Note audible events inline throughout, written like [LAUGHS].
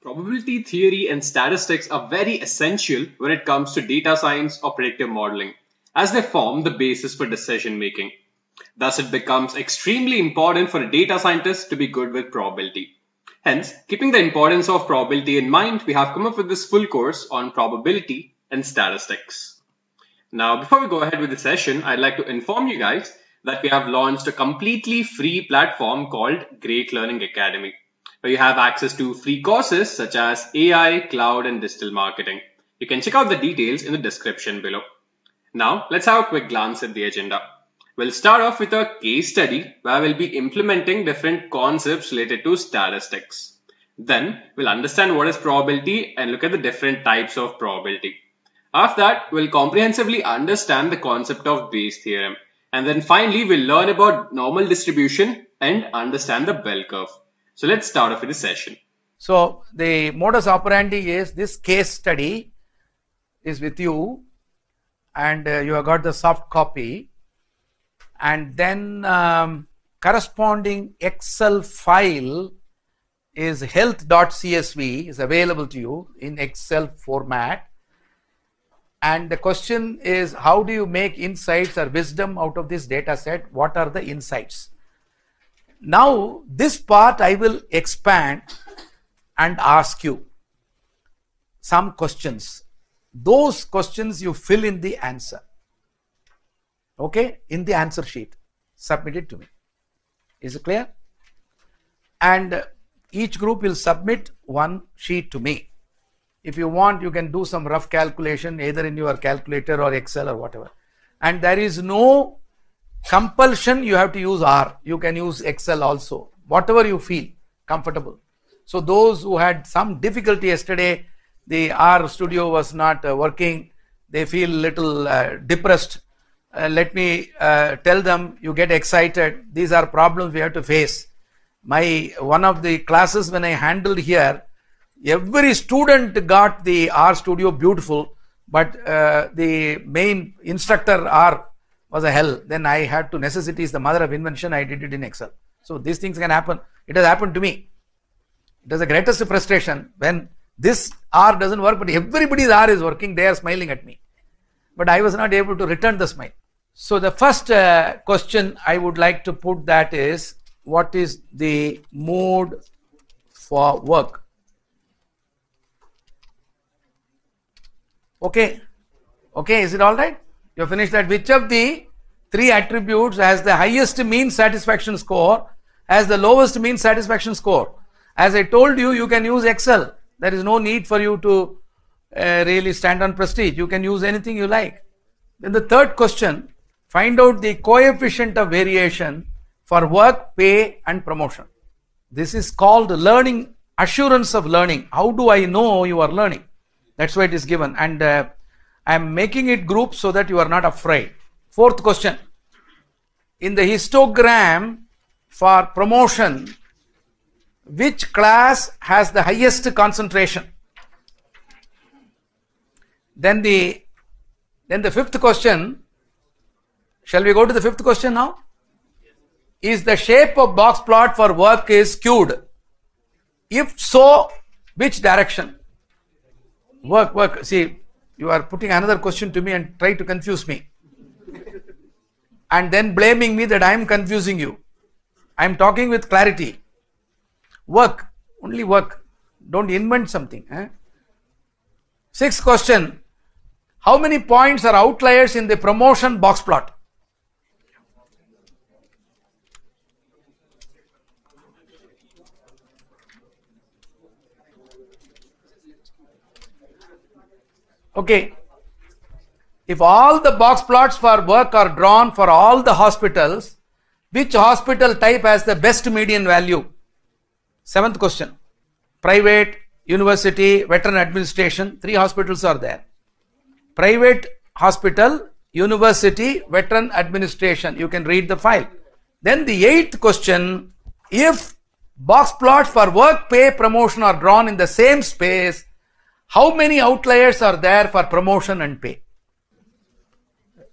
Probability theory and statistics are very essential when it comes to data science or predictive modeling, as they form the basis for decision making. Thus, it becomes extremely important for a data scientist to be good with probability. Hence, keeping the importance of probability in mind, we have come up with this full course on probability and statistics. Now, before we go ahead with the session, I'd like to inform you guys that we have launched a completely free platform called Great Learning Academy, where you have access to free courses such as AI, cloud, and digital marketing. You can check out the details in the description below. Now, let's have a quick glance at the agenda. We'll start off with a case study where we'll be implementing different concepts related to statistics. Then we'll understand what is probability and look at the different types of probability. After that, we'll comprehensively understand the concept of Bayes' theorem and then finally, we'll learn about normal distribution and understand the bell curve. So let's start off with the session. So the modus operandi is this case study is with you and uh, you have got the soft copy and then um, corresponding Excel file is health.csv is available to you in Excel format and the question is, how do you make insights or wisdom out of this data set? What are the insights? Now, this part I will expand and ask you some questions. Those questions you fill in the answer. Okay, in the answer sheet, submit it to me. Is it clear? And each group will submit one sheet to me. If you want, you can do some rough calculation either in your calculator or Excel or whatever. And there is no compulsion you have to use R. You can use Excel also, whatever you feel comfortable. So those who had some difficulty yesterday, the R studio was not uh, working, they feel little uh, depressed. Uh, let me uh, tell them, you get excited. These are problems we have to face. My one of the classes when I handled here, every student got the R Studio beautiful, but uh, the main instructor R was a hell. Then I had to necessity is the mother of invention. I did it in Excel. So these things can happen. It has happened to me. It is the greatest frustration when this R doesn't work, but everybody's R is working. They are smiling at me, but I was not able to return the smile. So the first uh, question I would like to put that is, what is the mode for work? Okay. Okay, is it all right? You finished that. Which of the three attributes has the highest mean satisfaction score, has the lowest mean satisfaction score? As I told you, you can use Excel. There is no need for you to uh, really stand on prestige. You can use anything you like. Then the third question, find out the coefficient of variation for work, pay and promotion. This is called learning, assurance of learning. How do I know you are learning? That's why it is given. And uh, I am making it group so that you are not afraid. Fourth question. In the histogram for promotion, which class has the highest concentration? Then the then the fifth question. Shall we go to the fifth question now? Is the shape of box plot for work is skewed? If so, which direction? Work, work. See, you are putting another question to me and try to confuse me. and then blaming me that I am confusing you. I am talking with clarity. Work, only work. Don't invent something. Eh? Sixth question How many points are outliers in the promotion box plot? Okay. If all the box plots for work are drawn for all the hospitals, which hospital type has the best median value? Seventh question. Private, university, veteran administration, three hospitals are there. Private hospital, university, veteran administration. You can read the file. Then the eighth question, if box plots for work, pay, promotion are drawn in the same space, how many outliers are there for promotion and pay?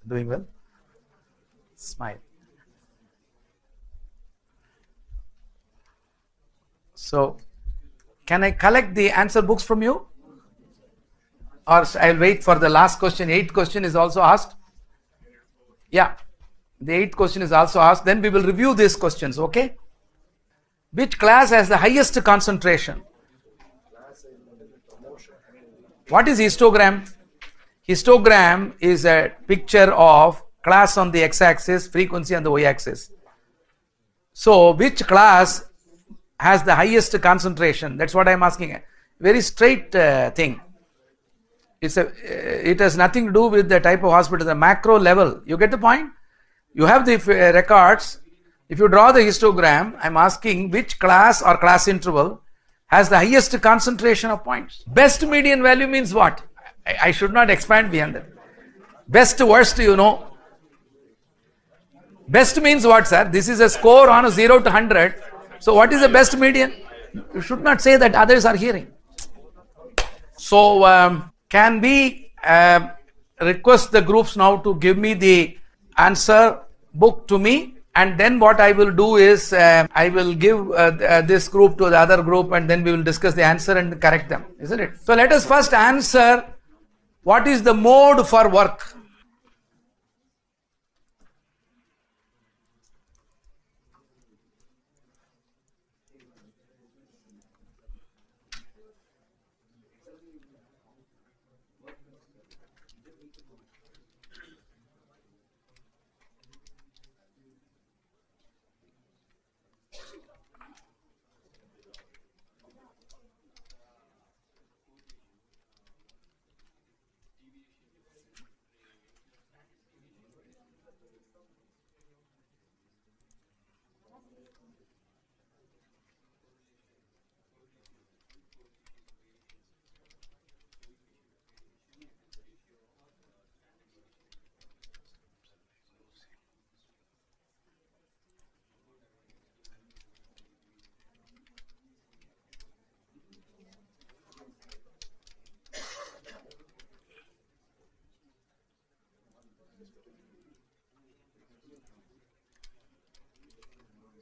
Doing well? Smile. So, can I collect the answer books from you? Or I'll wait for the last question. Eighth question is also asked. Yeah, the eighth question is also asked. Then we will review these questions, okay? Which class has the highest concentration? What is histogram? Histogram is a picture of class on the x-axis, frequency on the y-axis. So which class has the highest concentration? That's what I am asking. Very straight uh, thing. It's a, uh, it has nothing to do with the type of hospital, the macro level. You get the point? You have the uh, records. If you draw the histogram, I am asking which class or class interval has the highest concentration of points. Best median value means what? I, I should not expand beyond that. Best to worst, you know. Best means what, sir? This is a score on a 0 to 100. So, what is the best median? You should not say that others are hearing. So, um, can we uh, request the groups now to give me the answer book to me and then what I will do is uh, I will give uh, uh, this group to the other group and then we will discuss the answer and correct them, isn't it? So let us first answer what is the mode for work?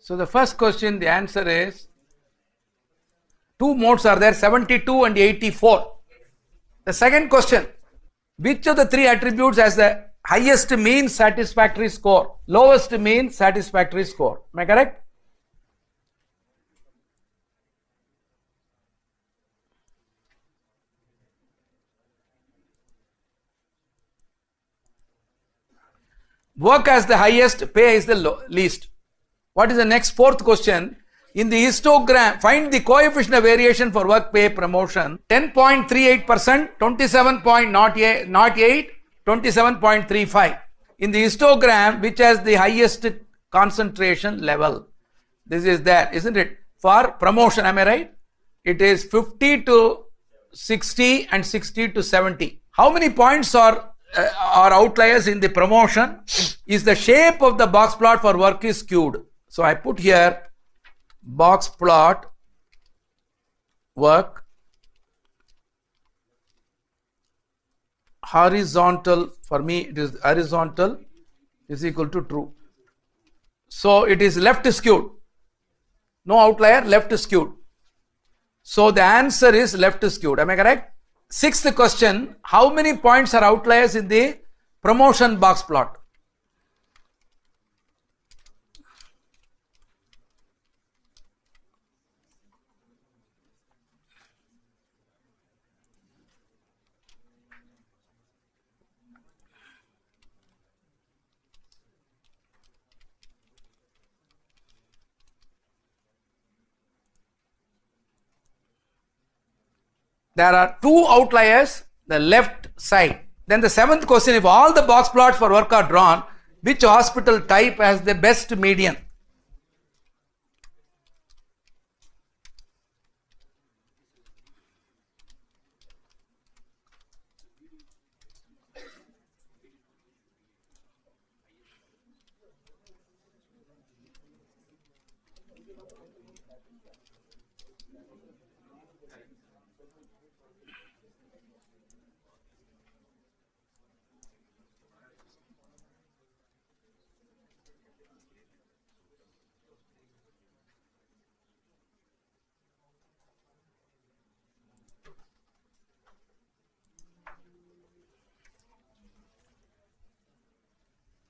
So, the first question, the answer is two modes are there 72 and 84. The second question, which of the three attributes has the highest mean satisfactory score, lowest mean satisfactory score? Am I correct? Work has the highest, pay is the least. What is the next fourth question? In the histogram, find the coefficient of variation for work pay promotion 10.38%, 27.08, 27.35. In the histogram, which has the highest concentration level. This is there, isn't it? For promotion, am I right? It is 50 to 60 and 60 to 70. How many points are uh, are outliers in the promotion? Is the shape of the box plot for work is skewed? So I put here box plot work horizontal for me it is horizontal is equal to true. So it is left skewed. No outlier, left skewed. So the answer is left skewed. Am I correct? Sixth question How many points are outliers in the promotion box plot? there are two outliers, the left side. Then the seventh question, if all the box plots for work are drawn, which hospital type has the best median?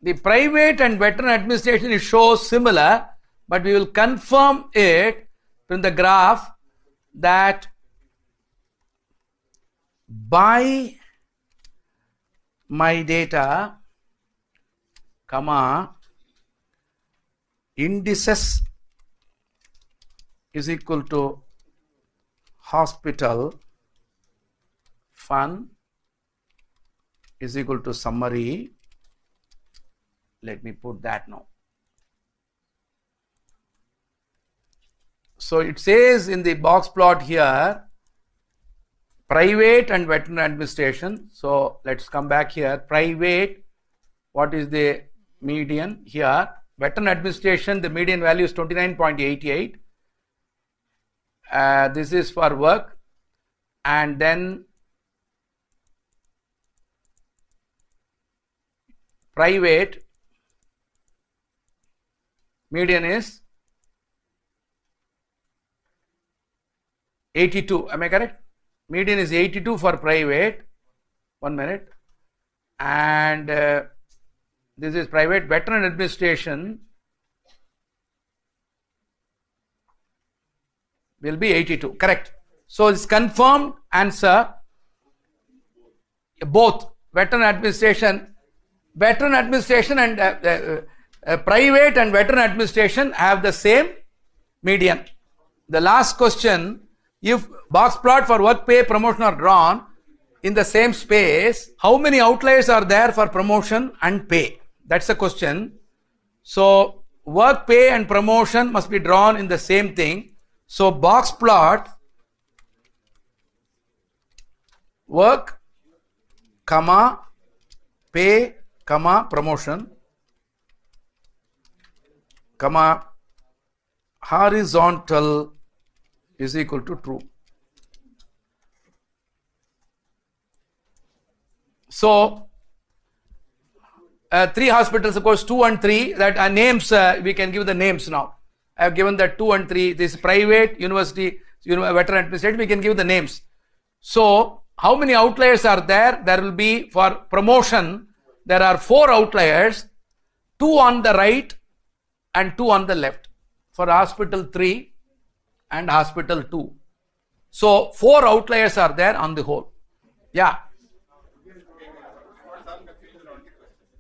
The private and veteran administration is shows similar, but we will confirm it from the graph that by my data, comma, indices is equal to hospital fund is equal to summary let me put that now. So it says in the box plot here, private and veterinary administration. So let's come back here. Private, what is the median here? Veteran administration, the median value is 29.88. Uh, this is for work. And then private median is 82 am i correct median is 82 for private one minute and uh, this is private veteran administration will be 82 correct so it's confirmed answer both veteran administration veteran administration and uh, uh, private and veteran administration have the same median. The last question, if box plot for work pay promotion are drawn in the same space, how many outliers are there for promotion and pay? That's the question. So, work pay and promotion must be drawn in the same thing. So, box plot work, comma, pay, comma, promotion comma horizontal is equal to true. So uh, three hospitals of course two and three that are names uh, we can give the names now. I have given that two and three this private university you know, veteran administrative we can give the names. So how many outliers are there? There will be for promotion there are four outliers two on the right and 2 on the left for hospital 3 and hospital 2. So, 4 outliers are there on the whole. Yeah.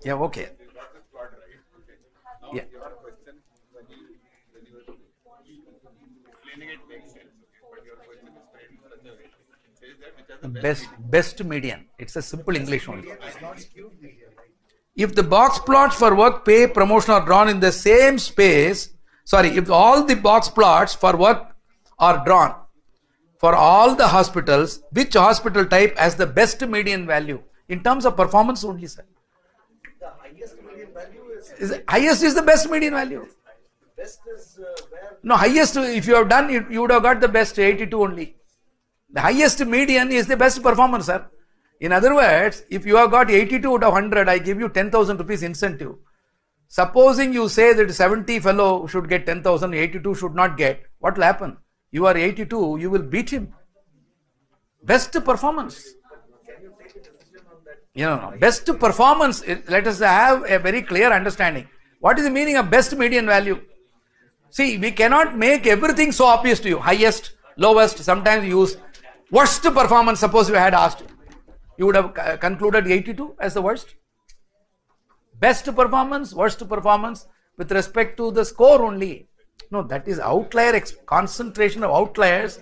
Yeah, okay. Yeah. Best best median. It's a simple English only. If the box plots for work, pay, promotion are drawn in the same space, sorry, if all the box plots for work are drawn for all the hospitals, which hospital type has the best median value in terms of performance only, sir? The highest median value is, is highest is the best median value. Best is uh, no highest. If you have done, you, you would have got the best 82 only. The highest median is the best performance, sir. In other words, if you have got 82 out of 100, I give you 10,000 rupees incentive. Supposing you say that 70 fellow should get 10,000, 82 should not get, what will happen? You are 82, you will beat him. Best performance. You know, best performance, eh, let us have a very clear understanding. What is the meaning of best median value? See, we cannot make everything so obvious to you. Highest, lowest, sometimes you use worst performance, suppose you had asked you would have concluded 82 as the worst. Best performance, worst performance with respect to the score only. No, that is outlier concentration of outliers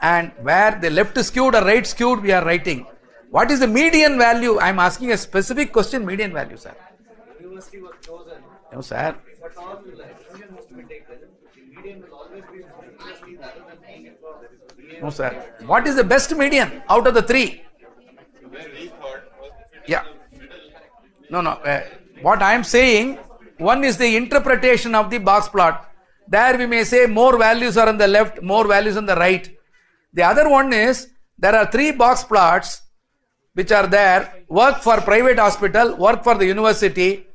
and where the left skewed or right skewed we are writing. What is the median value? I am asking a specific question median value sir. University was chosen. No sir. No sir. What is the best median out of the three? Yeah. No, no. Uh, what I am saying, one is the interpretation of the box plot. There we may say more values are on the left, more values on the right. The other one is there are three box plots which are there work for private hospital, work for the university,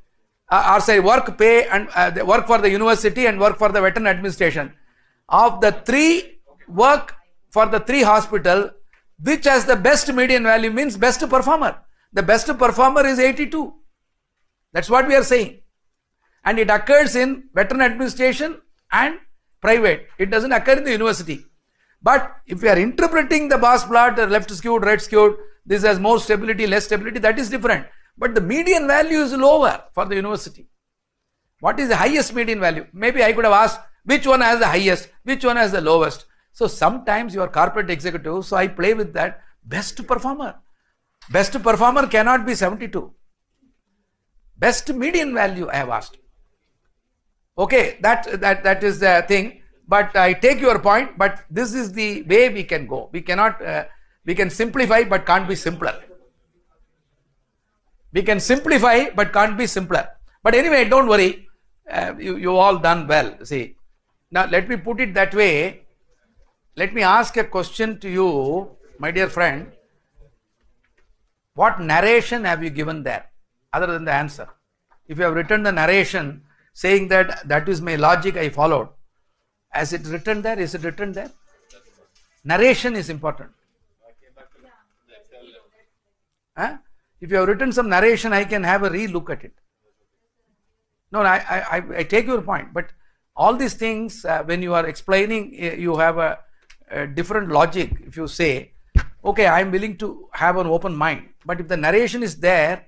uh, or say work pay and uh, work for the university and work for the veteran administration. Of the three work for the three hospital, which has the best median value means best performer. The best performer is 82. That's what we are saying. And it occurs in veteran administration and private. It doesn't occur in the university. But if we are interpreting the boss plot the left skewed, right skewed, this has more stability, less stability, that is different. But the median value is lower for the university. What is the highest median value? Maybe I could have asked which one has the highest, which one has the lowest. So sometimes you are corporate executive, so I play with that best performer. Best performer cannot be 72. Best median value, I have asked. Okay, that, that, that is the thing. But I take your point, but this is the way we can go. We cannot, uh, we can simplify, but can't be simpler. We can simplify, but can't be simpler. But anyway, don't worry. Uh, you, you all done well. See, now let me put it that way. Let me ask a question to you, my dear friend. What narration have you given there other than the answer? If you have written the narration saying that that is my logic I followed, as it written there, is it written there? Narration is important. Huh? If you have written some narration, I can have a re look at it. No, I, I, I take your point, but all these things uh, when you are explaining, uh, you have a, a different logic. If you say, okay, I am willing to have an open mind, but if the narration is there,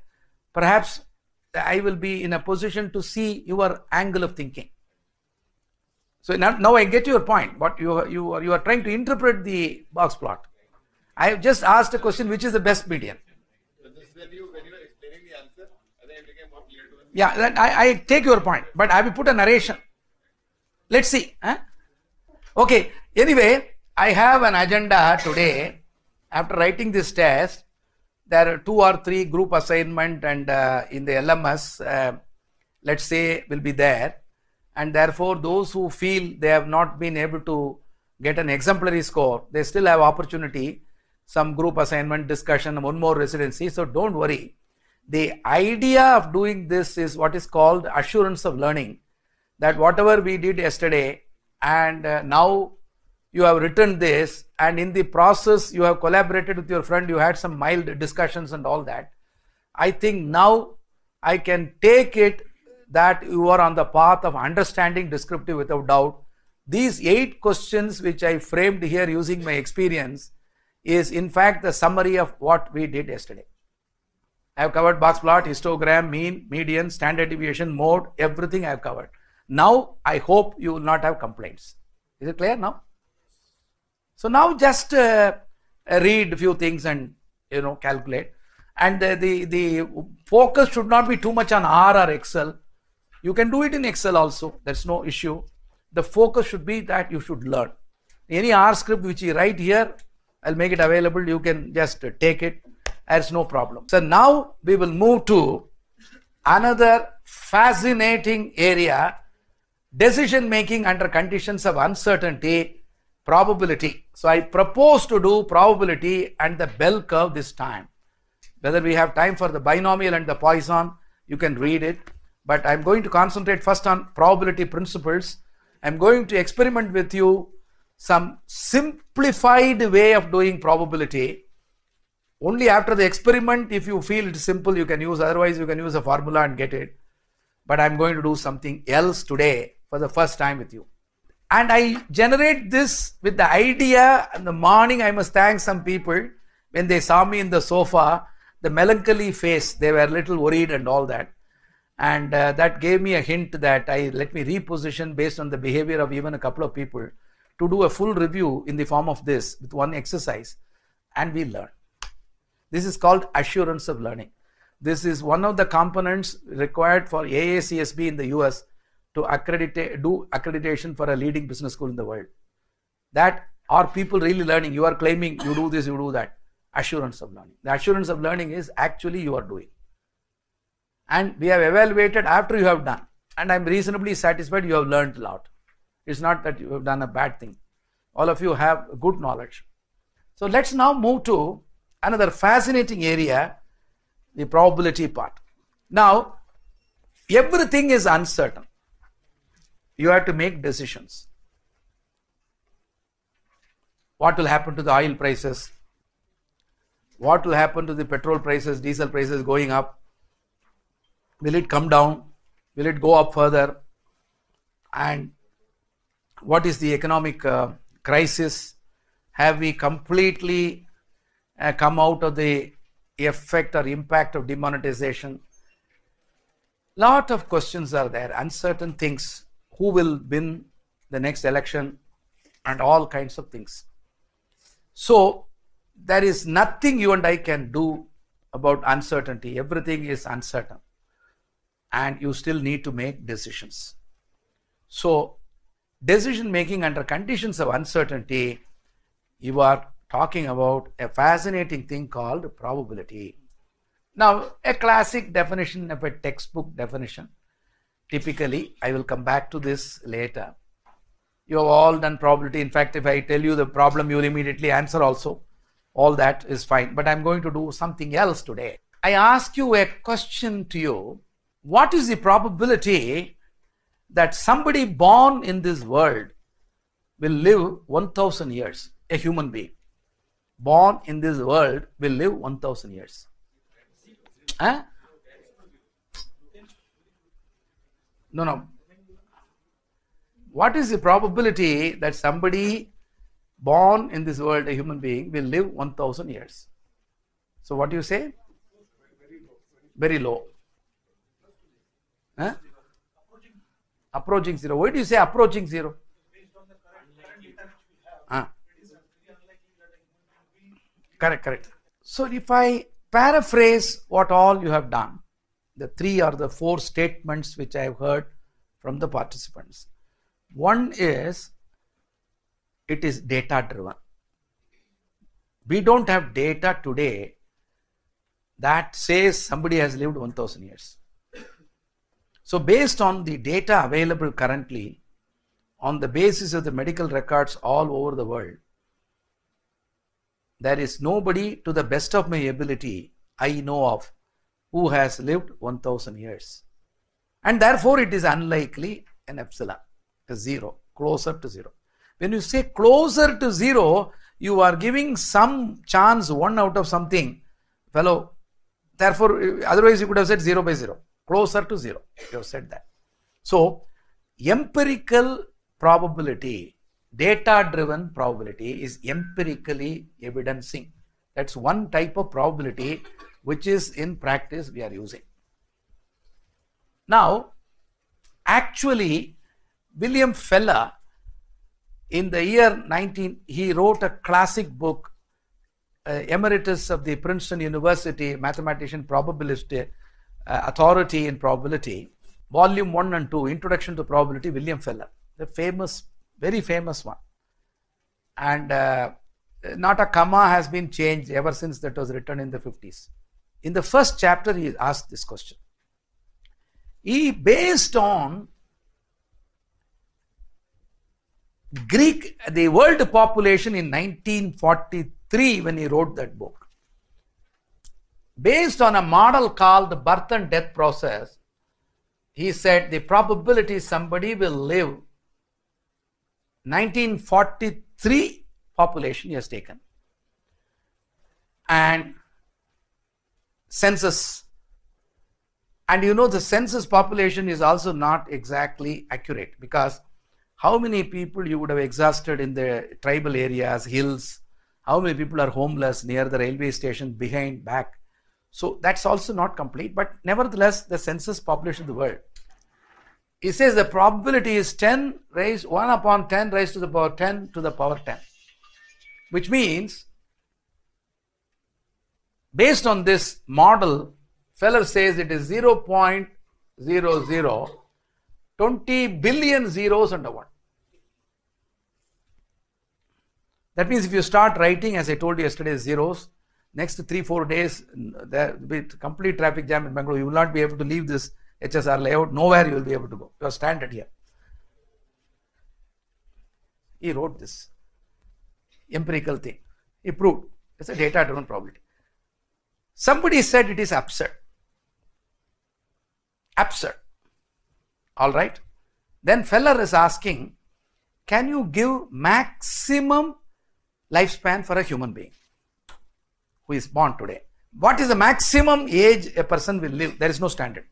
perhaps I will be in a position to see your angle of thinking. So now, now I get your point. What you you are you are trying to interpret the box plot. I have just asked a question: which is the best medium? Yeah, I, I take your point, but I will put a narration. Let's see. Huh? Okay. Anyway, I have an agenda today. After writing this test, there are two or three group assignment and uh, in the LMS, uh, let's say, will be there. And therefore, those who feel they have not been able to get an exemplary score, they still have opportunity, some group assignment discussion, one more residency. So don't worry. The idea of doing this is what is called assurance of learning. That whatever we did yesterday and uh, now you have written this and in the process you have collaborated with your friend you had some mild discussions and all that i think now i can take it that you are on the path of understanding descriptive without doubt these eight questions which i framed here using my experience is in fact the summary of what we did yesterday i have covered box plot histogram mean median standard deviation mode everything i have covered now i hope you will not have complaints is it clear now so now just uh, read few things and you know calculate. And the, the, the focus should not be too much on R or Excel. You can do it in Excel also. There's no issue. The focus should be that you should learn. Any R script which you write here, I'll make it available. You can just take it. There's no problem. So now we will move to another fascinating area decision making under conditions of uncertainty probability. So I propose to do probability and the bell curve this time. Whether we have time for the binomial and the Poisson, you can read it. But I'm going to concentrate first on probability principles. I'm going to experiment with you some simplified way of doing probability. Only after the experiment, if you feel it's simple, you can use, otherwise you can use a formula and get it. But I'm going to do something else today for the first time with you and I generate this with the idea in the morning I must thank some people when they saw me in the sofa, the melancholy face, they were a little worried and all that. And uh, that gave me a hint that I let me reposition based on the behavior of even a couple of people to do a full review in the form of this with one exercise and we learn. This is called assurance of learning. This is one of the components required for AACSB in the US to accredit do accreditation for a leading business school in the world. That are people really learning? You are claiming you do this, you do that. Assurance of learning. The assurance of learning is actually you are doing. And we have evaluated after you have done. And I am reasonably satisfied you have learned a lot. It's not that you have done a bad thing. All of you have good knowledge. So let's now move to another fascinating area, the probability part. Now, everything is uncertain you have to make decisions. What will happen to the oil prices? What will happen to the petrol prices, diesel prices going up? Will it come down? Will it go up further? And what is the economic uh, crisis? Have we completely uh, come out of the effect or impact of demonetization? Lot of questions are there, uncertain things who will win the next election and all kinds of things. So there is nothing you and I can do about uncertainty. Everything is uncertain. And you still need to make decisions. So decision making under conditions of uncertainty, you are talking about a fascinating thing called probability. Now, a classic definition of a textbook definition typically, I will come back to this later. You have all done probability. In fact, if I tell you the problem, you will immediately answer also. All that is fine. But I'm going to do something else today. I ask you a question to you. What is the probability that somebody born in this world will live 1000 years? A human being born in this world will live 1000 years. Huh? No, no. What is the probability that somebody born in this world, a human being, will live 1000 years? So, what do you say? Very low. Huh? Approaching zero. Why do you say approaching zero? Huh? Ah. Correct, correct. So, if I paraphrase what all you have done, the three or the four statements which I have heard from the participants. One is it is data driven. We don't have data today that says somebody has lived 1000 years. So, based on the data available currently, on the basis of the medical records all over the world, there is nobody, to the best of my ability, I know of, who has lived 1000 years. And therefore, it is unlikely an epsilon, a zero, closer to zero. When you say closer to zero, you are giving some chance, one out of something, fellow. Therefore, otherwise you could have said zero by zero, closer to zero. You have said that. So, empirical probability, data driven probability is empirically evidencing. That's one type of probability which is in practice we are using. Now, actually, William Feller in the year 19, he wrote a classic book, uh, Emeritus of the Princeton University Mathematician Probabilist uh, Authority in Probability, Volume 1 and 2, Introduction to Probability, William Feller, the famous, very famous one. And uh, not a comma has been changed ever since that was written in the 50s. In the first chapter, he asked this question. He based on Greek, the world population in 1943 when he wrote that book. Based on a model called the birth and death process, he said the probability somebody will live 1943 population he has taken and census. And you know, the census population is also not exactly accurate because how many people you would have exhausted in the tribal areas, hills, how many people are homeless near the railway station, behind, back. So that's also not complete, but nevertheless, the census population of the world. He says the probability is 10 raised 1 upon 10 raised to the power 10 to the power 10, which means Based on this model, Feller says it is 0.00, 20 billion zeros under 1. That means if you start writing, as I told you yesterday, zeros, next three, four days, there will be complete traffic jam in Bangalore. You will not be able to leave this HSR layout. Nowhere you will be able to go. You are stranded here. He wrote this empirical thing. He proved it's a data driven probability. Somebody said it is absurd. Absurd. All right. Then Feller is asking, can you give maximum lifespan for a human being who is born today? What is the maximum age a person will live? There is no standard.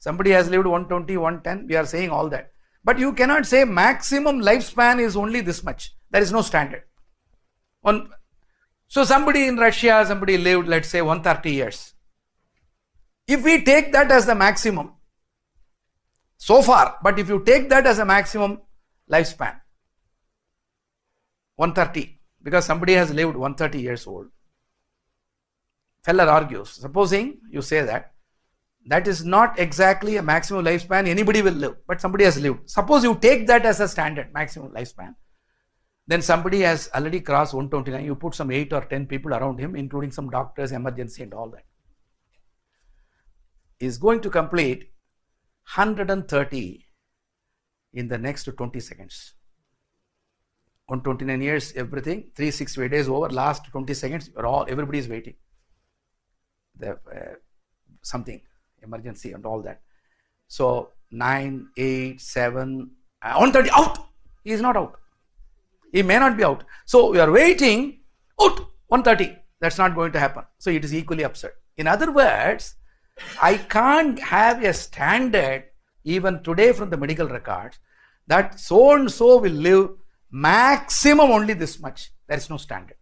Somebody has lived 120, 110. We are saying all that. But you cannot say maximum lifespan is only this much. There is no standard. On so somebody in Russia, somebody lived, let's say, 130 years. If we take that as the maximum, so far, but if you take that as a maximum lifespan, 130, because somebody has lived 130 years old. Feller argues, supposing you say that, that is not exactly a maximum lifespan anybody will live, but somebody has lived. Suppose you take that as a standard maximum lifespan then somebody has already crossed 129, you put some 8 or 10 people around him, including some doctors, emergency, and all that. Is going to complete 130 in the next 20 seconds. 129 years, everything, 365 days over, last 20 seconds, you're all, everybody is waiting. The, uh, something, emergency and all that. So 9, 8, 7, uh, 130 out. He is not out. He may not be out. So we are waiting, out 130. That's not going to happen. So it is equally absurd. In other words, I can't have a standard even today from the medical records that so and so will live maximum only this much. There is no standard.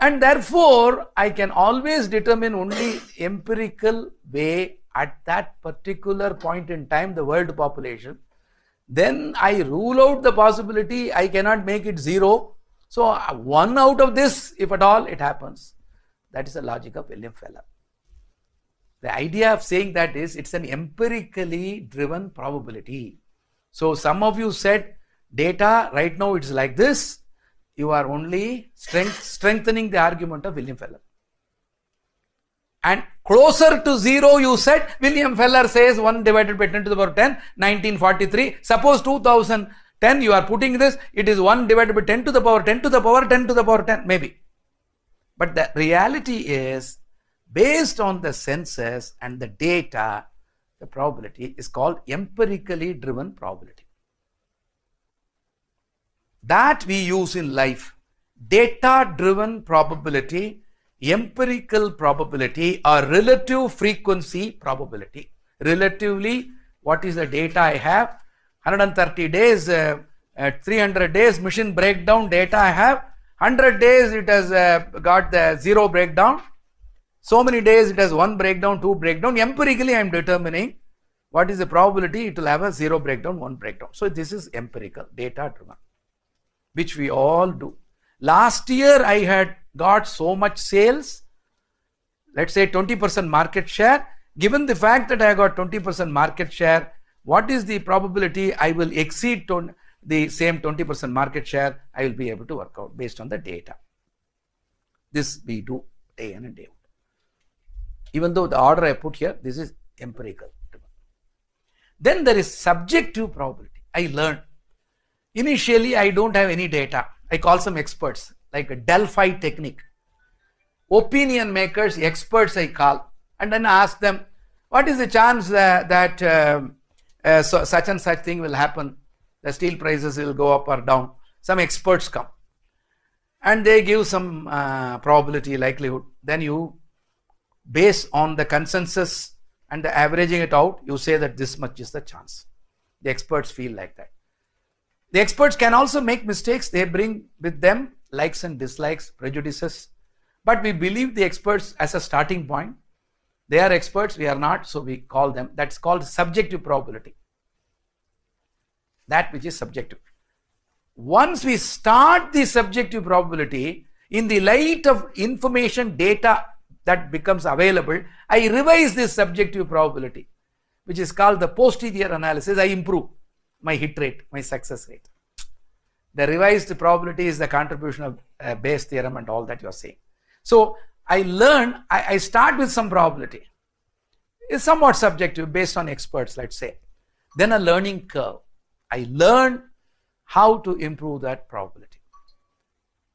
And therefore, I can always determine only empirical way at that particular point in time the world population then I rule out the possibility, I cannot make it zero. So uh, one out of this, if at all, it happens. That is the logic of William Feller. The idea of saying that is, it's an empirically driven probability. So some of you said, data right now it's like this, you are only strength, strengthening the argument of William Feller. And Closer to 0 you said, William Feller says 1 divided by 10 to the power 10, 1943. Suppose 2010 you are putting this, it is 1 divided by 10 to the power 10 to the power 10 to the power 10 maybe. But the reality is based on the senses and the data, the probability is called empirically driven probability. That we use in life. Data driven probability empirical probability or relative frequency probability. Relatively, what is the data I have? 130 days, uh, uh, 300 days machine breakdown data I have. 100 days it has uh, got the zero breakdown. So many days it has one breakdown, two breakdown. Empirically, I am determining what is the probability it will have a zero breakdown, one breakdown. So this is empirical, data driven, which we all do. Last year I had got so much sales, let's say 20% market share, given the fact that I got 20% market share, what is the probability I will exceed the same 20% market share? I will be able to work out based on the data. This we do day in and day out. Even though the order I put here, this is empirical. Then there is subjective probability. I learn. Initially, I don't have any data. I call some experts like a Delphi technique. Opinion makers, experts I call, and then ask them, what is the chance that, that uh, uh, so such and such thing will happen? The steel prices will go up or down. Some experts come and they give some uh, probability, likelihood. Then you, base on the consensus and the averaging it out, you say that this much is the chance. The experts feel like that. The experts can also make mistakes. They bring with them likes and dislikes, prejudices. But we believe the experts as a starting point. They are experts, we are not, so we call them. That's called subjective probability. That which is subjective. Once we start the subjective probability, in the light of information data that becomes available, I revise this subjective probability, which is called the posterior analysis. I improve my hit rate, my success rate. The revised probability is the contribution of uh, Bayes theorem and all that you are saying. So I learn, I, I start with some probability. It's somewhat subjective based on experts, let's say. Then a learning curve. I learn how to improve that probability.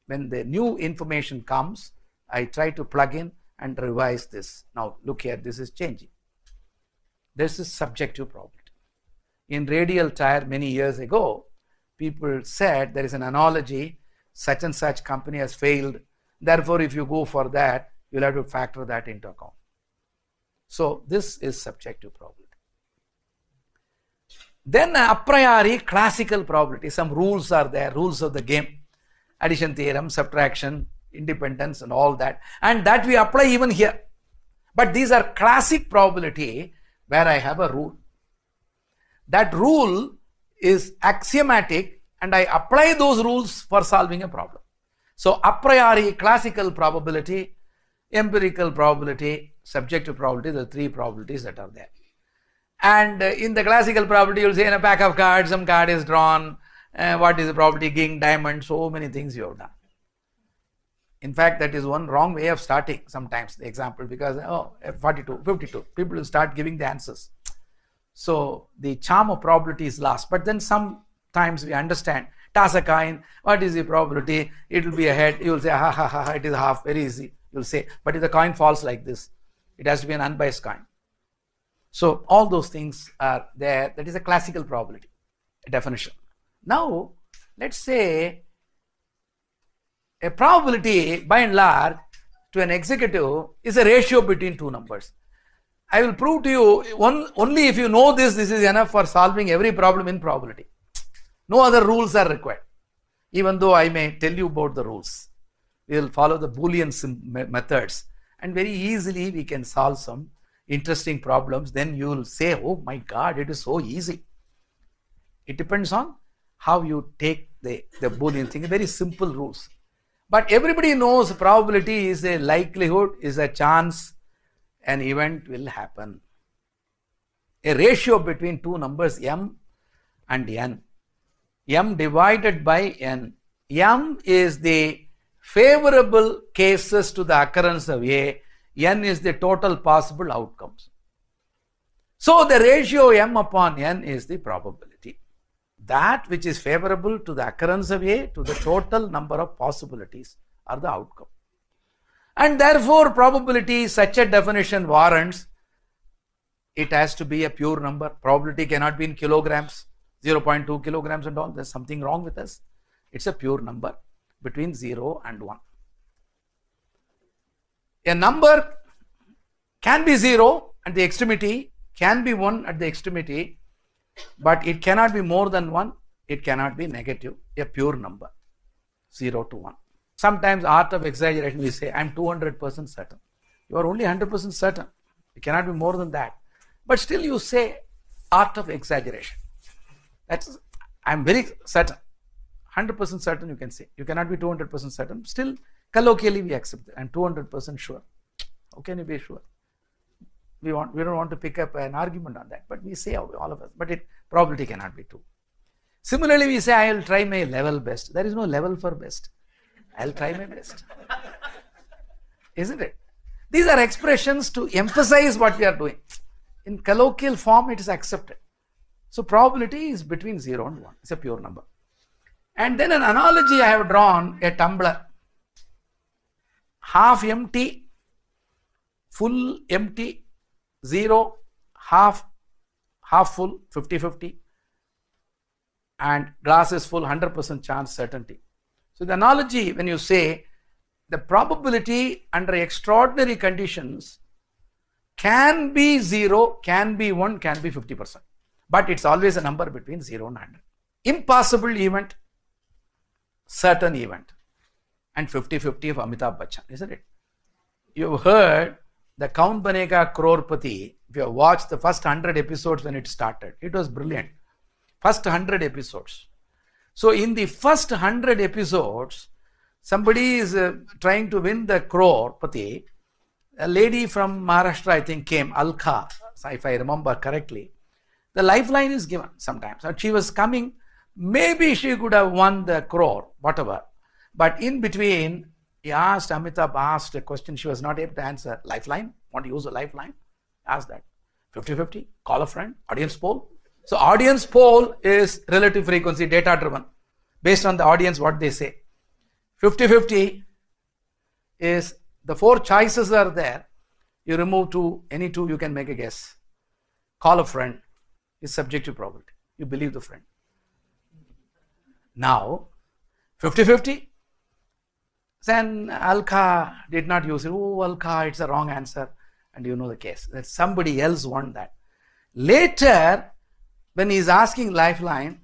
When the new information comes, I try to plug in and revise this. Now look here, this is changing. This is subjective probability. In radial tire many years ago, people said there is an analogy, such and such company has failed. Therefore, if you go for that, you'll have to factor that into account. So, this is subjective probability. Then, a priori classical probability, some rules are there, rules of the game, addition theorem, subtraction, independence, and all that. And that we apply even here. But these are classic probability where I have a rule. That rule is axiomatic and I apply those rules for solving a problem. So a priori classical probability, empirical probability, subjective probability, the three probabilities that are there. And uh, in the classical probability, you'll say in a pack of cards, some card is drawn, uh, what is the probability, king, diamond, so many things you have done. In fact, that is one wrong way of starting sometimes the example because, oh, 42, 52, people will start giving the answers. So the charm of probability is lost. But then sometimes we understand, toss a coin, what is the probability? It will be a head. You will say, ha ha ha, ha it is half, very easy. You will say, but if the coin falls like this, it has to be an unbiased coin. So all those things are there. That is a classical probability definition. Now, let's say a probability by and large to an executive is a ratio between two numbers. I will prove to you one, only if you know this, this is enough for solving every problem in probability. No other rules are required, even though I may tell you about the rules. We will follow the Boolean methods and very easily we can solve some interesting problems. Then you will say, oh my God, it is so easy. It depends on how you take the, the Boolean thing, very simple rules. But everybody knows probability is a likelihood, is a chance, an event will happen. A ratio between two numbers m and n, m divided by n. m is the favorable cases to the occurrence of a, n is the total possible outcomes. So the ratio m upon n is the probability. That which is favorable to the occurrence of a to the total number of possibilities are the outcome. And therefore, probability, such a definition warrants it has to be a pure number. Probability cannot be in kilograms, 0.2 kilograms and all. There's something wrong with us. It's a pure number between 0 and 1. A number can be 0 at the extremity, can be 1 at the extremity, but it cannot be more than 1, it cannot be negative, a pure number, 0 to 1. Sometimes art of exaggeration, we say, I'm 200% certain. You are only 100% certain. You cannot be more than that. But still you say art of exaggeration. That's, I'm very certain. 100% certain you can say. You cannot be 200% certain. Still, colloquially we accept that. I'm 200% sure. How can you be sure? We, want, we don't want to pick up an argument on that. But we say, oh, all of us. But it probability cannot be true. Similarly, we say, I will try my level best. There is no level for best. I'll try my best. Isn't it? These are expressions to emphasize what we are doing. In colloquial form, it is accepted. So probability is between 0 and 1. It's a pure number. And then an analogy I have drawn a tumbler. Half empty, full empty, 0, half, half full, 50 50, and glass is full, 100% chance certainty. So the analogy when you say the probability under extraordinary conditions can be 0, can be 1, can be 50%. But it's always a number between 0 and 100. Impossible event, certain event. And 50-50 of Amitabh Bachchan, isn't it? You've heard the Count Banega Crorepati. If you have watched the first 100 episodes when it started, it was brilliant. First 100 episodes. So in the first 100 episodes, somebody is uh, trying to win the crore pati. A lady from Maharashtra, I think, came, Alka, if I remember correctly. The lifeline is given sometimes. And she was coming, maybe she could have won the crore, whatever. But in between, he asked, Amitabh asked a question she was not able to answer. Lifeline? Want to use a lifeline? Ask that. 50 50, call a friend, audience poll, so audience poll is relative frequency data driven based on the audience what they say. 50-50 is the four choices are there. You remove two, any two you can make a guess. Call a friend is subjective probability. You believe the friend. Now 50-50 then Alka did not use it. Oh, Alka, it's a wrong answer. And you know the case that somebody else won that. Later, when he is asking lifeline,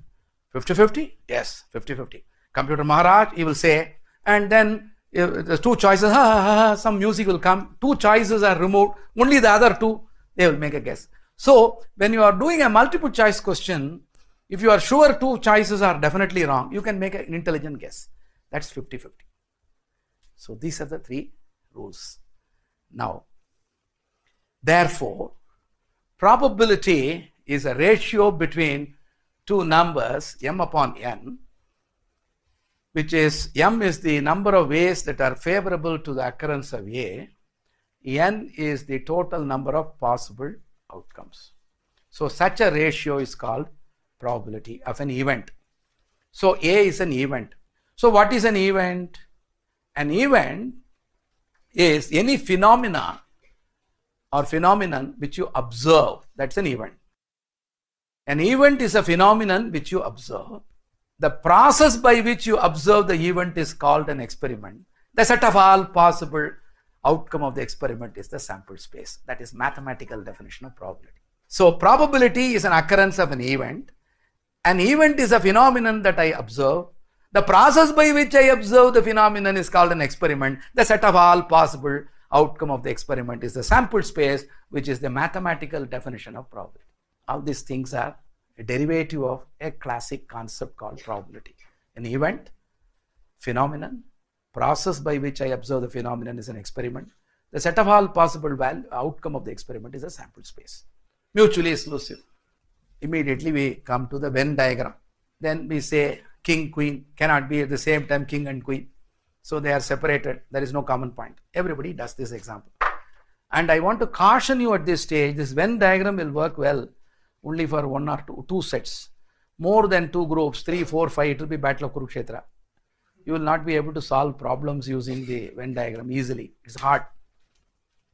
50-50? Yes, 50-50. Computer Maharaj, he will say, and then uh, there's two choices, [LAUGHS] ha, ha, ha, some music will come, two choices are removed, only the other two, they will make a guess. So, when you are doing a multiple choice question, if you are sure two choices are definitely wrong, you can make an intelligent guess. That's 50-50. So, these are the three rules. Now, therefore, probability is a ratio between two numbers m upon n which is m is the number of ways that are favorable to the occurrence of a n is the total number of possible outcomes so such a ratio is called probability of an event so a is an event so what is an event an event is any phenomena or phenomenon which you observe that's an event an event is a phenomenon which you observe. The process by which you observe the event is called an experiment. The set of all possible outcome of the experiment is the sample space. That is mathematical definition of probability. So probability is an occurrence of an event. An event is a phenomenon that I observe. The process by which I observe the phenomenon is called an experiment. The set of all possible outcome of the experiment is the sample space, which is the mathematical definition of probability all these things are a derivative of a classic concept called probability. An event, phenomenon, process by which I observe the phenomenon is an experiment. The set of all possible value, outcome of the experiment is a sample space. Mutually exclusive. Immediately we come to the Venn diagram. Then we say king, queen cannot be at the same time king and queen. So they are separated. There is no common point. Everybody does this example. And I want to caution you at this stage, this Venn diagram will work well only for one or two, two sets. More than two groups, three, four, five, it will be Battle of Kurukshetra. You will not be able to solve problems using the Venn diagram easily. It's hard.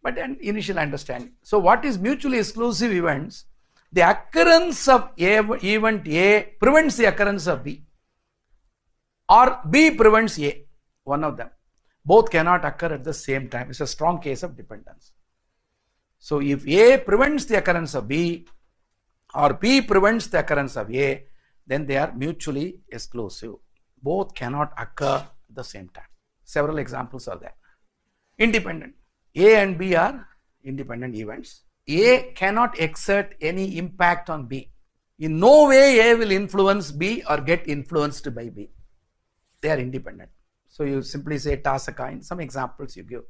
But an initial understanding. So, what is mutually exclusive events? The occurrence of a, event A prevents the occurrence of B, or B prevents A, one of them. Both cannot occur at the same time. It's a strong case of dependence. So, if A prevents the occurrence of B, or B prevents the occurrence of A, then they are mutually exclusive. Both cannot occur at the same time. Several examples are there. Independent. A and B are independent events. A cannot exert any impact on B. In no way A will influence B or get influenced by B. They are independent. So you simply say toss a coin. Some examples you give.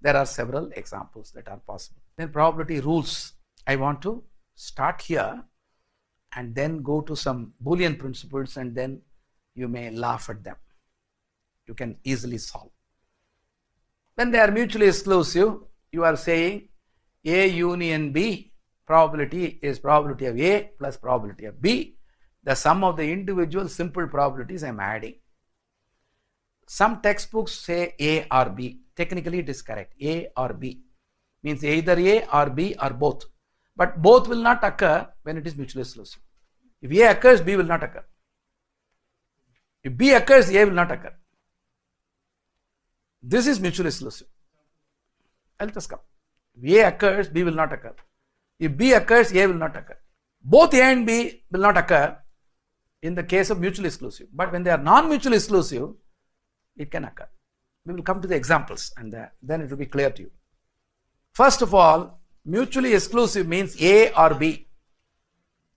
There are several examples that are possible. Then probability rules. I want to start here and then go to some Boolean principles and then you may laugh at them. You can easily solve. When they are mutually exclusive, you are saying A union B probability is probability of A plus probability of B. The sum of the individual simple probabilities I am adding. Some textbooks say A or B. Technically it is correct. A or B means either A or B or both. But both will not occur when it is mutually exclusive. If A occurs, B will not occur. If B occurs, A will not occur. This is mutually exclusive. I'll just come. If A occurs, B will not occur. If B occurs, A will not occur. Both A and B will not occur in the case of mutually exclusive. But when they are non mutually exclusive, it can occur. We will come to the examples and uh, then it will be clear to you. First of all, Mutually exclusive means A or B.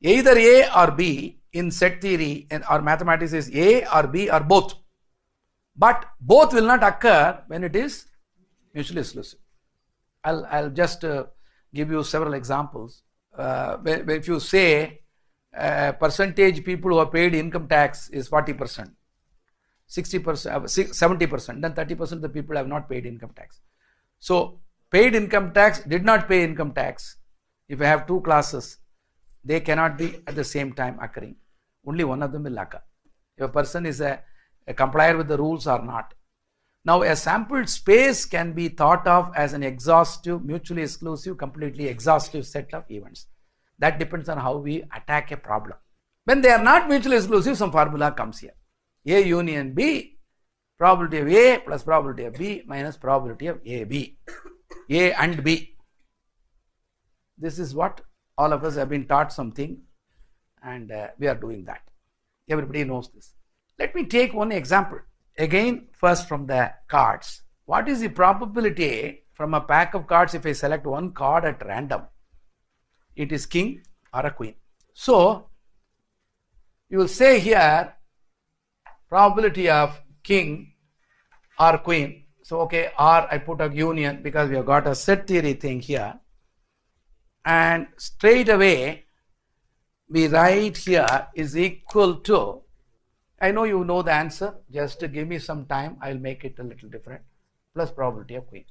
Either A or B in set theory and or mathematics is A or B or both. But both will not occur when it is mutually exclusive. I'll, I'll just uh, give you several examples. Uh, if you say uh, percentage people who are paid income tax is 40%, 60%, 70%, then 30% of the people have not paid income tax. So paid income tax, did not pay income tax, if I have two classes, they cannot be at the same time occurring. Only one of them will occur. If a person is a, a complier with the rules or not. Now, a sampled space can be thought of as an exhaustive, mutually exclusive, completely exhaustive set of events. That depends on how we attack a problem. When they are not mutually exclusive, some formula comes here. A union B, probability of A plus probability of B minus probability of AB. A and B. This is what all of us have been taught something and uh, we are doing that. Everybody knows this. Let me take one example. Again, first from the cards. What is the probability from a pack of cards if I select one card at random? It is king or a queen. So, you will say here probability of king or queen so, okay, R I put a union because we have got a set theory thing here. And straight away, we write here is equal to, I know you know the answer, just give me some time, I will make it a little different, plus probability of queen,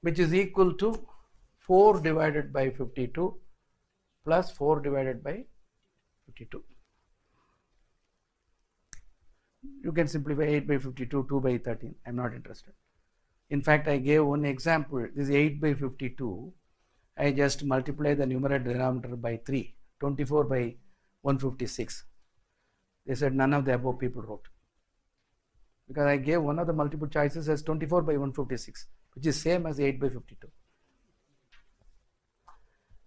which is equal to 4 divided by 52 plus 4 divided by 52 you can simplify 8 by 52, 2 by 13. I'm not interested. In fact, I gave one example. This 8 by 52. I just multiply the numerator denominator by 3, 24 by 156. They said none of the above people wrote. Because I gave one of the multiple choices as 24 by 156, which is same as 8 by 52.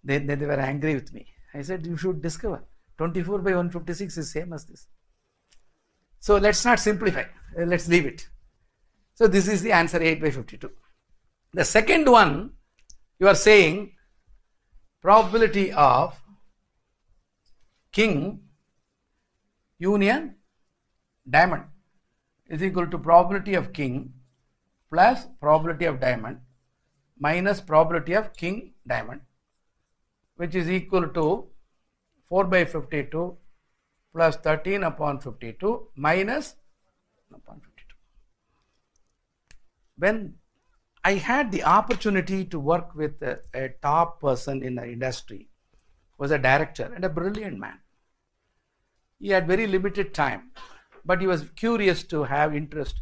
Then, they were angry with me. I said, you should discover. 24 by 156 is same as this. So let's not simplify, uh, let's leave it. So this is the answer 8 by 52. The second one, you are saying probability of king union diamond is equal to probability of king plus probability of diamond minus probability of king diamond which is equal to 4 by 52 plus 13 upon 52 minus upon 52. When I had the opportunity to work with a, a top person in the industry, was a director and a brilliant man. He had very limited time, but he was curious to have interest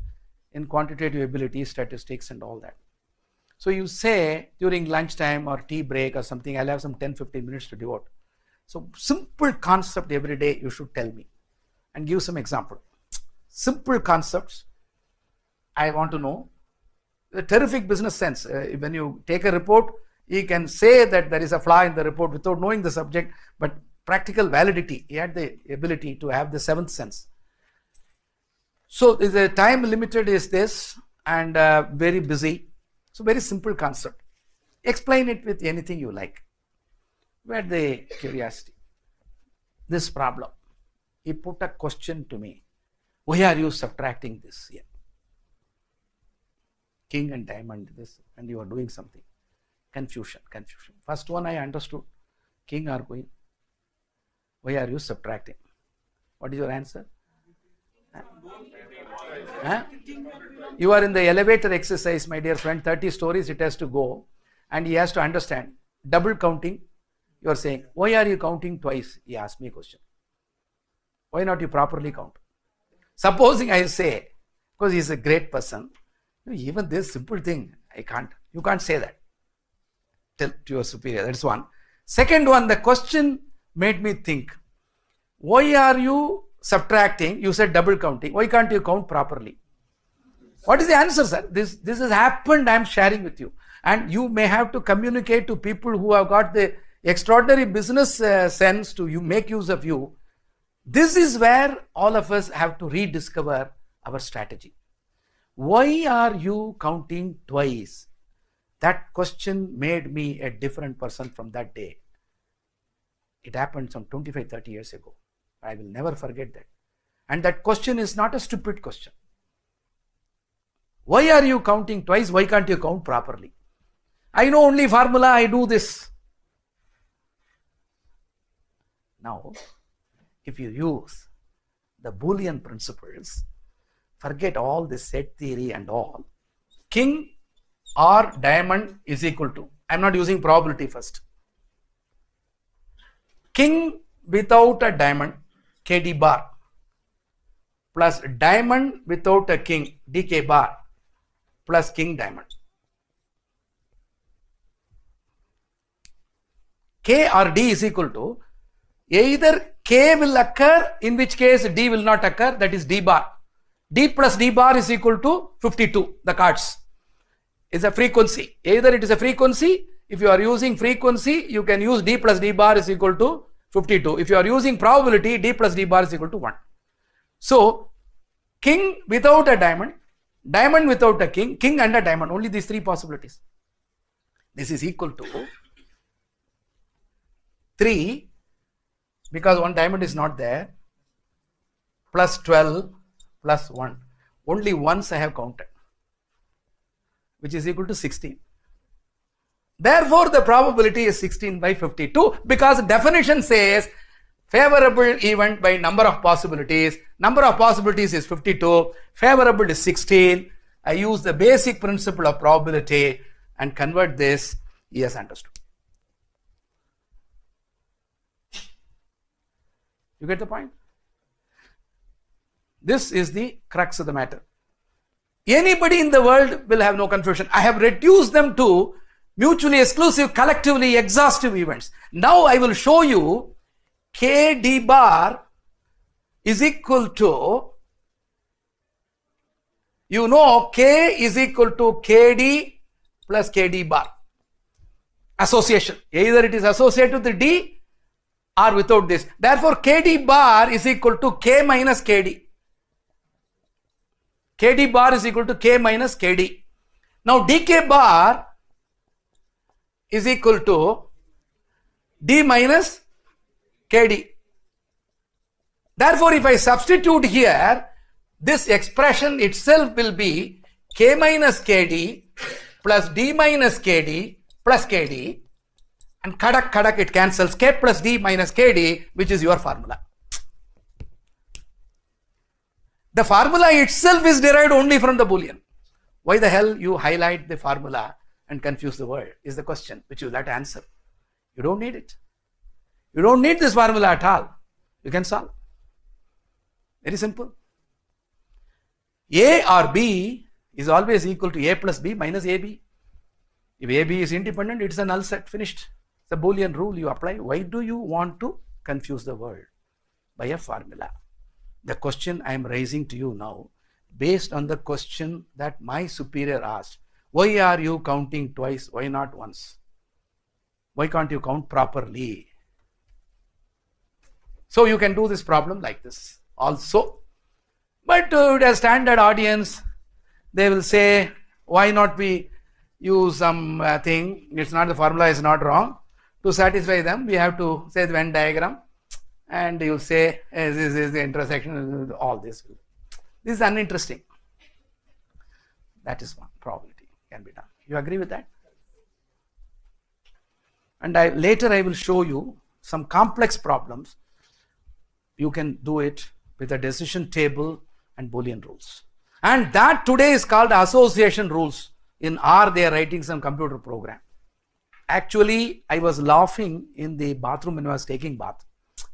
in quantitative ability, statistics, and all that. So you say during lunchtime or tea break or something, I'll have some 10 15 minutes to devote. So simple concept every day you should tell me and give some example. Simple concepts I want to know. A terrific business sense. Uh, when you take a report, he can say that there is a flaw in the report without knowing the subject, but practical validity. He had the ability to have the seventh sense. So the time limited is this and uh, very busy. So very simple concept. Explain it with anything you like. Where the curiosity. This problem. He put a question to me. Why are you subtracting this here? King and diamond, this, and you are doing something. Confusion, confusion. First one I understood. King or queen? Why are you subtracting? What is your answer? Huh? You are in the elevator exercise, my dear friend, 30 stories it has to go, and he has to understand double counting you are saying, why are you counting twice? He asked me a question. Why not you properly count? Supposing I say, because he's a great person, even this simple thing, I can't. You can't say that. Tell to your superior. That's one. Second one, the question made me think. Why are you subtracting? You said double counting. Why can't you count properly? What is the answer, sir? This this has happened. I am sharing with you, and you may have to communicate to people who have got the extraordinary business uh, sense to you make use of you this is where all of us have to rediscover our strategy why are you counting twice that question made me a different person from that day it happened some 25 30 years ago i will never forget that and that question is not a stupid question why are you counting twice why can't you count properly i know only formula i do this now, if you use the Boolean principles, forget all this set theory and all. King or diamond is equal to, I am not using probability first. King without a diamond, KD bar, plus diamond without a king, DK bar, plus king diamond. K or D is equal to Either K will occur, in which case D will not occur, that is D bar. D plus D bar is equal to 52, the cards. is a frequency. Either it is a frequency, if you are using frequency, you can use D plus D bar is equal to 52. If you are using probability, D plus D bar is equal to 1. So, king without a diamond, diamond without a king, king and a diamond, only these three possibilities. This is equal to 3 because one diamond is not there plus 12 plus 1 only once I have counted which is equal to 16 therefore the probability is 16 by 52 because definition says favorable event by number of possibilities number of possibilities is 52 favorable is 16 I use the basic principle of probability and convert this yes understood You get the point? This is the crux of the matter. Anybody in the world will have no confusion. I have reduced them to mutually exclusive, collectively exhaustive events. Now I will show you KD bar is equal to, you know, K is equal to KD plus KD bar. Association. Either it is associated with the D or without this. Therefore, kd bar is equal to k minus kd. kd bar is equal to k minus kd. Now, dk bar is equal to d minus kd. Therefore, if I substitute here, this expression itself will be k minus kd plus d minus kd plus kd and kadak kadak it cancels k plus d minus kd which is your formula. The formula itself is derived only from the boolean. Why the hell you highlight the formula and confuse the world is the question which you will answer. You don't need it. You don't need this formula at all. You can solve. Very simple. A or B is always equal to A plus B minus AB. If AB is independent, it's a null set, finished the Boolean rule you apply. Why do you want to confuse the world? By a formula. The question I am raising to you now, based on the question that my superior asked, why are you counting twice? Why not once? Why can't you count properly? So you can do this problem like this also. But to a standard audience, they will say, why not we use some uh, thing? It's not the formula is not wrong to satisfy them we have to say the Venn diagram and you say hey, eh, this is the intersection with all this. This is uninteresting. That is one probability can be done. You agree with that? And I, later I will show you some complex problems. You can do it with a decision table and Boolean rules. And that today is called association rules. In R, they are writing some computer program. Actually, I was laughing in the bathroom when I was taking bath.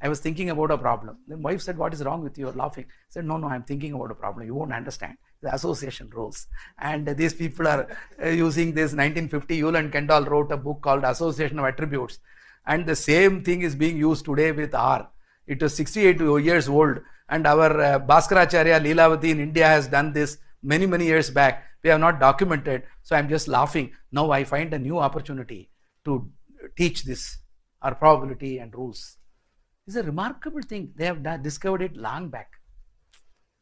I was thinking about a problem. The wife said, what is wrong with you? You're laughing. I said, no, no, I'm thinking about a problem. You won't understand the association rules. And these people are uh, using this 1950, Yule and Kendall wrote a book called Association of Attributes. And the same thing is being used today with R. It is 68 years old. And our uh, Bhaskaracharya Leelavati in India has done this many, many years back. We have not documented. So I'm just laughing. Now I find a new opportunity to teach this our probability and rules. It's a remarkable thing. They have discovered it long back.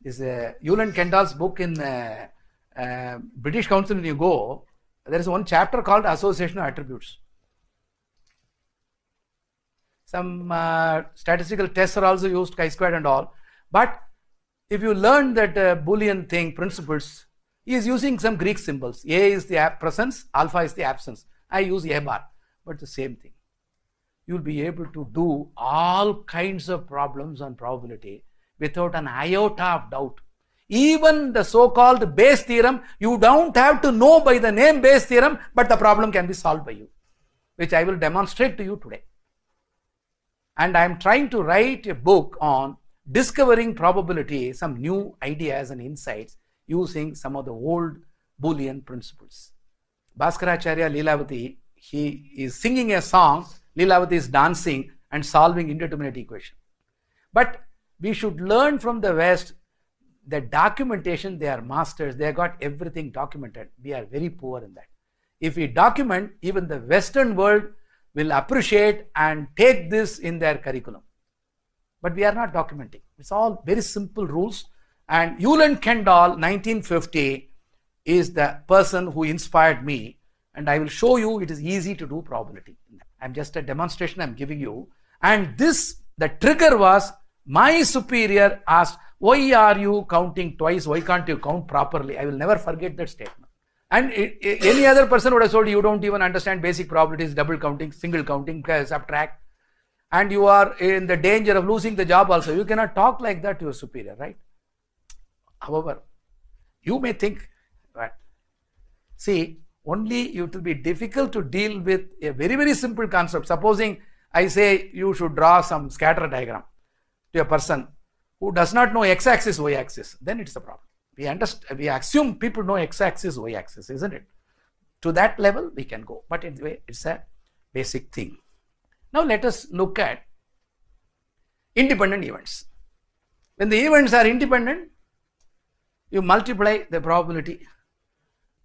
Is uh, Yuland Kendall's book in uh, uh, British Council. When you go, there is one chapter called Association of Attributes. Some uh, statistical tests are also used, chi-squared and all. But if you learn that uh, Boolean thing principles, he is using some Greek symbols. A is the presence, alpha is the absence. I use A bar but the same thing. You'll be able to do all kinds of problems on probability without an iota of doubt. Even the so called Bayes theorem, you don't have to know by the name Bayes theorem, but the problem can be solved by you, which I will demonstrate to you today. And I am trying to write a book on discovering probability, some new ideas and insights using some of the old Boolean principles. Bhaskaracharya Leelavati he is singing a song, Lilavati is dancing and solving indeterminate equation. But we should learn from the West the documentation, they are masters, they have got everything documented. We are very poor in that. If we document, even the Western world will appreciate and take this in their curriculum. But we are not documenting. It's all very simple rules. And Yulen Kendall, 1950, is the person who inspired me and I will show you it is easy to do probability. I'm just a demonstration I'm giving you. And this, the trigger was my superior asked, why are you counting twice? Why can't you count properly? I will never forget that statement. And any other person would have told you, you don't even understand basic probabilities, double counting, single counting, subtract. And you are in the danger of losing the job also. You cannot talk like that to your superior, right? However, you may think, right? See, only it will be difficult to deal with a very, very simple concept. Supposing I say you should draw some scatter diagram to a person who does not know x axis, y axis, then it's a problem. We, understand, we assume people know x axis, y axis, isn't it? To that level, we can go. But anyway, it's a basic thing. Now, let us look at independent events. When the events are independent, you multiply the probability,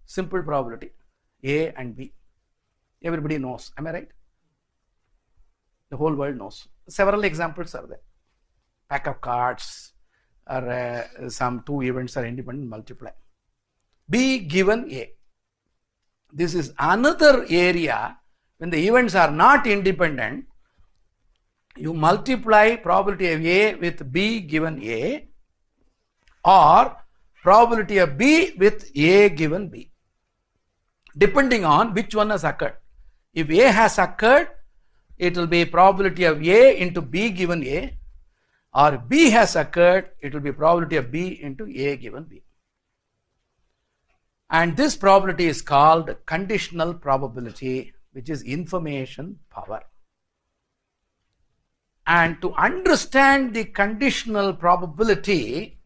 simple probability, a and B. Everybody knows, am I right? The whole world knows. Several examples are there. Pack of cards or uh, some two events are independent multiply. B given A. This is another area when the events are not independent, you multiply probability of A with B given A or probability of B with A given B depending on which one has occurred. If A has occurred, it will be probability of A into B given A or B has occurred, it will be probability of B into A given B. And this probability is called conditional probability, which is information power. And to understand the conditional probability,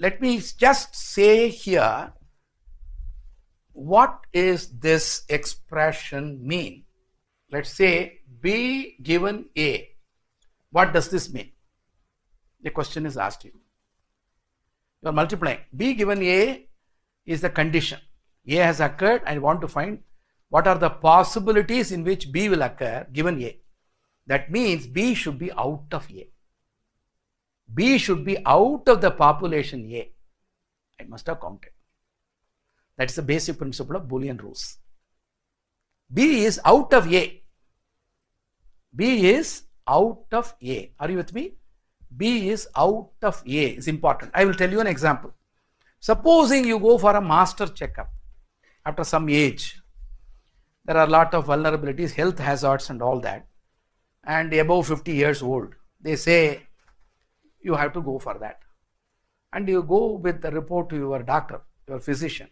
let me just say here what is this expression mean? Let's say B given A. What does this mean? The question is asked you. You are multiplying. B given A is the condition. A has occurred. I want to find what are the possibilities in which B will occur given A. That means B should be out of A. B should be out of the population A. I must have counted. That is the basic principle of Boolean rules. B is out of A. B is out of A. Are you with me? B is out of A is important. I will tell you an example. Supposing you go for a master checkup after some age, there are a lot of vulnerabilities, health hazards, and all that. And above 50 years old, they say you have to go for that. And you go with the report to your doctor, your physician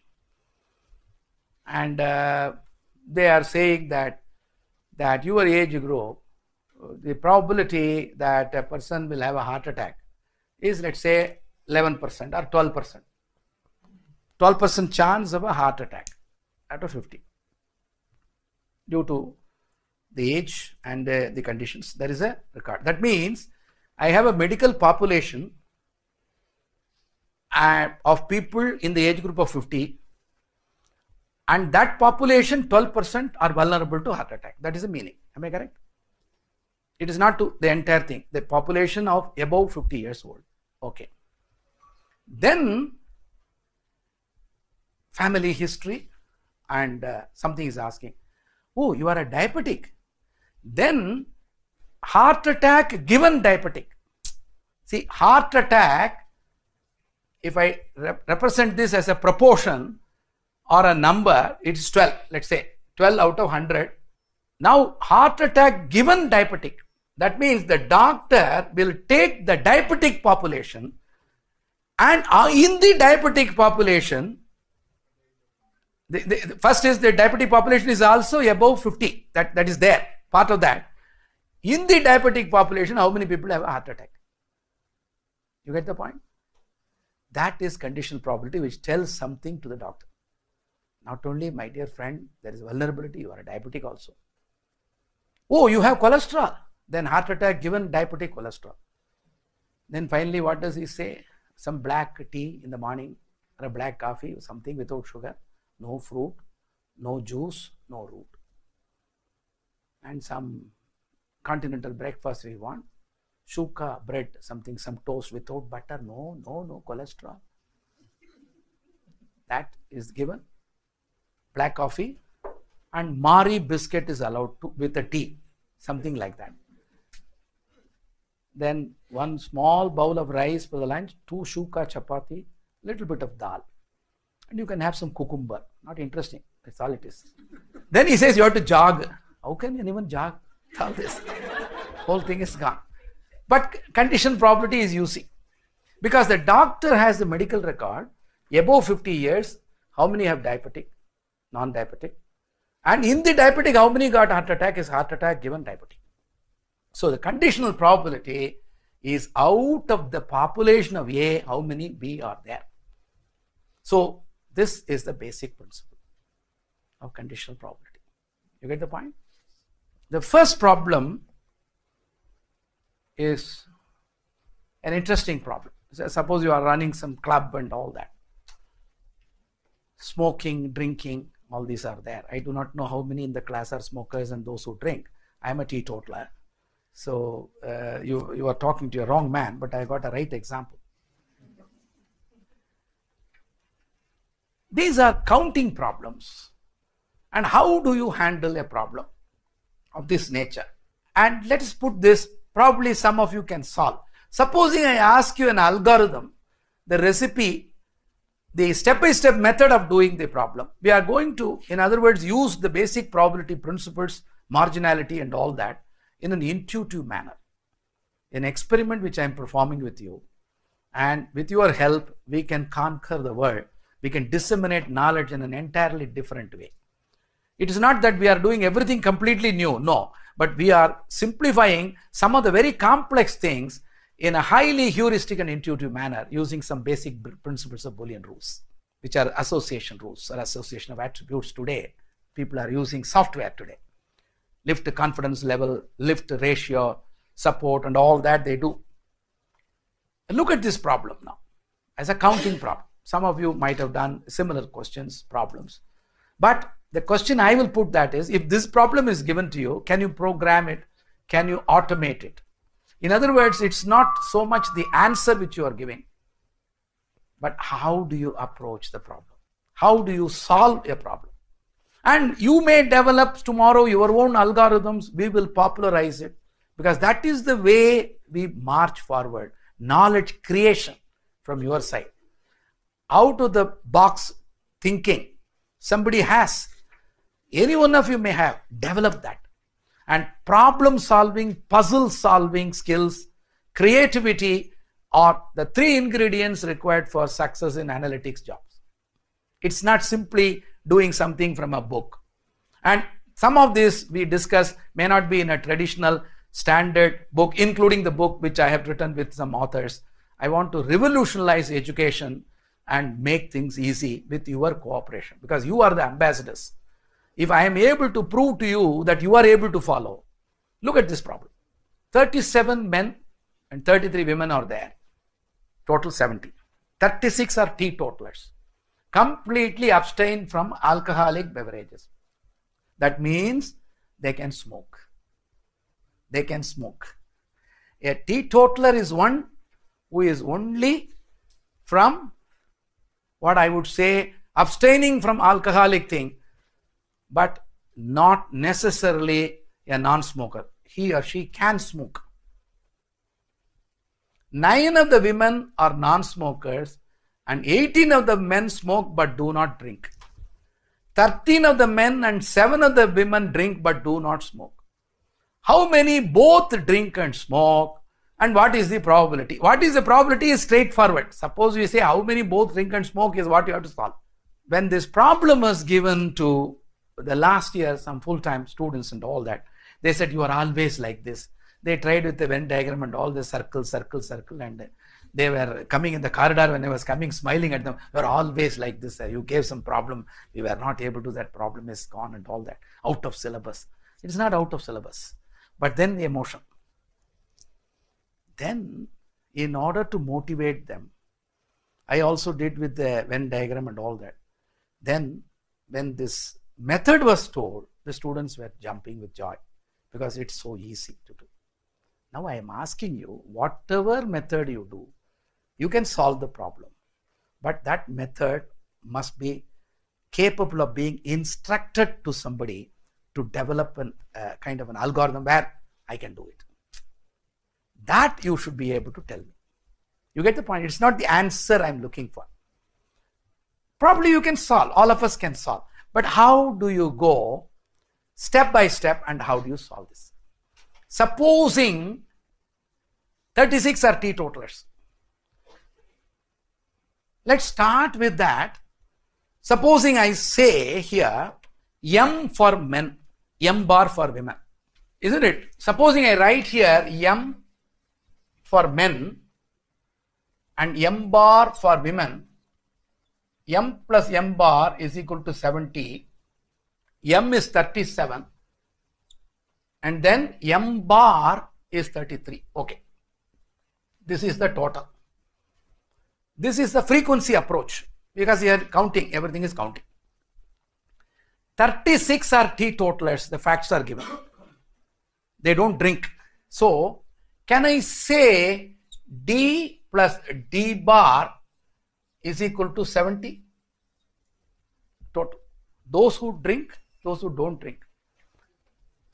and uh, they are saying that that your age group the probability that a person will have a heart attack is let's say 11% or 12% 12% chance of a heart attack out of 50 due to the age and the, uh, the conditions there is a record that means i have a medical population uh, of people in the age group of 50 and that population 12% are vulnerable to heart attack. That is the meaning. Am I correct? It is not to the entire thing. The population of above 50 years old. Okay. Then family history and uh, something is asking, oh, you are a diabetic. Then heart attack given diabetic. See, heart attack, if I rep represent this as a proportion, or a number, it is 12, let's say 12 out of 100. Now, heart attack given diabetic, that means the doctor will take the diabetic population and uh, in the diabetic population, the, the, the first is the diabetic population is also above 50, that, that is there, part of that. In the diabetic population, how many people have a heart attack? You get the point? That is conditional probability which tells something to the doctor. Not only, my dear friend, there is vulnerability, you are a diabetic also. Oh, you have cholesterol. Then heart attack given diabetic cholesterol. Then finally, what does he say? Some black tea in the morning or a black coffee, something without sugar, no fruit, no juice, no root. And some continental breakfast we want. Shuka bread, something, some toast without butter, no, no, no cholesterol. That is given black coffee and Mari biscuit is allowed to with a tea, something like that. Then one small bowl of rice for the lunch, two shuka chapati, little bit of dal. And you can have some cucumber. Not interesting. That's all it is. then he says you have to jog. How can anyone jog? All this. Whole thing is gone. But condition property is UC. Because the doctor has the medical record, above 50 years, how many have diabetic? non-diabetic. And in the diabetic, how many got heart attack is heart attack given diabetic. So the conditional probability is out of the population of A, how many B are there. So this is the basic principle of conditional probability. You get the point? The first problem is an interesting problem. Suppose you are running some club and all that. Smoking, drinking, all these are there. I do not know how many in the class are smokers and those who drink. I'm a teetotaler. So uh, you, you are talking to a wrong man, but I got a right example. These are counting problems. And how do you handle a problem of this nature? And let us put this, probably some of you can solve. Supposing I ask you an algorithm, the recipe the step-by-step method of doing the problem. We are going to, in other words, use the basic probability principles, marginality and all that in an intuitive manner. An experiment which I am performing with you and with your help, we can conquer the world. We can disseminate knowledge in an entirely different way. It is not that we are doing everything completely new, no, but we are simplifying some of the very complex things in a highly heuristic and intuitive manner using some basic principles of Boolean rules, which are association rules or association of attributes today. People are using software today. Lift the confidence level, lift ratio, support and all that they do. Look at this problem now as a counting problem. Some of you might have done similar questions, problems. But the question I will put that is, if this problem is given to you, can you program it? Can you automate it? In other words, it's not so much the answer which you are giving, but how do you approach the problem? How do you solve a problem? And you may develop tomorrow your own algorithms, we will popularize it because that is the way we march forward. Knowledge creation from your side. Out of the box thinking, somebody has, any one of you may have, developed that and problem solving, puzzle solving skills, creativity are the three ingredients required for success in analytics jobs. It's not simply doing something from a book. And some of this we discuss may not be in a traditional standard book, including the book which I have written with some authors. I want to revolutionize education and make things easy with your cooperation because you are the ambassadors if I am able to prove to you that you are able to follow, look at this problem. 37 men and 33 women are there, total 70. 36 are teetotalers, completely abstain from alcoholic beverages. That means they can smoke. They can smoke. A teetotaler is one who is only from what I would say abstaining from alcoholic thing but not necessarily a non smoker. He or she can smoke. Nine of the women are non smokers, and 18 of the men smoke but do not drink. 13 of the men and 7 of the women drink but do not smoke. How many both drink and smoke? And what is the probability? What is the probability is straightforward. Suppose we say how many both drink and smoke is what you have to solve. When this problem is given to the last year, some full-time students and all that, they said, you are always like this. They tried with the Venn diagram and all the circle, circle, circle, and they were coming in the corridor when I was coming, smiling at them. You are always like this, sir. You gave some problem. We were not able to. That problem is gone and all that. Out of syllabus. It is not out of syllabus. But then the emotion. Then, in order to motivate them, I also did with the Venn diagram and all that. Then, when this method was told, the students were jumping with joy because it's so easy to do. Now I am asking you, whatever method you do, you can solve the problem. But that method must be capable of being instructed to somebody to develop an uh, kind of an algorithm where I can do it. That you should be able to tell me. You get the point? It's not the answer I'm looking for. Probably you can solve, all of us can solve. But how do you go step by step and how do you solve this? Supposing 36 are teetotalers. Let's start with that. Supposing I say here M for men, M bar for women, isn't it? Supposing I write here M for men and M bar for women, m plus m bar is equal to 70, m is 37 and then m bar is 33. Okay. This is the total. This is the frequency approach because you are counting, everything is counting. 36 are teetotalers, the facts are given. They don't drink. So, can I say D plus D bar is equal to 70 total. Those who drink, those who don't drink.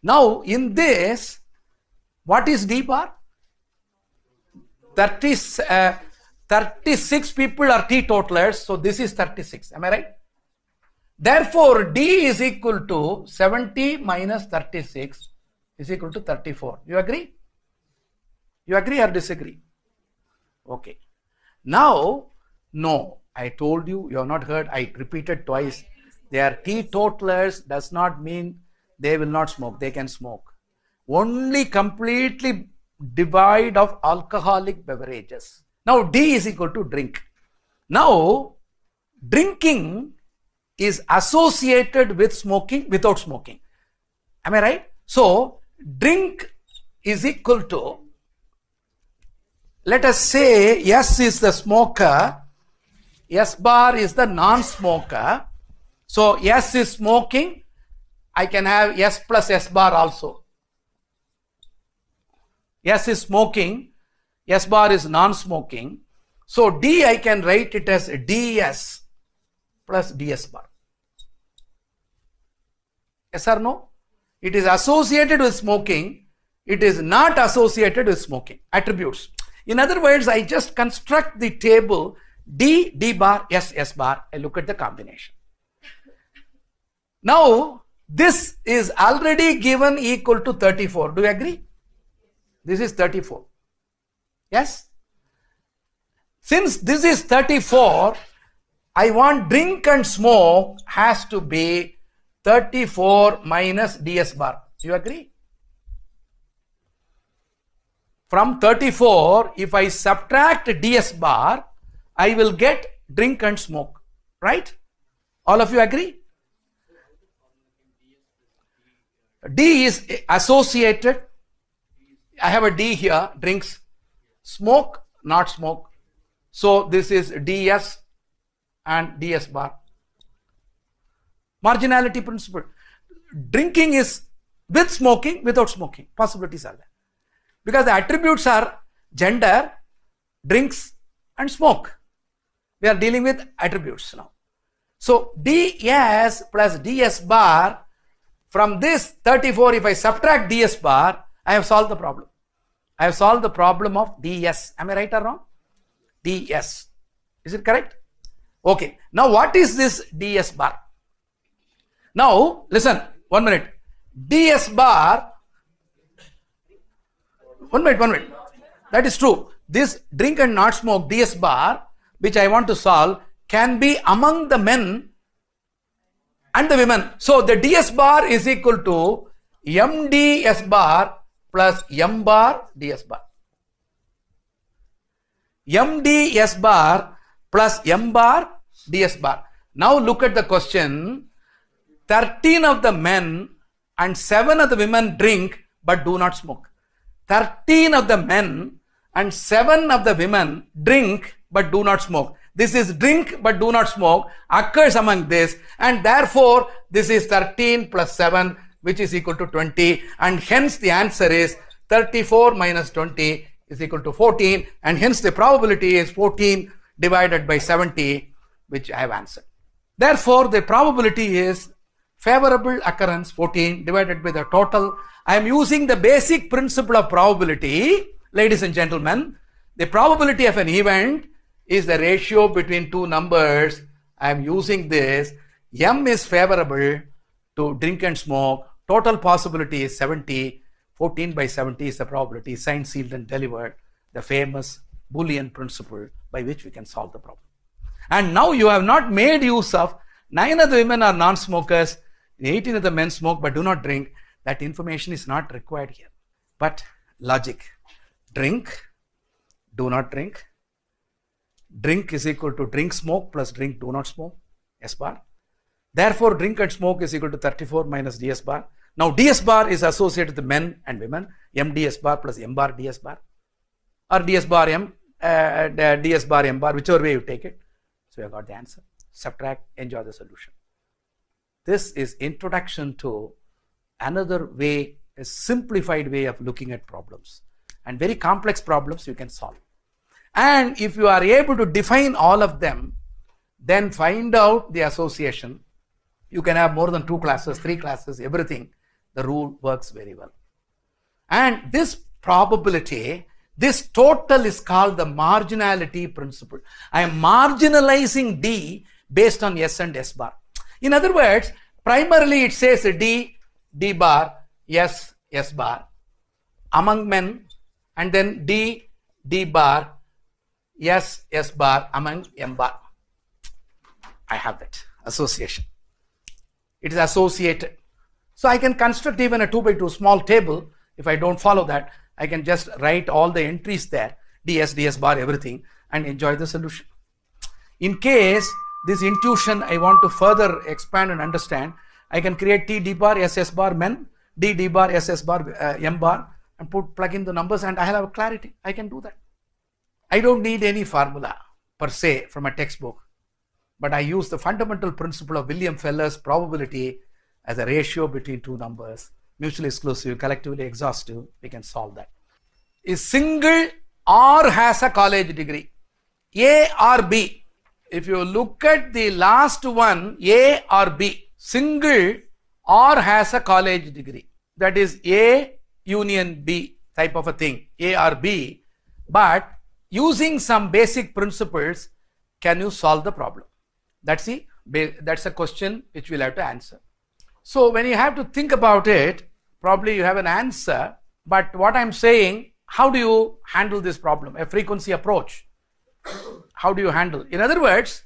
Now, in this, what is D bar? 30, uh, 36 people are teetotalers, so this is 36. Am I right? Therefore, D is equal to 70 minus 36 is equal to 34. You agree? You agree or disagree? Okay. Now, no, I told you, you have not heard, I repeated twice. They are teetotalers, does not mean they will not smoke, they can smoke. Only completely devoid of alcoholic beverages. Now, D is equal to drink. Now, drinking is associated with smoking without smoking. Am I right? So, drink is equal to, let us say S is the smoker S bar is the non-smoker. So S is smoking. I can have S plus S bar also. S is smoking. S bar is non-smoking. So D I can write it as DS plus DS bar. Yes or no? It is associated with smoking. It is not associated with smoking. Attributes. In other words, I just construct the table D, D bar, S, S bar. I look at the combination. Now, this is already given equal to 34. Do you agree? This is 34. Yes? Since this is 34, I want drink and smoke has to be 34 minus ds bar. You agree? From 34, if I subtract ds bar, I will get drink and smoke. Right? All of you agree? D is associated. I have a D here, drinks. Smoke, not smoke. So this is DS and DS bar. Marginality principle. Drinking is with smoking, without smoking. Possibilities are there. Because the attributes are gender, drinks, and smoke. We are dealing with attributes now. So ds plus ds bar, from this 34, if I subtract ds bar, I have solved the problem. I have solved the problem of ds. Am I right or wrong? ds. Is it correct? Okay. Now what is this ds bar? Now listen, one minute. ds bar, one minute, one minute. That is true. This drink and not smoke ds bar which I want to solve can be among the men and the women. So the ds bar is equal to mds bar plus m bar ds bar. mds bar plus m bar ds bar. Now look at the question. 13 of the men and 7 of the women drink but do not smoke. 13 of the men and seven of the women drink but do not smoke. This is drink but do not smoke occurs among this and therefore this is 13 plus 7 which is equal to 20 and hence the answer is 34 minus 20 is equal to 14 and hence the probability is 14 divided by 70 which I have answered. Therefore the probability is favorable occurrence 14 divided by the total. I am using the basic principle of probability Ladies and gentlemen, the probability of an event is the ratio between two numbers. I am using this. M is favorable to drink and smoke. Total possibility is 70. 14 by 70 is the probability signed, sealed, and delivered, the famous Boolean principle by which we can solve the problem. And now you have not made use of nine of the women are non smokers, 18 of the men smoke but do not drink. That information is not required here. But logic drink, do not drink. Drink is equal to drink smoke plus drink do not smoke, S bar. Therefore, drink and smoke is equal to 34 minus ds bar. Now, ds bar is associated with men and women, mds bar plus m bar ds bar, or ds bar m, uh, uh ds bar m bar, whichever way you take it. So, you have got the answer. Subtract, enjoy the solution. This is introduction to another way, a simplified way of looking at problems and very complex problems you can solve. And if you are able to define all of them, then find out the association. You can have more than two classes, three classes, everything. The rule works very well. And this probability, this total is called the marginality principle. I am marginalizing D based on S and S bar. In other words, primarily it says D, D bar, S, S bar. Among men, and then D, D bar, S, S bar among M bar. I have that association. It is associated. So I can construct even a 2 by 2 small table. If I don't follow that, I can just write all the entries there, ds, ds bar, everything, and enjoy the solution. In case this intuition I want to further expand and understand, I can create T d bar, S S bar, men, D d bar, S S bar, uh, M bar, and put plug in the numbers and i have clarity. I can do that. I don't need any formula per se from a textbook, but I use the fundamental principle of William Feller's probability as a ratio between two numbers, mutually exclusive, collectively exhaustive, we can solve that. Is single or has a college degree, A or B. If you look at the last one, A or B, single or has a college degree, that is A union B type of a thing, A or B, but using some basic principles, can you solve the problem? That's the that's a question which we'll have to answer. So when you have to think about it, probably you have an answer, but what I'm saying, how do you handle this problem? A frequency approach. How do you handle? In other words,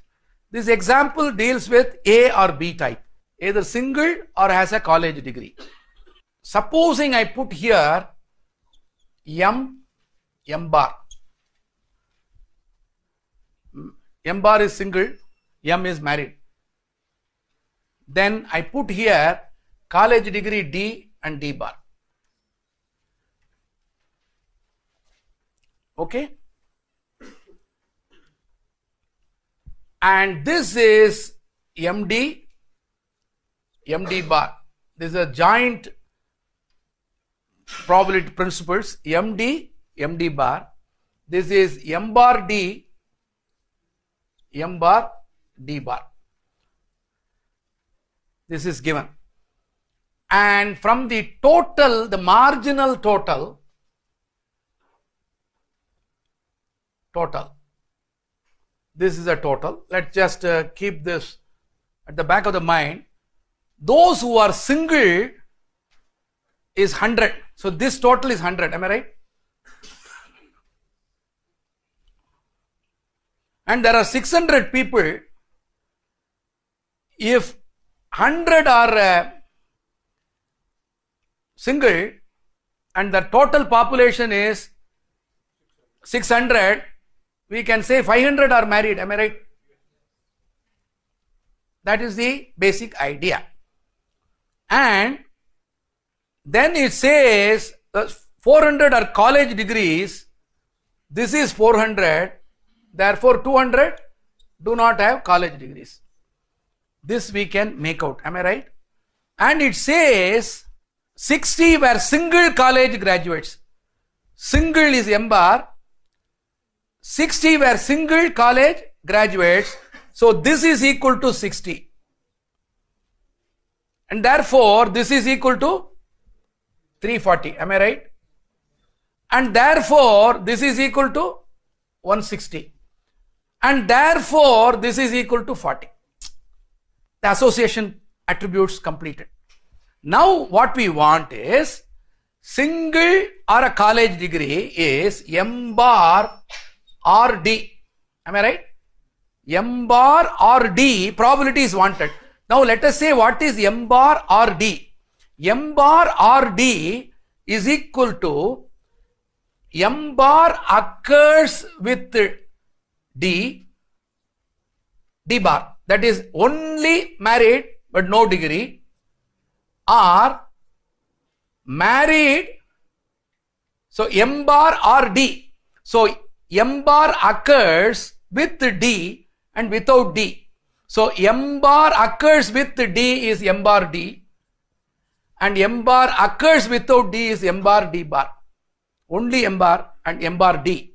this example deals with A or B type, either single or has a college degree. Supposing I put here M, M bar. M bar is single, M is married. Then I put here college degree D and D bar. Okay? And this is MD, MD bar. This is a joint probability principles MD, MD bar. This is M bar D, M bar D bar. This is given. And from the total, the marginal total, total, this is a total. Let's just uh, keep this at the back of the mind. Those who are single is 100. So this total is 100, am I right? And there are 600 people. If 100 are uh, single and the total population is 600, we can say 500 are married, am I right? That is the basic idea. And then it says uh, 400 are college degrees. This is 400. Therefore, 200 do not have college degrees. This we can make out. Am I right? And it says 60 were single college graduates. Single is M bar. 60 were single college graduates. So this is equal to 60. And therefore, this is equal to 340. Am I right? And therefore, this is equal to 160. And therefore, this is equal to 40. The association attributes completed. Now, what we want is single or a college degree is M bar R D. Am I right? M bar R D probability is wanted. Now, let us say what is M bar R D m bar rd is equal to m bar occurs with d d bar that is only married but no degree or married so m bar rd so m bar occurs with d and without d so m bar occurs with d is m bar d and m bar occurs without d is m bar d bar. Only m bar and m bar d.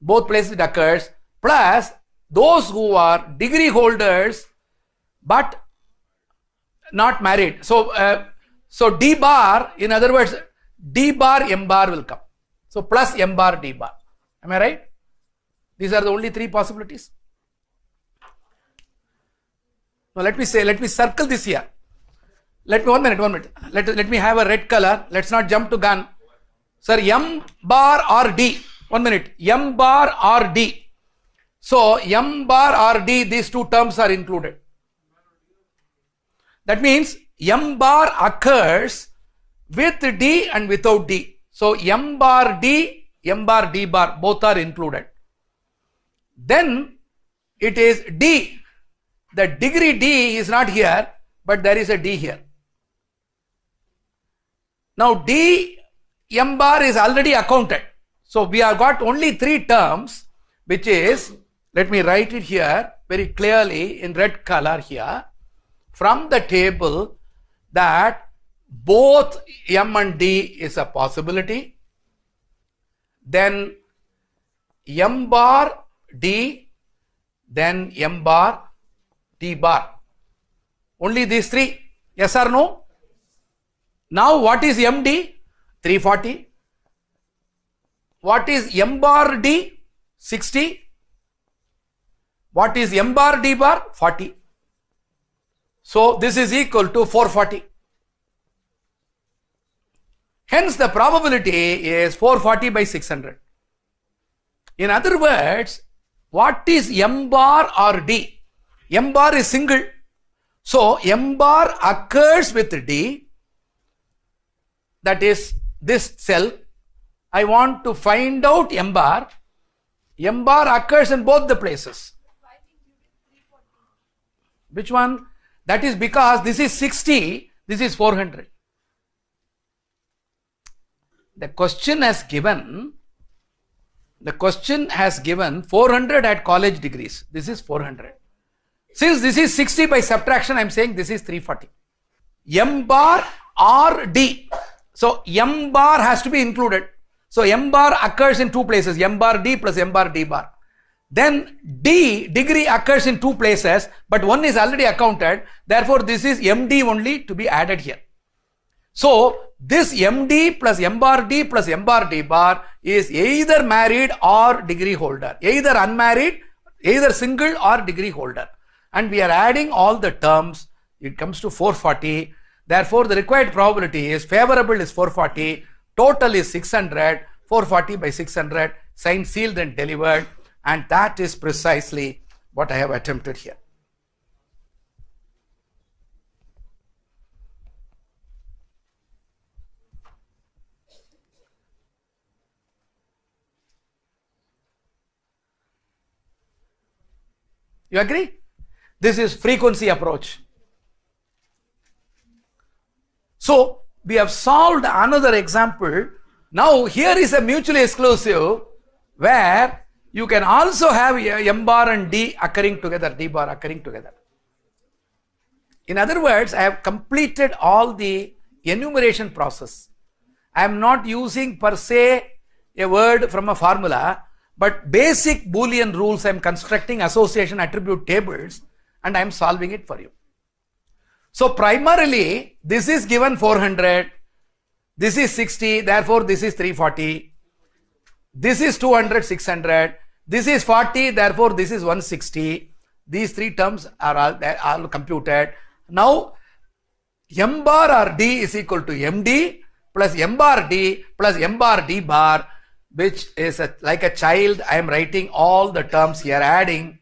Both places it occurs. Plus those who are degree holders but not married. So, uh, so d bar, in other words, d bar m bar will come. So plus m bar d bar. Am I right? These are the only three possibilities. Now let me say, let me circle this here. Let me, one minute, one minute. Let, let me have a red color. Let's not jump to gun. Sir, M bar or D? One minute. M bar or D? So, M bar or D, these two terms are included. That means M bar occurs with D and without D. So, M bar D, M bar D bar, both are included. Then it is D. The degree D is not here, but there is a D here. Now D M bar is already accounted. So we have got only three terms which is, let me write it here very clearly in red color here from the table that both M and D is a possibility. Then M bar D, then M bar D bar. Only these three. Yes or no? Now what is MD? 340. What is M bar D? 60. What is M bar D bar? 40. So this is equal to 440. Hence the probability is 440 by 600. In other words, what is M bar or D? M bar is single. So M bar occurs with D that is this cell, I want to find out M bar. M bar occurs in both the places. Which one? That is because this is 60, this is 400. The question has given, the question has given 400 at college degrees. This is 400. Since this is 60 by subtraction, I am saying this is 340. M bar R D so m bar has to be included. So m bar occurs in two places, m bar d plus m bar d bar. Then d degree occurs in two places, but one is already accounted. Therefore, this is md only to be added here. So this md plus m bar d plus m bar d bar is either married or degree holder, either unmarried, either single or degree holder. And we are adding all the terms. It comes to 440 Therefore, the required probability is favorable is 440, total is 600, 440 by 600, signed, sealed and delivered and that is precisely what I have attempted here. You agree? This is frequency approach. So we have solved another example. Now here is a mutually exclusive where you can also have M bar and D occurring together, D bar occurring together. In other words, I have completed all the enumeration process. I am not using per se a word from a formula, but basic Boolean rules I am constructing association attribute tables and I am solving it for you. So primarily, this is given 400, this is 60, therefore this is 340, this is 200, 600, this is 40, therefore this is 160. These three terms are all, computed. Now, m bar R D is equal to md plus m bar d plus m bar d bar, which is a, like a child. I am writing all the terms here, adding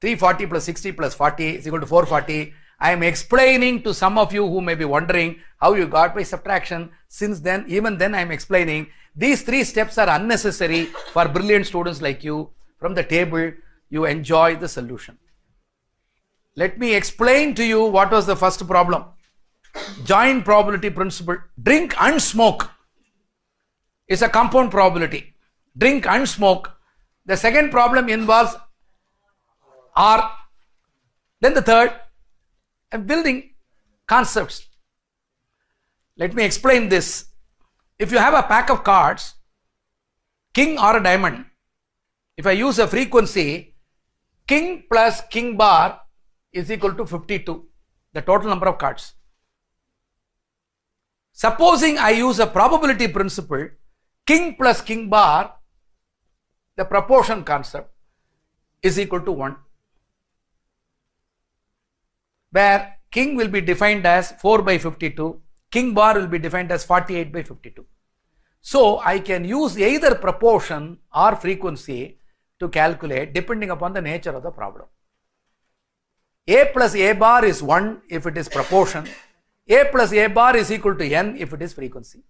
340 plus 60 plus 40 is equal to 440. I am explaining to some of you who may be wondering how you got by subtraction. Since then, even then I am explaining these three steps are unnecessary for brilliant students like you. From the table, you enjoy the solution. Let me explain to you what was the first problem. Joint probability principle. Drink and smoke is a compound probability. Drink and smoke. The second problem involves R. Then the third, I'm building concepts. Let me explain this. If you have a pack of cards, king or a diamond, if I use a frequency, king plus king bar is equal to 52, the total number of cards. Supposing I use a probability principle, king plus king bar, the proportion concept is equal to 1 where king will be defined as 4 by 52, king bar will be defined as 48 by 52. So I can use either proportion or frequency to calculate depending upon the nature of the problem. A plus A bar is 1 if it is proportion, A plus A bar is equal to N if it is frequency.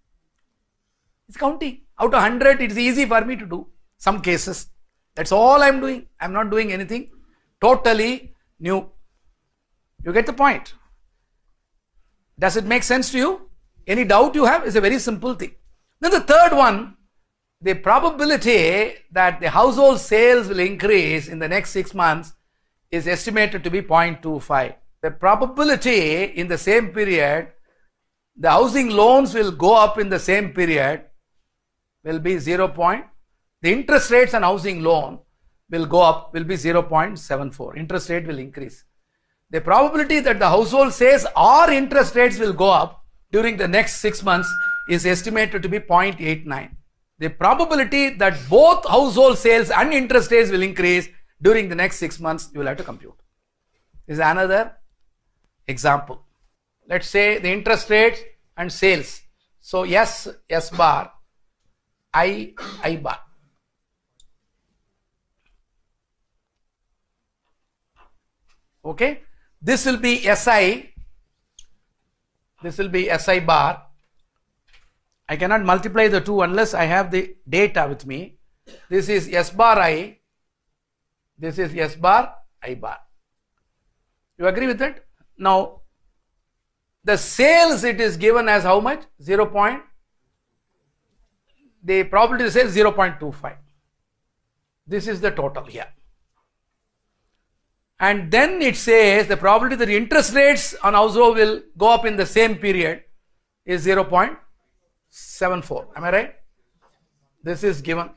It's counting. Out of 100, it is easy for me to do some cases. That's all I'm doing. I'm not doing anything totally new. You get the point. Does it make sense to you? Any doubt you have is a very simple thing. Then the third one, the probability that the household sales will increase in the next six months is estimated to be 0.25. The probability in the same period, the housing loans will go up in the same period will be 0. Point, the interest rates on housing loan will go up, will be 0.74. Interest rate will increase the probability that the household says our interest rates will go up during the next six months is estimated to be 0.89. The probability that both household sales and interest rates will increase during the next six months, you will have to compute. This is another example. Let's say the interest rates and sales. So, yes, S bar, I, I bar. Okay? This will be SI, this will be SI bar. I cannot multiply the two unless I have the data with me. This is S bar I, this is S bar I bar. You agree with that? Now, the sales it is given as how much? 0. Point, the probability says 0.25. This is the total here. And then it says the probability that interest rates on household will go up in the same period is 0.74. Am I right? This is given.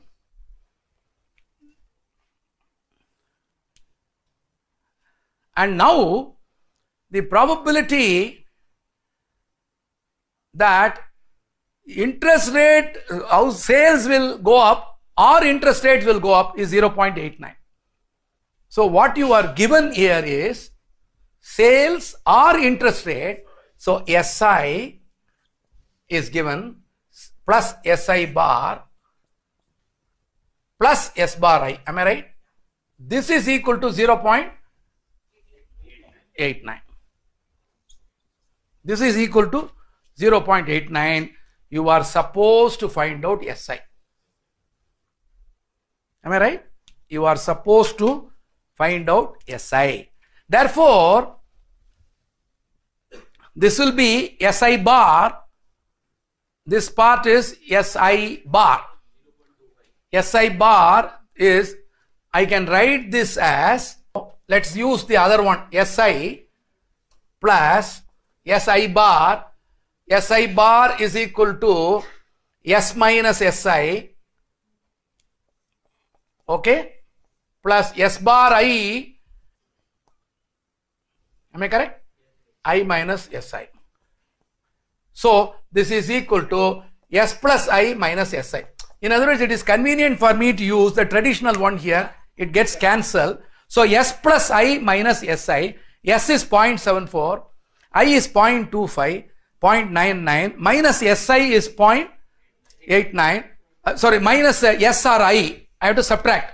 And now the probability that interest rate, uh, house sales will go up or interest rates will go up is 0.89. So what you are given here is sales or interest rate. So SI is given plus SI bar plus S bar I. Am I right? This is equal to 0 0.89. This is equal to 0 0.89. You are supposed to find out SI. Am I right? You are supposed to Find out SI. Therefore, this will be SI bar. This part is SI bar. SI bar is, I can write this as, let's use the other one, SI plus SI bar. SI bar is equal to S minus SI. Okay? plus S bar I. Am I correct? I minus SI. So, this is equal to S plus I minus SI. In other words, it is convenient for me to use the traditional one here. It gets cancelled. So, S plus I minus SI. S is 0.74. I is 0.25. 0.99 minus SI is 0.89 uh, sorry minus uh, SRI I have to subtract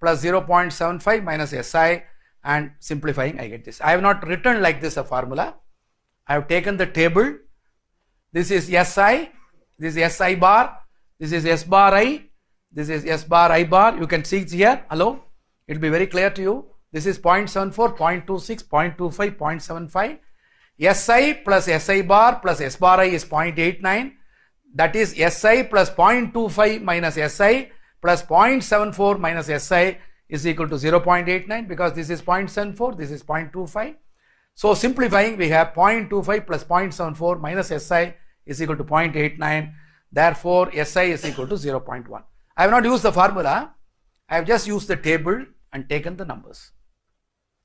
plus 0.75 minus SI and simplifying I get this. I have not written like this a formula. I have taken the table. This is SI, this is SI bar, this is S bar I, this is S bar I bar. You can see it here. Hello? It will be very clear to you. This is 0.74, 0.26, 0.25, 0.75. SI plus SI bar plus S bar I is 0.89. That is SI plus 0.25 minus SI plus 0.74 minus SI is equal to 0.89 because this is 0.74, this is 0.25. So simplifying, we have 0.25 plus 0.74 minus SI is equal to 0.89. Therefore, SI is equal to 0.1. I have not used the formula. I have just used the table and taken the numbers.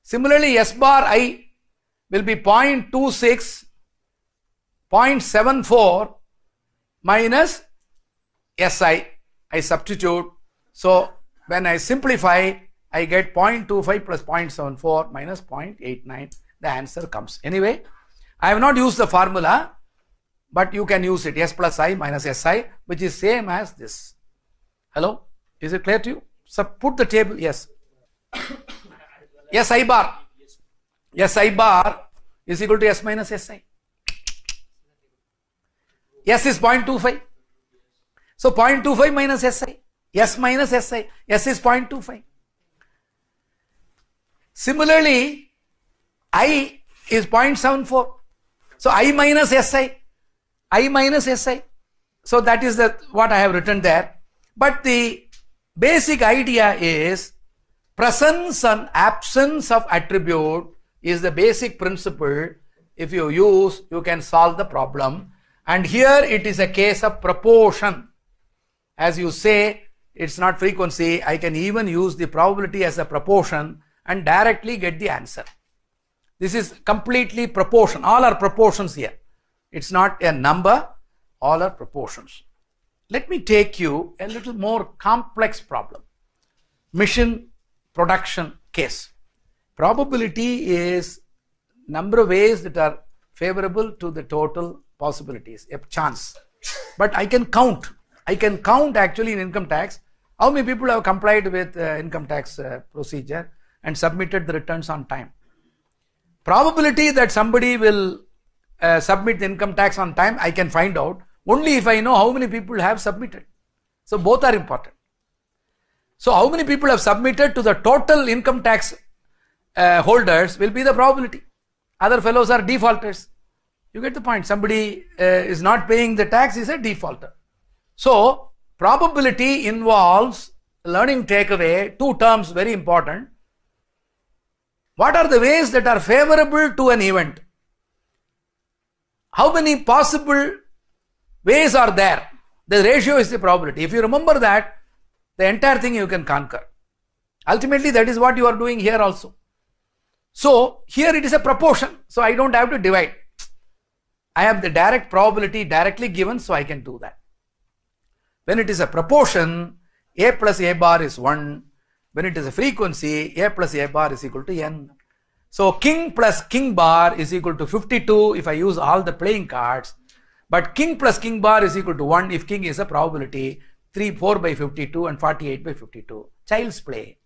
Similarly, S bar I will be 0.26, 0.74 minus SI. I substitute so when I simplify, I get 0.25 plus 0.74 minus 0.89. The answer comes. Anyway, I have not used the formula, but you can use it. S plus I minus SI, which is same as this. Hello? Is it clear to you? So put the table. Yes. SI bar. SI bar is equal to S minus SI. S is 0.25. So 0.25 minus SI. S minus Si, S is 0.25. Similarly, I is 0.74. So I minus Si, I minus Si. So that is the, what I have written there. But the basic idea is presence and absence of attribute is the basic principle. If you use, you can solve the problem. And here it is a case of proportion. As you say, it's not frequency, I can even use the probability as a proportion and directly get the answer. This is completely proportion, all are proportions here. It's not a number, all are proportions. Let me take you a little more complex problem. Mission production case. Probability is number of ways that are favorable to the total possibilities, a chance. But I can count I can count actually in income tax how many people have complied with uh, income tax uh, procedure and submitted the returns on time. Probability that somebody will uh, submit the income tax on time, I can find out only if I know how many people have submitted. So both are important. So how many people have submitted to the total income tax uh, holders will be the probability. Other fellows are defaulters. You get the point. Somebody uh, is not paying the tax is a defaulter. So, probability involves learning takeaway, two terms very important. What are the ways that are favorable to an event? How many possible ways are there? The ratio is the probability. If you remember that, the entire thing you can conquer. Ultimately, that is what you are doing here also. So, here it is a proportion, so I don't have to divide. I have the direct probability directly given, so I can do that. When it is a proportion, A plus A bar is 1. When it is a frequency, A plus A bar is equal to N. So king plus king bar is equal to 52 if I use all the playing cards. But king plus king bar is equal to 1 if king is a probability 3, 4 by 52 and 48 by 52. Child's play.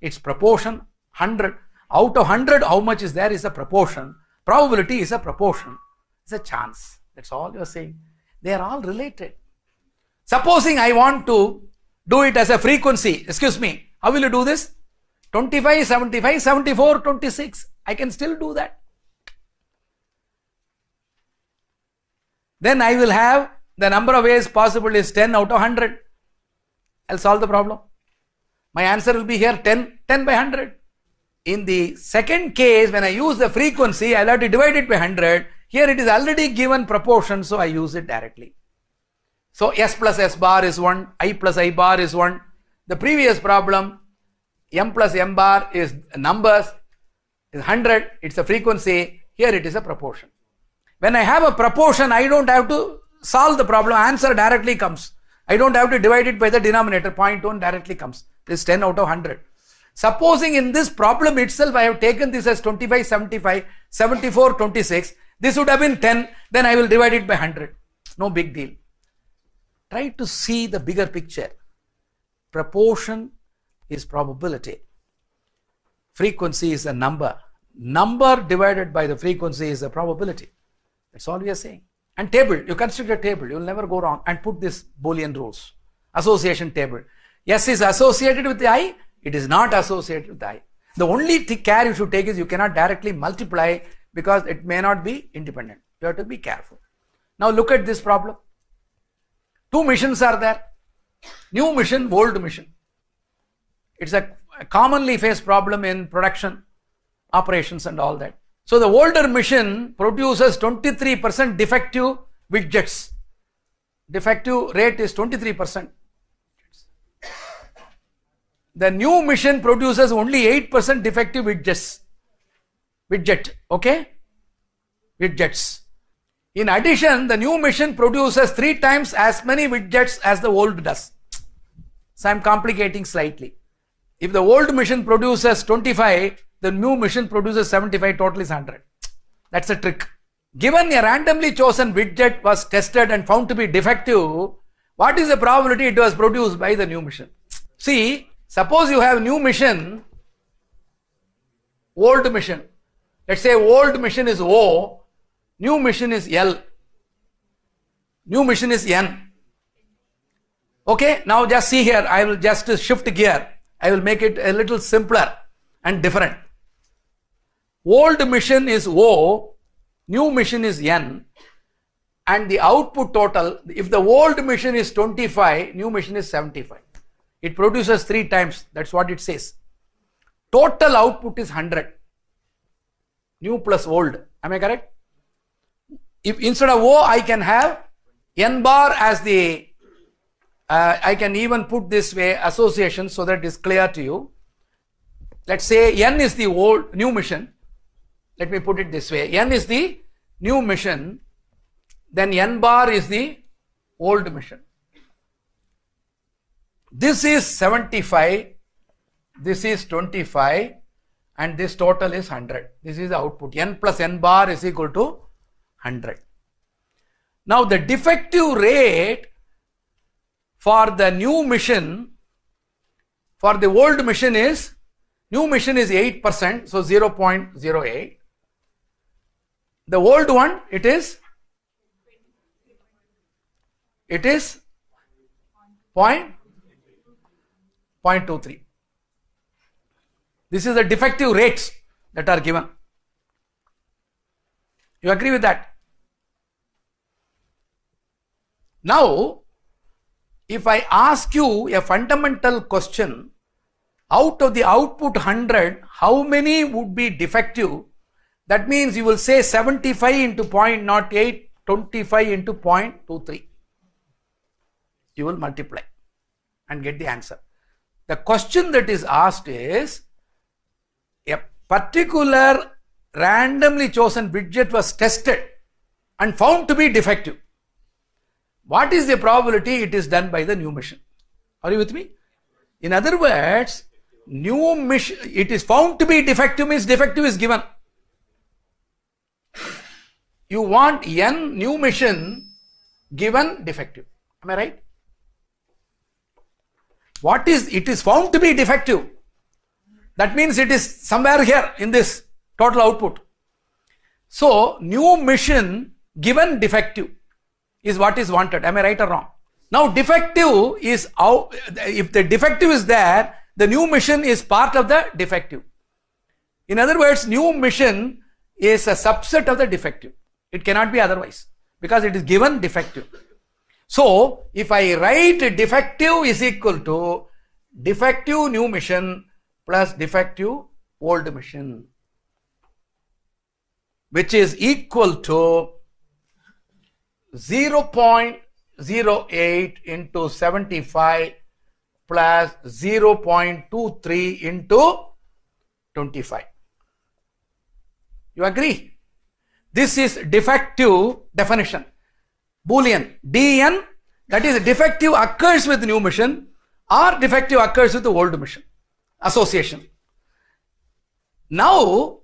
Its proportion 100. Out of 100 how much is there is a proportion. Probability is a proportion. It's a chance. That's all you are saying. They are all related. Supposing I want to do it as a frequency, excuse me, how will you do this? 25, 75, 74, 26. I can still do that. Then I will have the number of ways possible is 10 out of 100. I'll solve the problem. My answer will be here 10, 10 by 100. In the second case, when I use the frequency, I'll have to divide it by 100. Here it is already given proportion, so I use it directly. So S plus S bar is 1, I plus I bar is 1. The previous problem, M plus M bar is numbers, is 100, it's a frequency, here it is a proportion. When I have a proportion, I don't have to solve the problem, answer directly comes. I don't have to divide it by the denominator, 0.1 directly comes. This is 10 out of 100. Supposing in this problem itself, I have taken this as 25, 75, 74, 26, this would have been 10, then I will divide it by 100. No big deal. Try to see the bigger picture. Proportion is probability. Frequency is a number. Number divided by the frequency is the probability. That's all we are saying. And table, you construct a table, you will never go wrong. And put this Boolean rules. Association table. S is associated with the I, it is not associated with the I. The only care you should take is you cannot directly multiply because it may not be independent. You have to be careful. Now look at this problem. Two missions are there new mission, old mission. It's a commonly faced problem in production, operations, and all that. So, the older mission produces 23% defective widgets. Defective rate is 23%. The new mission produces only 8% defective widgets. Widget, okay? Widgets. In addition, the new machine produces three times as many widgets as the old does. So I'm complicating slightly. If the old machine produces 25, the new machine produces 75, total is 100. That's a trick. Given a randomly chosen widget was tested and found to be defective, what is the probability it was produced by the new machine? See, suppose you have new machine, old machine. Let's say old machine is O New mission is L. New mission is N. Okay, now just see here. I will just shift gear. I will make it a little simpler and different. Old mission is O, new mission is N, and the output total, if the old mission is 25, new mission is 75. It produces three times, that's what it says. Total output is 100. New plus old, am I correct? If instead of O, I can have N bar as the, uh, I can even put this way association so that it is clear to you. Let's say N is the old, new mission. Let me put it this way. N is the new mission. Then N bar is the old mission. This is 75, this is 25 and this total is 100. This is the output. N plus N bar is equal to 100. Now the defective rate for the new mission, for the old mission is, new mission is 8%, so 0.08. The old one, it is, it is point, 0.23. This is the defective rates that are given. You agree with that? Now, if I ask you a fundamental question, out of the output 100, how many would be defective? That means you will say 75 into 0.08, 25 into 0.23. You will multiply and get the answer. The question that is asked is a particular randomly chosen widget was tested and found to be defective. What is the probability it is done by the new machine? Are you with me? In other words, new machine, it is found to be defective means defective is given. You want n new machine given defective. Am I right? What is, it is found to be defective. That means it is somewhere here in this total output. So, new machine given defective is what is wanted. Am I right or wrong? Now, defective is how, If the defective is there, the new mission is part of the defective. In other words, new mission is a subset of the defective. It cannot be otherwise because it is given defective. So, if I write defective is equal to defective new mission plus defective old mission, which is equal to 0.08 into 75 plus 0.23 into 25. You agree? This is defective definition. Boolean, DN, that is defective occurs with new mission or defective occurs with the old mission, association. Now,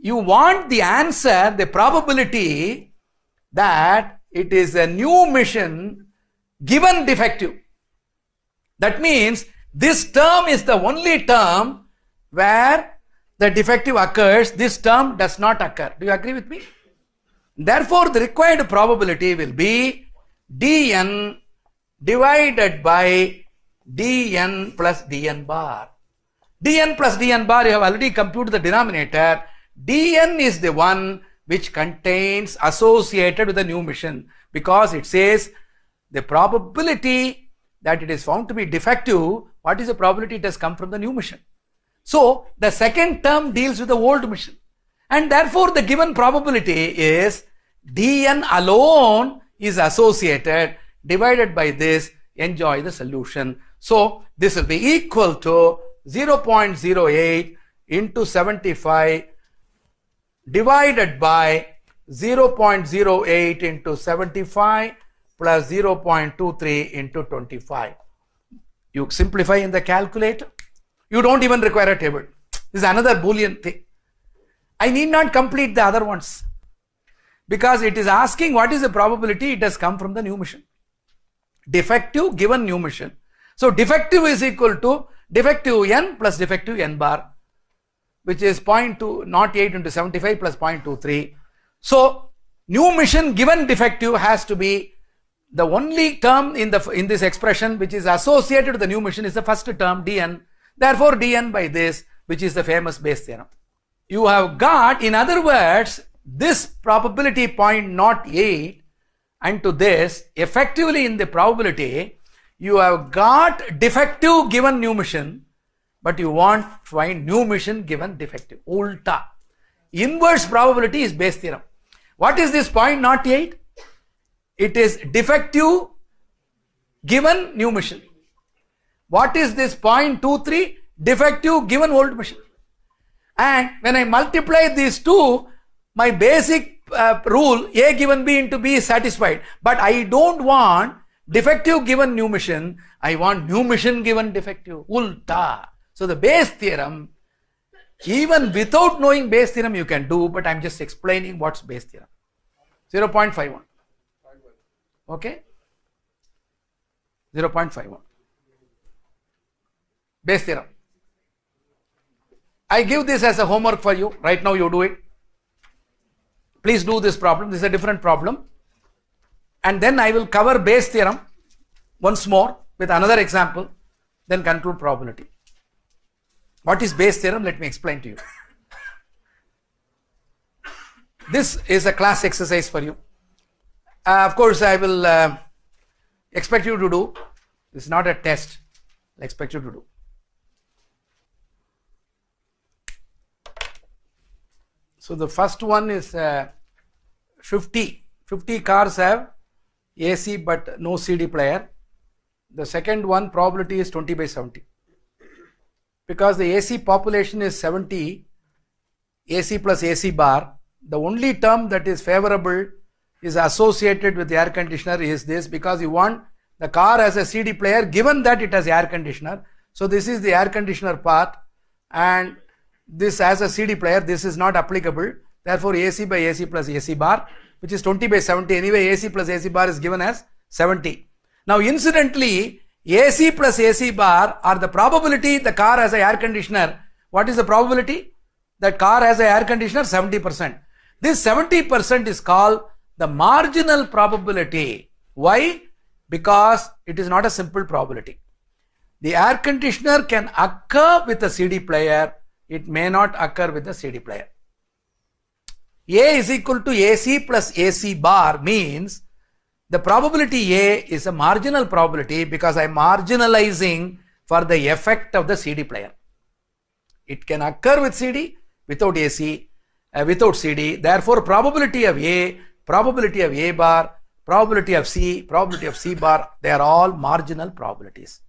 you want the answer, the probability that it is a new mission given defective. That means this term is the only term where the defective occurs. This term does not occur. Do you agree with me? Therefore, the required probability will be dn divided by dn plus dn bar. dn plus dn bar, you have already computed the denominator. dn is the one which contains associated with the new mission because it says the probability that it is found to be defective, what is the probability it has come from the new mission? So, the second term deals with the old mission and therefore the given probability is dn alone is associated divided by this enjoy the solution. So, this will be equal to 0.08 into 75 divided by 0.08 into 75 plus 0.23 into 25. You simplify in the calculator. You don't even require a table. This is another Boolean thing. I need not complete the other ones because it is asking what is the probability it has come from the new mission. Defective given new mission. So defective is equal to defective n plus defective n bar which is 0.2, not 8 into 75 plus 0.23. So, new mission given defective has to be the only term in the in this expression which is associated with the new mission is the first term dn. Therefore, dn by this, which is the famous Bayes theorem. You have got, in other words, this probability point not 8 and to this effectively in the probability you have got defective given new mission but you want to find new mission given defective. Ulta. Inverse probability is Bayes theorem. What is this point 0.8? It is defective given new mission. What is this 0.23? Defective given old mission. And when I multiply these two, my basic uh, rule A given B into B is satisfied. But I don't want defective given new mission. I want new mission given defective. Ulta. So the Bayes theorem, even without knowing Bayes theorem you can do, but I'm just explaining what's Bayes theorem. 0.51. Okay? 0.51. Bayes theorem. I give this as a homework for you. Right now you do it. Please do this problem. This is a different problem. And then I will cover Bayes theorem once more with another example, then conclude probability. What is Bayes theorem? Let me explain to you. This is a class exercise for you. Uh, of course, I will uh, expect you to do. This is not a test. I expect you to do. So the first one is uh, 50. 50 cars have AC but no CD player. The second one probability is 20 by 70 because the AC population is 70, AC plus AC bar, the only term that is favorable is associated with air conditioner is this because you want the car as a CD player given that it has air conditioner. So this is the air conditioner part and this as a CD player this is not applicable therefore AC by AC plus AC bar which is 20 by 70 anyway AC plus AC bar is given as 70. Now incidentally AC plus AC bar are the probability the car has a air conditioner. What is the probability? That car has a air conditioner 70%. This 70% is called the marginal probability. Why? Because it is not a simple probability. The air conditioner can occur with a CD player. It may not occur with a CD player. A is equal to AC plus AC bar means the probability A is a marginal probability because I'm marginalizing for the effect of the CD player. It can occur with CD, without AC, uh, without CD. Therefore, probability of A, probability of A bar, probability of C, probability of C bar, they are all marginal probabilities.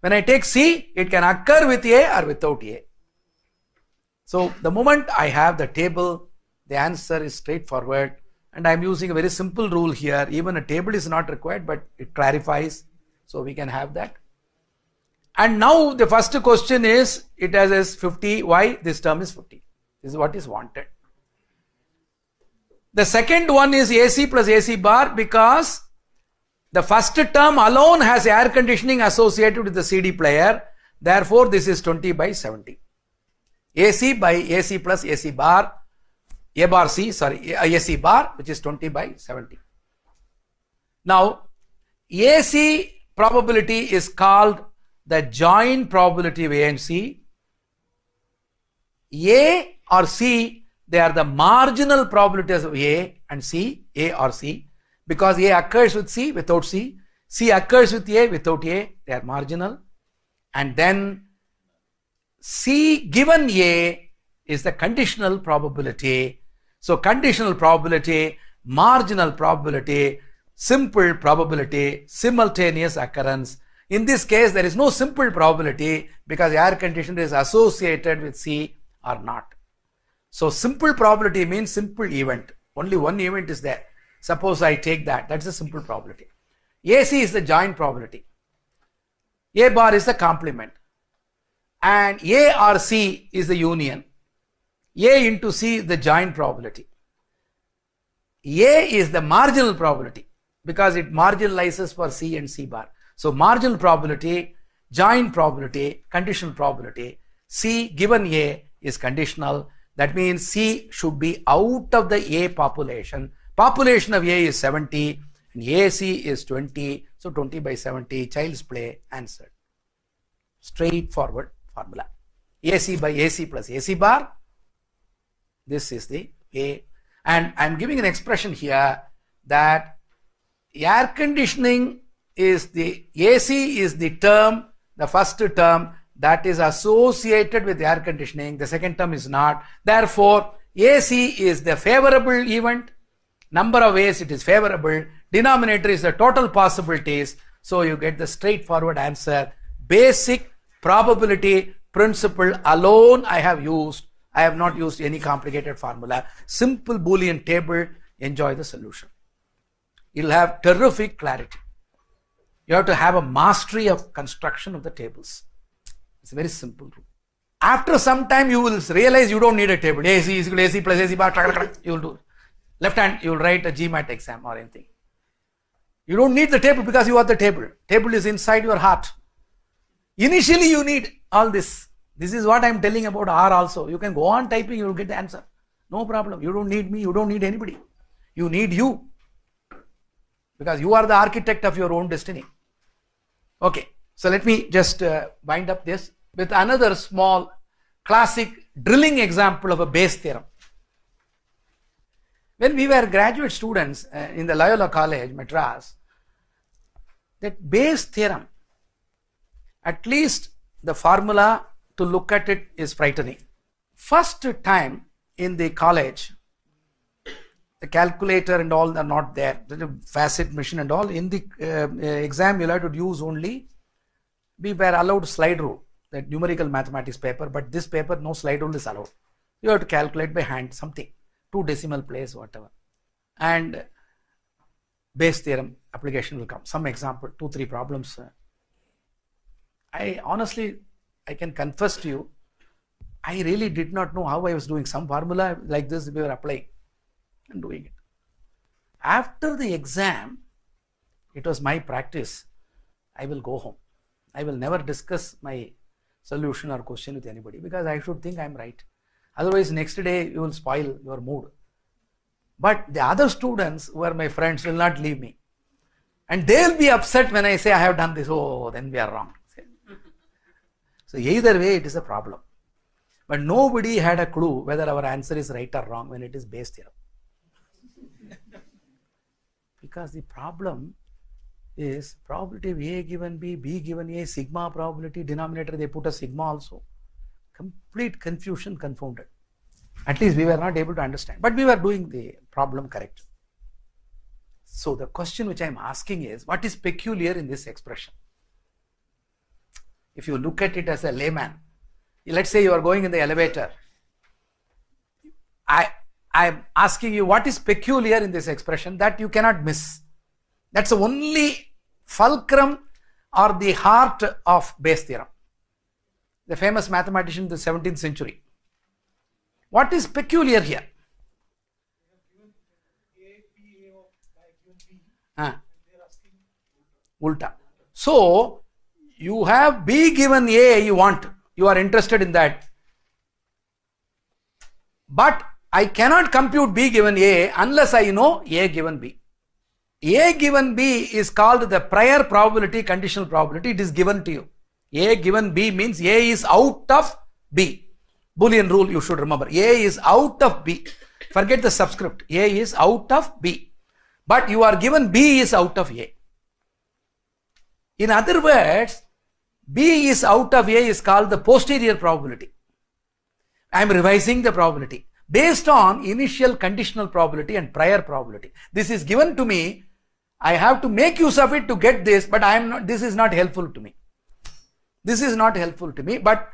When I take C, it can occur with A or without A. So, the moment I have the table, the answer is straightforward. And I'm using a very simple rule here. Even a table is not required, but it clarifies. So we can have that. And now the first question is, it has as 50. Why? This term is 50. This is what is wanted. The second one is AC plus AC bar because the first term alone has air conditioning associated with the CD player. Therefore, this is 20 by 70. AC by AC plus AC bar a bar C, sorry, AC bar, which is 20 by 70. Now, AC probability is called the joint probability of A and C. A or C, they are the marginal probabilities of A and C, A or C, because A occurs with C without C, C occurs with A without A, they are marginal. And then C given A is the conditional probability so conditional probability, marginal probability, simple probability, simultaneous occurrence. In this case, there is no simple probability because air conditioner is associated with C or not. So simple probability means simple event. Only one event is there. Suppose I take that. That's a simple probability. AC is the joint probability. A bar is the complement. And A or C is the union. A into C is the joint probability. A is the marginal probability because it marginalizes for C and C bar. So marginal probability, joint probability, conditional probability, C given A is conditional. That means C should be out of the A population. Population of A is 70 and AC is 20. So 20 by 70, child's play answered. Straightforward formula. AC by AC plus AC bar this is the A. And I'm giving an expression here that air conditioning is the AC is the term, the first term that is associated with air conditioning. The second term is not. Therefore, AC is the favorable event. Number of ways it is favorable. Denominator is the total possibilities. So you get the straightforward answer. Basic probability principle alone I have used I have not used any complicated formula. Simple Boolean table, enjoy the solution. You'll have terrific clarity. You have to have a mastery of construction of the tables. It's a very simple rule. After some time, you will realize you don't need a table. AC is equal to AC plus AC bar. You will do Left hand, you will write a GMAT exam or anything. You don't need the table because you are the table. Table is inside your heart. Initially, you need all this this is what I am telling about R also. You can go on typing, you will get the answer. No problem. You don't need me, you don't need anybody. You need you. Because you are the architect of your own destiny. Okay, so let me just uh, wind up this with another small classic drilling example of a Bayes theorem. When we were graduate students uh, in the Loyola College, Madras, that Bayes theorem, at least the formula to look at it is frightening. First time in the college, the calculator and all are not there, the facet machine and all. In the uh, uh, exam, you'll have to use only, we were allowed slide rule, that numerical mathematics paper, but this paper, no slide rule is allowed. You have to calculate by hand something, two decimal place, whatever. And base theorem application will come. Some example, two, three problems. I honestly I can confess to you, I really did not know how I was doing. Some formula like this we were applying and doing it. After the exam, it was my practice. I will go home. I will never discuss my solution or question with anybody because I should think I am right. Otherwise, next day you will spoil your mood. But the other students who are my friends will not leave me. And they'll be upset when I say I have done this. Oh, then we are wrong. So either way, it is a problem. But nobody had a clue whether our answer is right or wrong when it is based here. [LAUGHS] because the problem is probability of A given B, B given A, sigma probability, denominator they put a sigma also. Complete confusion confounded. At least we were not able to understand. But we were doing the problem correct. So the question which I am asking is, what is peculiar in this expression? if you look at it as a layman, let's say you are going in the elevator. I, I'm asking you what is peculiar in this expression that you cannot miss. That's the only fulcrum or the heart of Bayes' theorem. The famous mathematician in the 17th century. What is peculiar here? Uh, ulta. So, you have B given A you want, you are interested in that. But I cannot compute B given A unless I know A given B. A given B is called the prior probability conditional probability, it is given to you. A given B means A is out of B. Boolean rule you should remember. A is out of B. Forget the subscript. A is out of B. But you are given B is out of A. In other words, B is out of A is called the posterior probability. I am revising the probability based on initial conditional probability and prior probability. This is given to me. I have to make use of it to get this, but I am not, this is not helpful to me. This is not helpful to me, but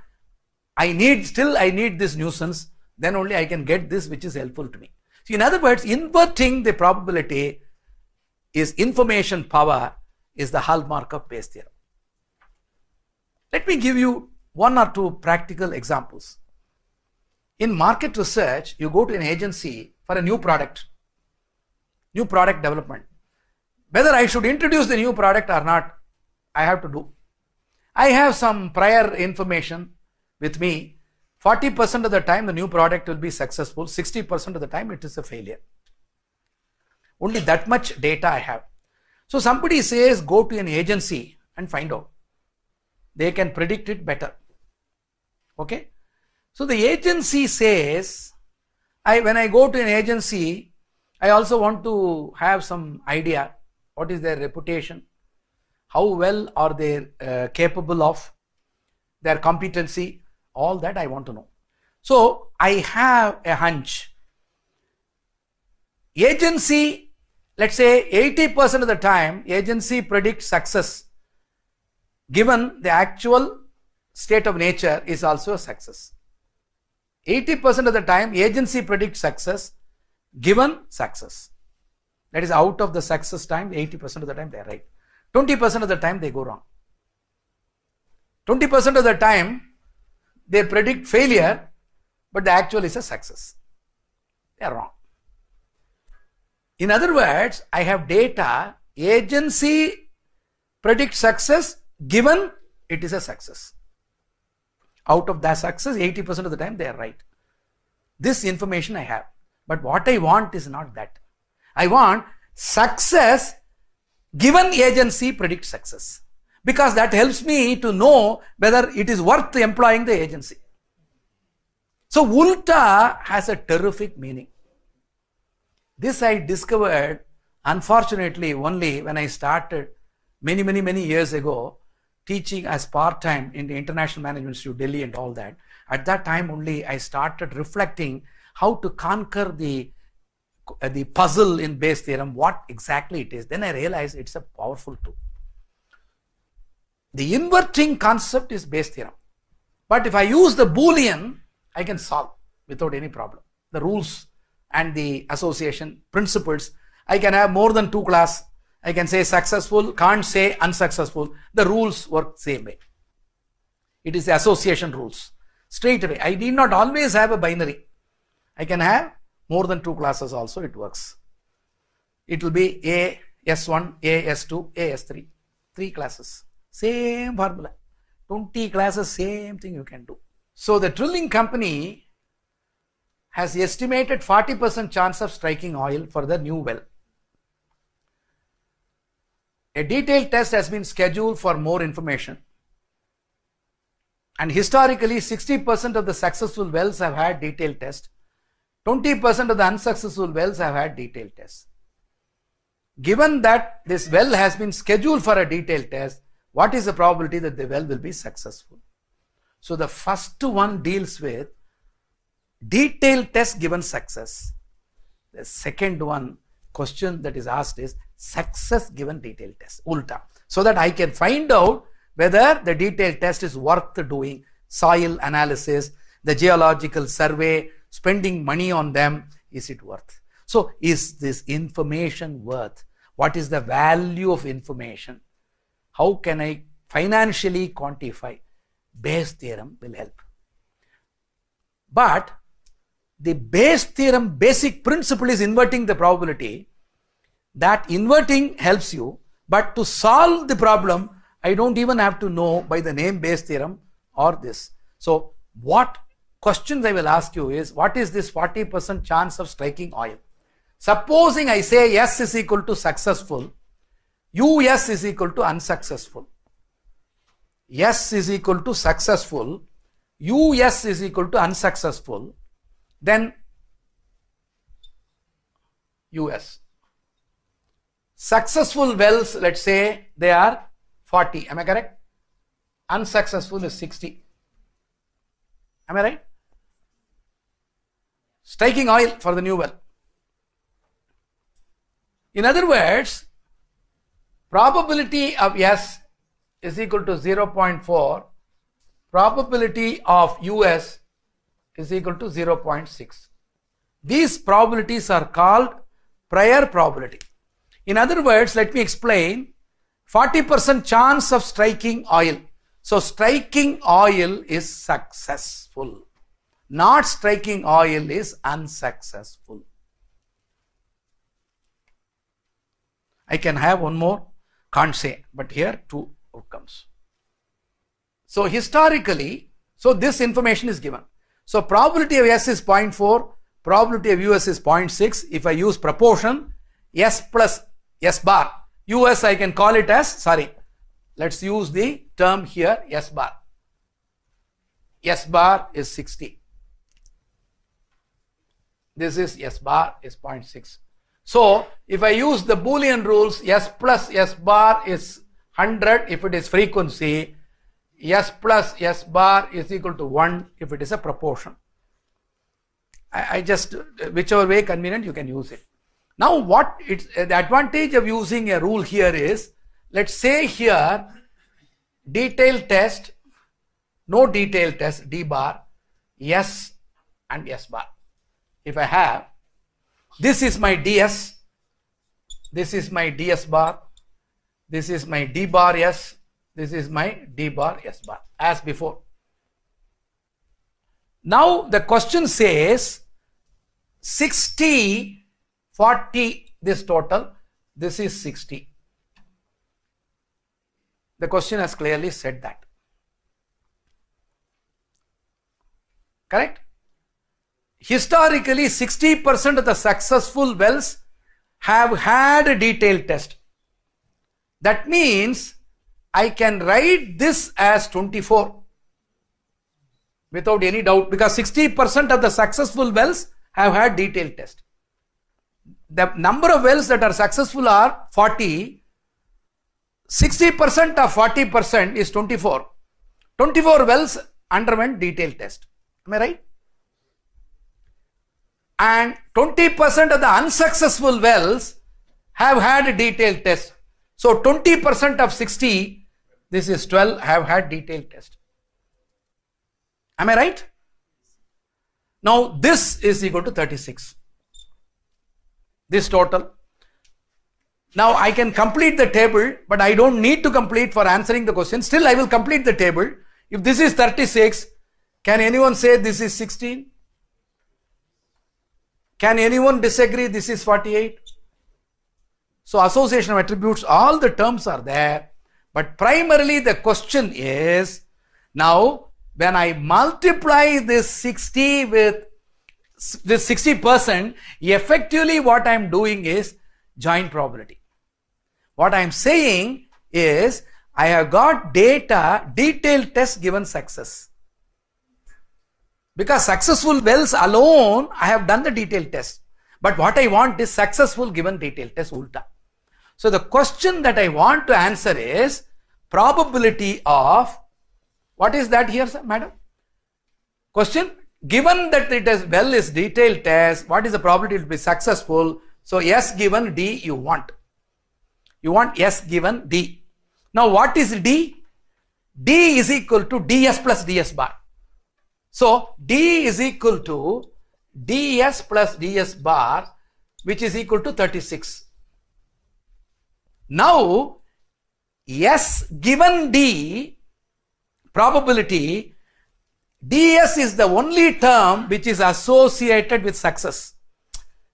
I need, still I need this nuisance, then only I can get this which is helpful to me. So in other words, inverting the probability is information power is the hallmark of Bayes theorem. Let me give you one or two practical examples. In market research, you go to an agency for a new product, new product development. Whether I should introduce the new product or not, I have to do. I have some prior information with me. 40% of the time, the new product will be successful, 60% of the time, it is a failure. Only that much data I have. So, somebody says, go to an agency and find out they can predict it better okay so the agency says i when i go to an agency i also want to have some idea what is their reputation how well are they uh, capable of their competency all that i want to know so i have a hunch agency let's say 80% of the time agency predicts success given the actual state of nature is also a success. 80% of the time agency predicts success given success. That is out of the success time 80% of the time they are right. 20% of the time they go wrong. 20% of the time they predict failure but the actual is a success. They are wrong. In other words, I have data, agency predicts success, given it is a success. Out of that success, 80% of the time they are right. This information I have. But what I want is not that. I want success given agency predict success because that helps me to know whether it is worth employing the agency. So ulta has a terrific meaning. This I discovered unfortunately only when I started many, many, many years ago teaching as part-time in the International Management Institute, Delhi and all that. At that time only, I started reflecting how to conquer the uh, the puzzle in Bayes' theorem, what exactly it is. Then I realized it's a powerful tool. The inverting concept is Bayes' theorem. But if I use the Boolean, I can solve without any problem. The rules and the association principles, I can have more than two class I can say successful, can't say unsuccessful. The rules work same way. It is the association rules. Straight away, I need not always have a binary. I can have more than two classes also, it works. It will be A, S1, A, S2, A, S3. Three classes. Same formula. 20 classes, same thing you can do. So the drilling company has estimated 40% chance of striking oil for the new well. A detailed test has been scheduled for more information. And historically, 60% of the successful wells have had detailed tests. 20% of the unsuccessful wells have had detailed tests. Given that this well has been scheduled for a detailed test, what is the probability that the well will be successful? So the first one deals with detailed test given success. The second one question that is asked is success given detailed test, ulta. So that I can find out whether the detailed test is worth doing, soil analysis, the geological survey, spending money on them, is it worth? So is this information worth? What is the value of information? How can I financially quantify? Bayes theorem will help. But the Bayes theorem basic principle is inverting the probability that inverting helps you, but to solve the problem, I don't even have to know by the name Bayes theorem or this. So, what questions I will ask you is what is this 40% chance of striking oil? Supposing I say S is equal to successful, US is equal to unsuccessful. S is equal to successful, US is equal to unsuccessful, then US. Successful wells, let's say they are 40. Am I correct? Unsuccessful is 60. Am I right? Striking oil for the new well. In other words, probability of S is equal to 0.4, probability of US is equal to 0.6. These probabilities are called prior probability. In other words, let me explain 40% chance of striking oil. So, striking oil is successful. Not striking oil is unsuccessful. I can have one more, can't say, but here two outcomes. So, historically, so this information is given. So, probability of S is 0.4, probability of US is 0.6. If I use proportion, S plus S bar. US I can call it as, sorry, let's use the term here S bar. S bar is 60. This is S bar is 0.6. So, if I use the Boolean rules, S plus S bar is 100 if it is frequency, S plus S bar is equal to 1 if it is a proportion. I, I just, whichever way convenient, you can use it. Now what it's uh, the advantage of using a rule here is, let's say here, detail test, no detail test, D bar, yes and yes bar. If I have, this is my DS, this is my DS bar, this is my D bar S, this is my D bar S bar as before. Now the question says 60 40 this total, this is 60. The question has clearly said that. Correct? Historically, 60% of the successful wells have had a detailed test. That means I can write this as 24 without any doubt because 60% of the successful wells have had detailed test the number of wells that are successful are 40. 60% of 40% is 24. 24 wells underwent detailed test. Am I right? And 20% of the unsuccessful wells have had a detailed test. So 20% of 60, this is 12, have had detailed test. Am I right? Now this is equal to 36 this total. Now I can complete the table, but I don't need to complete for answering the question. Still, I will complete the table. If this is 36, can anyone say this is 16? Can anyone disagree this is 48? So association of attributes, all the terms are there. But primarily the question is, now when I multiply this 60 with this 60%, effectively what I'm doing is joint probability. What I'm saying is I have got data, detailed test given success. Because successful wells alone, I have done the detailed test. But what I want is successful given detailed test ulta. So the question that I want to answer is probability of, what is that here, sir, madam? Question, Given that it is well is detailed test, what is the probability to be successful? So S given D you want. You want S given D. Now what is D? D is equal to DS plus DS bar. So D is equal to DS plus DS bar which is equal to 36. Now S given D probability DS is the only term which is associated with success.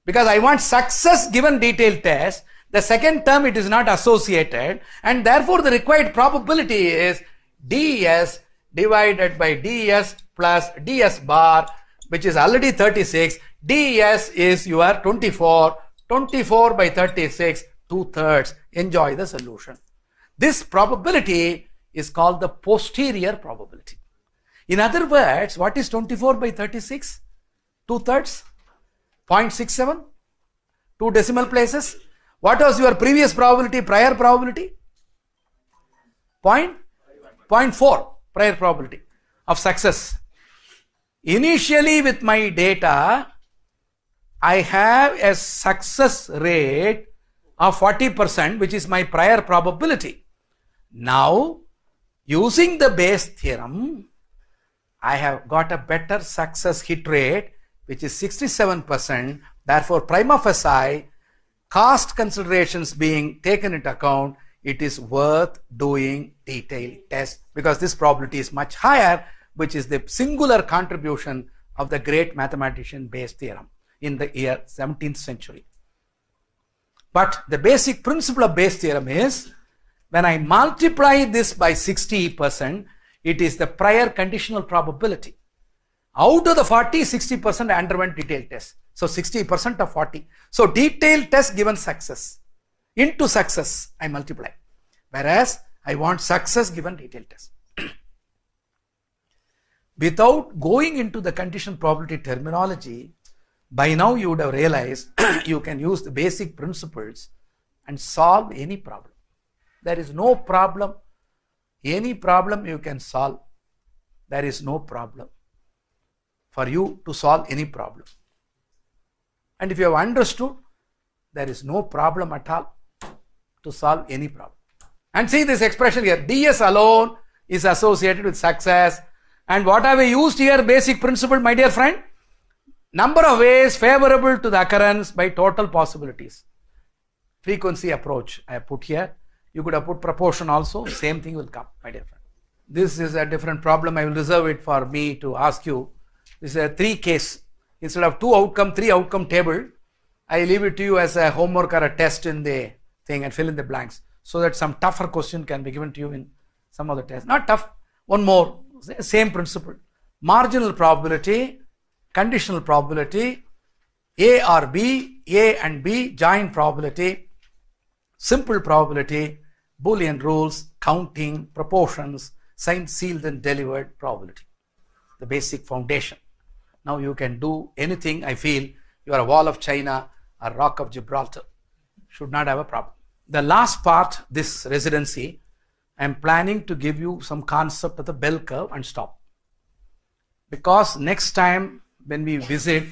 Because I want success given detailed test, the second term it is not associated and therefore the required probability is DS divided by DS plus DS bar which is already 36. DS is your 24, 24 by 36, two thirds. Enjoy the solution. This probability is called the posterior probability. In other words, what is 24 by 36? Two thirds? 0.67? Two decimal places? What was your previous probability, prior probability? 0.4 prior probability of success. Initially with my data, I have a success rate of 40% which is my prior probability. Now, using the Bayes theorem, I have got a better success hit rate which is 67%. Therefore, prima facie, cost considerations being taken into account, it is worth doing detailed test because this probability is much higher, which is the singular contribution of the great mathematician Bayes' theorem in the year 17th century. But the basic principle of Bayes' theorem is when I multiply this by 60 percent, it is the prior conditional probability. Out of the 40, 60% underwent detailed test. So 60% of 40. So detailed test given success. Into success, I multiply. Whereas I want success given detailed test. [CLEARS THROAT] Without going into the conditional probability terminology, by now you would have realized [CLEARS THROAT] you can use the basic principles and solve any problem. There is no problem any problem you can solve, there is no problem for you to solve any problem. And if you have understood, there is no problem at all to solve any problem. And see this expression here, DS alone is associated with success. And what have we used here? Basic principle, my dear friend. Number of ways favorable to the occurrence by total possibilities. Frequency approach I have put here. You could have put proportion also, same thing will come, my dear friend. This is a different problem. I will reserve it for me to ask you. This is a three case. Instead of two outcome, three outcome table, I leave it to you as a homework or a test in the thing and fill in the blanks so that some tougher question can be given to you in some other test. Not tough, one more, same principle. Marginal probability, conditional probability, A or B, A and B, joint probability, simple probability, Boolean rules, counting, proportions, signed, sealed and delivered probability, the basic foundation. Now you can do anything I feel you are a wall of China a rock of Gibraltar, should not have a problem. The last part, this residency, I am planning to give you some concept of the bell curve and stop. Because next time when we visit,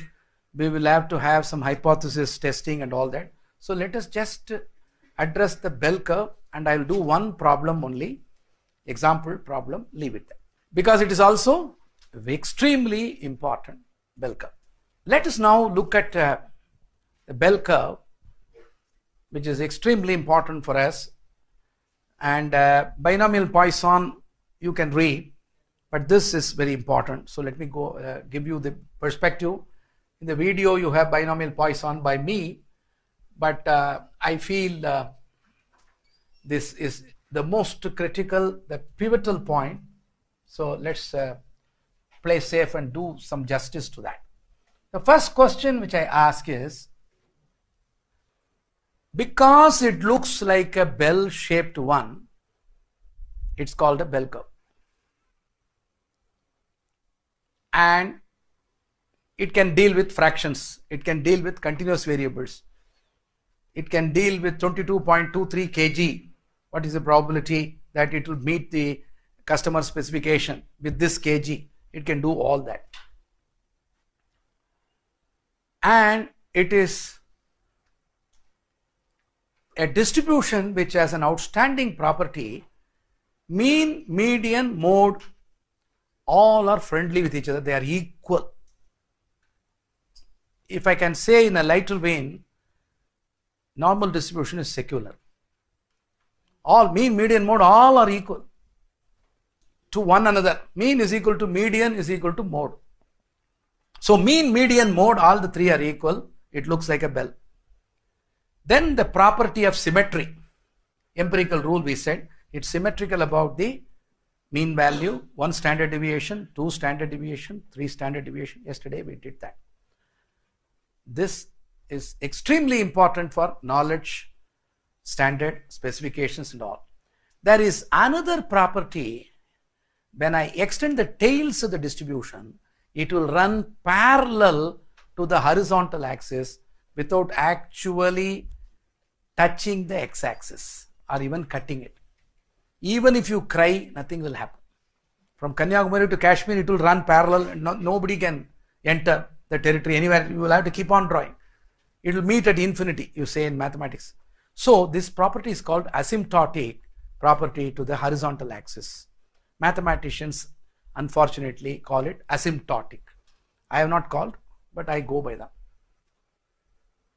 we will have to have some hypothesis testing and all that. So let us just address the bell curve and I will do one problem only, example problem, leave it there. Because it is also extremely important bell curve. Let us now look at uh, the bell curve which is extremely important for us and uh, binomial Poisson you can read but this is very important so let me go uh, give you the perspective in the video you have binomial Poisson by me but uh, I feel uh, this is the most critical, the pivotal point. So let's uh, play safe and do some justice to that. The first question which I ask is because it looks like a bell shaped one, it's called a bell curve. And it can deal with fractions, it can deal with continuous variables, it can deal with 22.23 kg. What is the probability that it will meet the customer specification with this kg? It can do all that. And it is a distribution which has an outstanding property mean, median, mode, all are friendly with each other, they are equal. If I can say in a lighter vein, normal distribution is secular. All mean, median, mode, all are equal to one another. Mean is equal to median is equal to mode. So mean, median, mode, all the three are equal. It looks like a bell. Then the property of symmetry. Empirical rule we said, it's symmetrical about the mean value, one standard deviation, two standard deviation, three standard deviation. Yesterday we did that. This is extremely important for knowledge, standard, specifications and all. There is another property, when I extend the tails of the distribution, it will run parallel to the horizontal axis without actually touching the x-axis or even cutting it. Even if you cry, nothing will happen. From Kanyakumari to Kashmir, it will run parallel. No, nobody can enter the territory anywhere. You will have to keep on drawing. It will meet at infinity, you say in mathematics. So this property is called asymptotic property to the horizontal axis. Mathematicians unfortunately call it asymptotic. I have not called, but I go by that.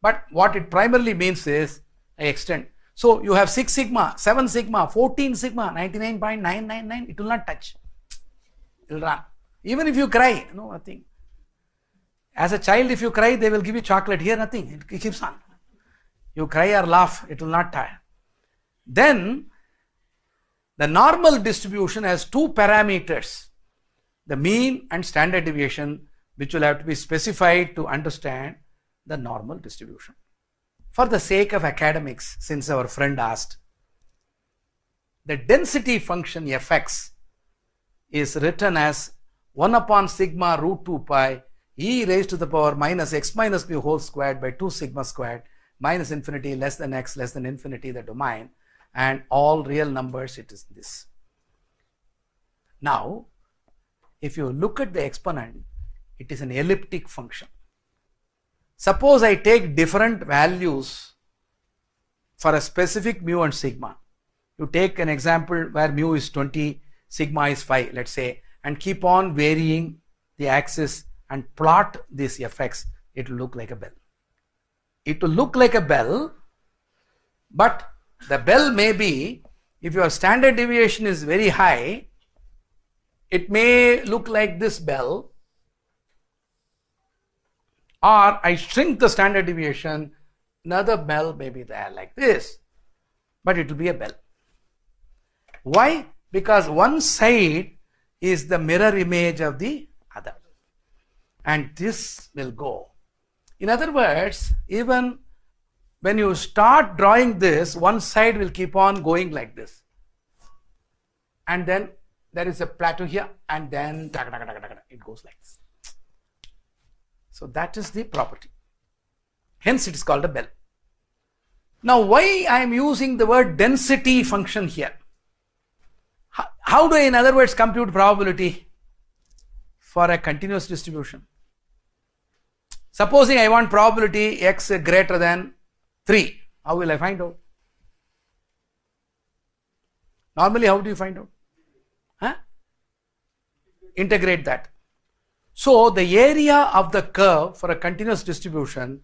But what it primarily means is I extend. So you have 6 sigma, 7 sigma, 14 sigma, 99.999, it will not touch. It will run. Even if you cry, no, nothing. As a child, if you cry, they will give you chocolate. Here, nothing. It keeps on. You cry or laugh, it will not tire. Then, the normal distribution has two parameters the mean and standard deviation, which will have to be specified to understand the normal distribution. For the sake of academics, since our friend asked, the density function fx is written as 1 upon sigma root 2 pi e raised to the power minus x minus mu whole squared by 2 sigma squared minus infinity less than x less than infinity the domain and all real numbers it is this. Now if you look at the exponent it is an elliptic function. Suppose I take different values for a specific mu and sigma. You take an example where mu is 20 sigma is 5 let's say and keep on varying the axis and plot these effects, it will look like a bell. It will look like a bell, but the bell may be, if your standard deviation is very high, it may look like this bell, or I shrink the standard deviation, another bell may be there like this, but it will be a bell. Why? Because one side is the mirror image of the other and this will go. In other words, even when you start drawing this, one side will keep on going like this. And then there is a plateau here and then it goes like this. So that is the property. Hence it is called a bell. Now why I am using the word density function here? How, how do I in other words compute probability for a continuous distribution? Supposing I want probability x greater than 3, how will I find out? Normally, how do you find out? Huh? Integrate that. So, the area of the curve for a continuous distribution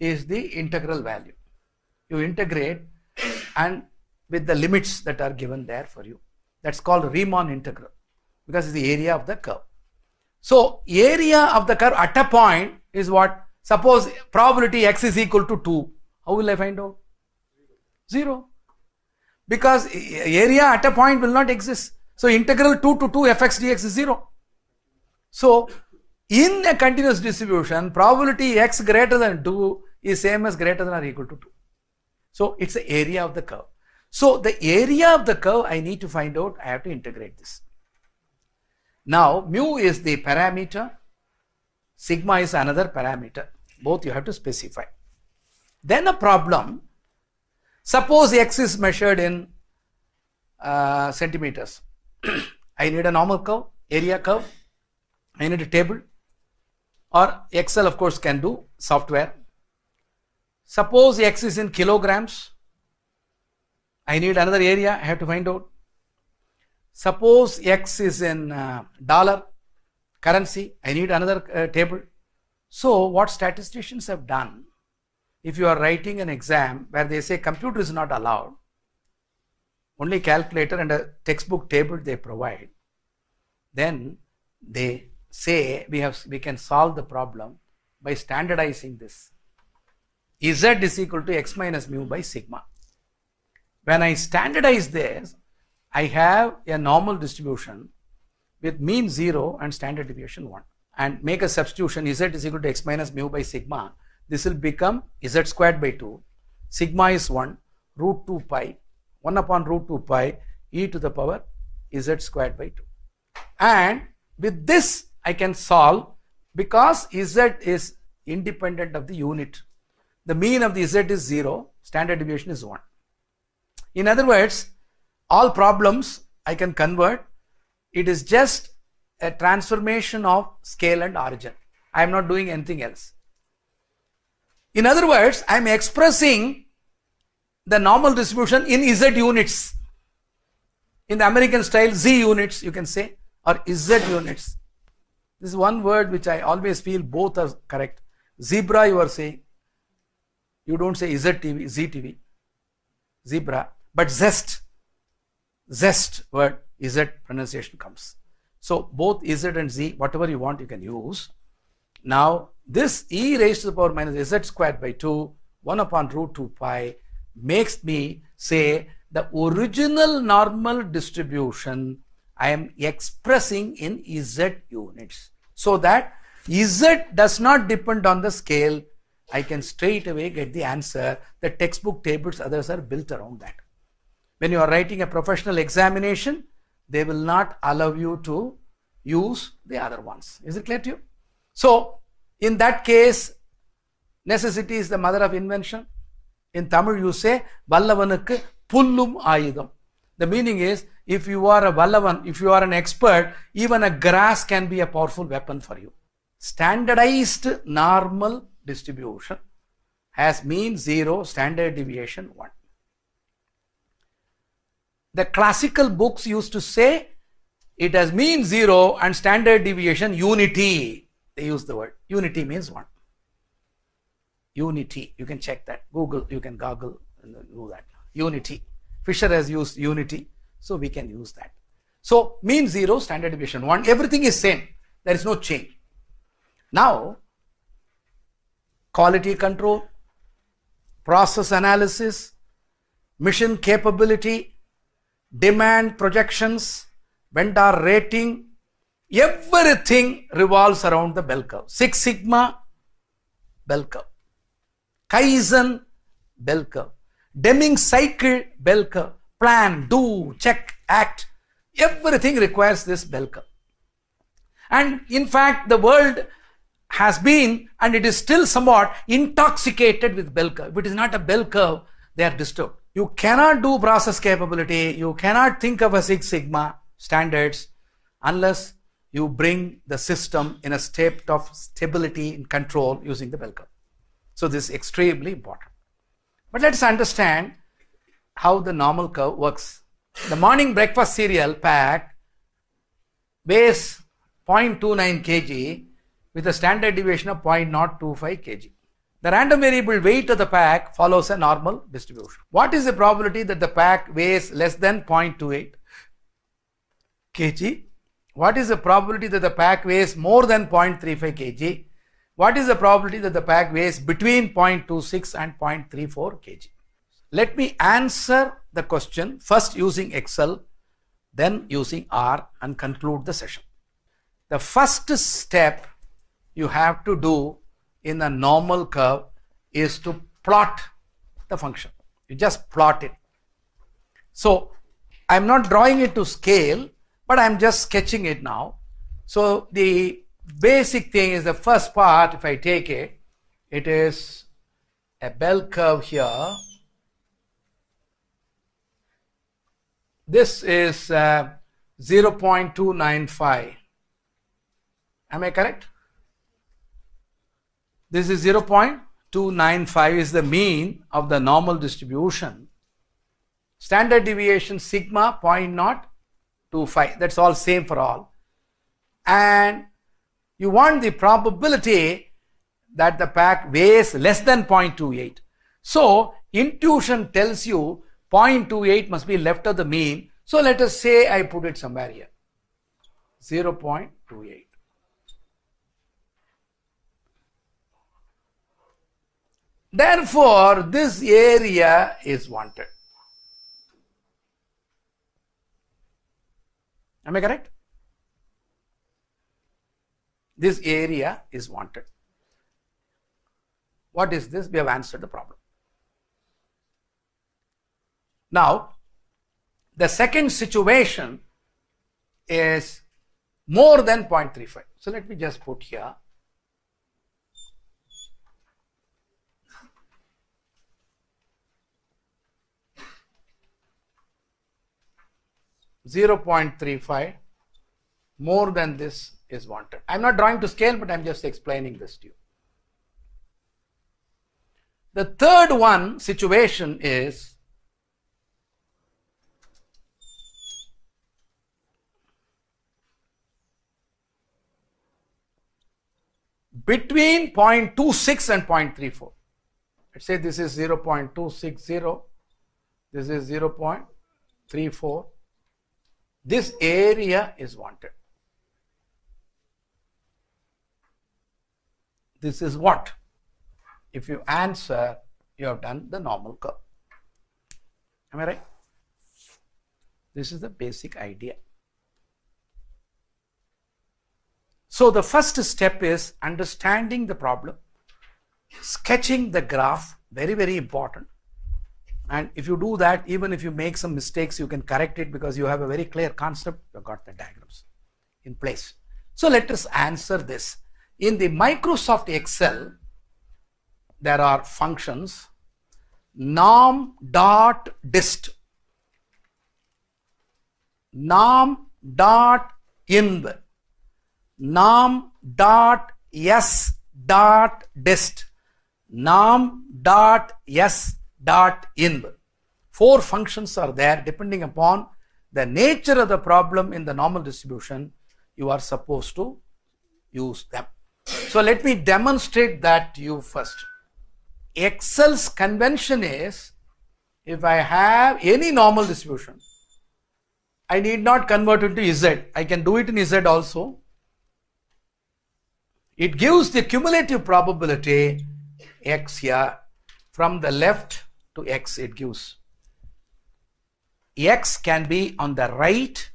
is the integral value. You integrate and with the limits that are given there for you. That's called Riemann integral because it's the area of the curve. So, area of the curve at a point is what? Suppose probability x is equal to 2. How will I find out? 0. Because area at a point will not exist. So integral 2 to 2 fx dx is 0. So in a continuous distribution, probability x greater than 2 is same as greater than or equal to 2. So it's the area of the curve. So the area of the curve I need to find out, I have to integrate this. Now mu is the parameter Sigma is another parameter. Both you have to specify. Then a problem. Suppose x is measured in uh, centimeters. [CLEARS THROAT] I need a normal curve, area curve. I need a table. Or Excel, of course, can do software. Suppose x is in kilograms. I need another area. I have to find out. Suppose x is in uh, dollar currency, I need another uh, table. So what statisticians have done, if you are writing an exam where they say computer is not allowed, only calculator and a textbook table they provide, then they say we have we can solve the problem by standardizing this. Z is equal to x minus mu by sigma. When I standardize this, I have a normal distribution with mean 0 and standard deviation 1 and make a substitution z is equal to x minus mu by sigma this will become z squared by 2 sigma is 1 root 2 pi 1 upon root 2 pi e to the power z squared by 2 and with this I can solve because z is independent of the unit the mean of the z is 0 standard deviation is 1 in other words all problems I can convert it is just a transformation of scale and origin. I am not doing anything else. In other words, I am expressing the normal distribution in Z units. In the American style, Z units, you can say, or Z units. This is one word which I always feel both are correct. Zebra, you are saying. You don't say ZTV, ZTV. Zebra. But zest. Zest word. Z pronunciation comes. So both Z and Z, whatever you want, you can use. Now, this e raised to the power minus z squared by 2, 1 upon root 2 pi makes me say the original normal distribution I am expressing in z units. So that z does not depend on the scale, I can straight away get the answer. The textbook tables, others are built around that. When you are writing a professional examination, they will not allow you to use the other ones. Is it clear to you? So, in that case, necessity is the mother of invention. In Tamil, you say, Vallavanukku pullum ayidam. The meaning is, if you are a Vallavan, if you are an expert, even a grass can be a powerful weapon for you. Standardized normal distribution has mean 0, standard deviation 1 the classical books used to say it has mean zero and standard deviation unity. They use the word unity means one. Unity. You can check that. Google, you can Google and do that. Unity. Fisher has used unity, so we can use that. So mean zero, standard deviation one. Everything is same. There is no change. Now, quality control, process analysis, mission capability, demand projections, vendor rating, everything revolves around the bell curve. Six Sigma, bell curve. Kaizen, bell curve. Deming cycle, bell curve. Plan, do, check, act. Everything requires this bell curve. And in fact, the world has been and it is still somewhat intoxicated with bell curve. If it is not a bell curve, they are disturbed. You cannot do process capability. You cannot think of a Six Sigma standards unless you bring the system in a state of stability and control using the bell curve. So this is extremely important. But let's understand how the normal curve works. The morning breakfast cereal pack weighs 0.29 kg with a standard deviation of 0.025 kg. The random variable weight of the pack follows a normal distribution. What is the probability that the pack weighs less than 0.28 kg? What is the probability that the pack weighs more than 0.35 kg? What is the probability that the pack weighs between 0.26 and 0.34 kg? Let me answer the question first using Excel, then using R and conclude the session. The first step you have to do in a normal curve is to plot the function. You just plot it. So I am not drawing it to scale, but I am just sketching it now. So the basic thing is the first part, if I take it, it is a bell curve here. This is uh, 0.295. Am I correct? This is 0.295 is the mean of the normal distribution. Standard deviation sigma 0.025. That's all same for all. And you want the probability that the pack weighs less than 0.28. So intuition tells you 0.28 must be left of the mean. So let us say I put it somewhere here. 0.28. Therefore, this area is wanted. Am I correct? This area is wanted. What is this? We have answered the problem. Now, the second situation is more than 0.35. So, let me just put here 0.35 more than this is wanted. I'm not drawing to scale but I'm just explaining this to you. The third one situation is between 0.26 and 0.34. Let's say this is 0.260, this is 0.34. This area is wanted. This is what? If you answer, you have done the normal curve. Am I right? This is the basic idea. So the first step is understanding the problem, sketching the graph, very, very important. And if you do that, even if you make some mistakes, you can correct it because you have a very clear concept, you've got the diagrams in place. So let us answer this. In the Microsoft Excel, there are functions dot dot dot dot dist, dist, norm dot yes dot env. Four functions are there depending upon the nature of the problem in the normal distribution, you are supposed to use them. So let me demonstrate that to you first. Excel's convention is if I have any normal distribution, I need not convert it to Z. I can do it in Z also. It gives the cumulative probability x here from the left to x it gives. x can be on the right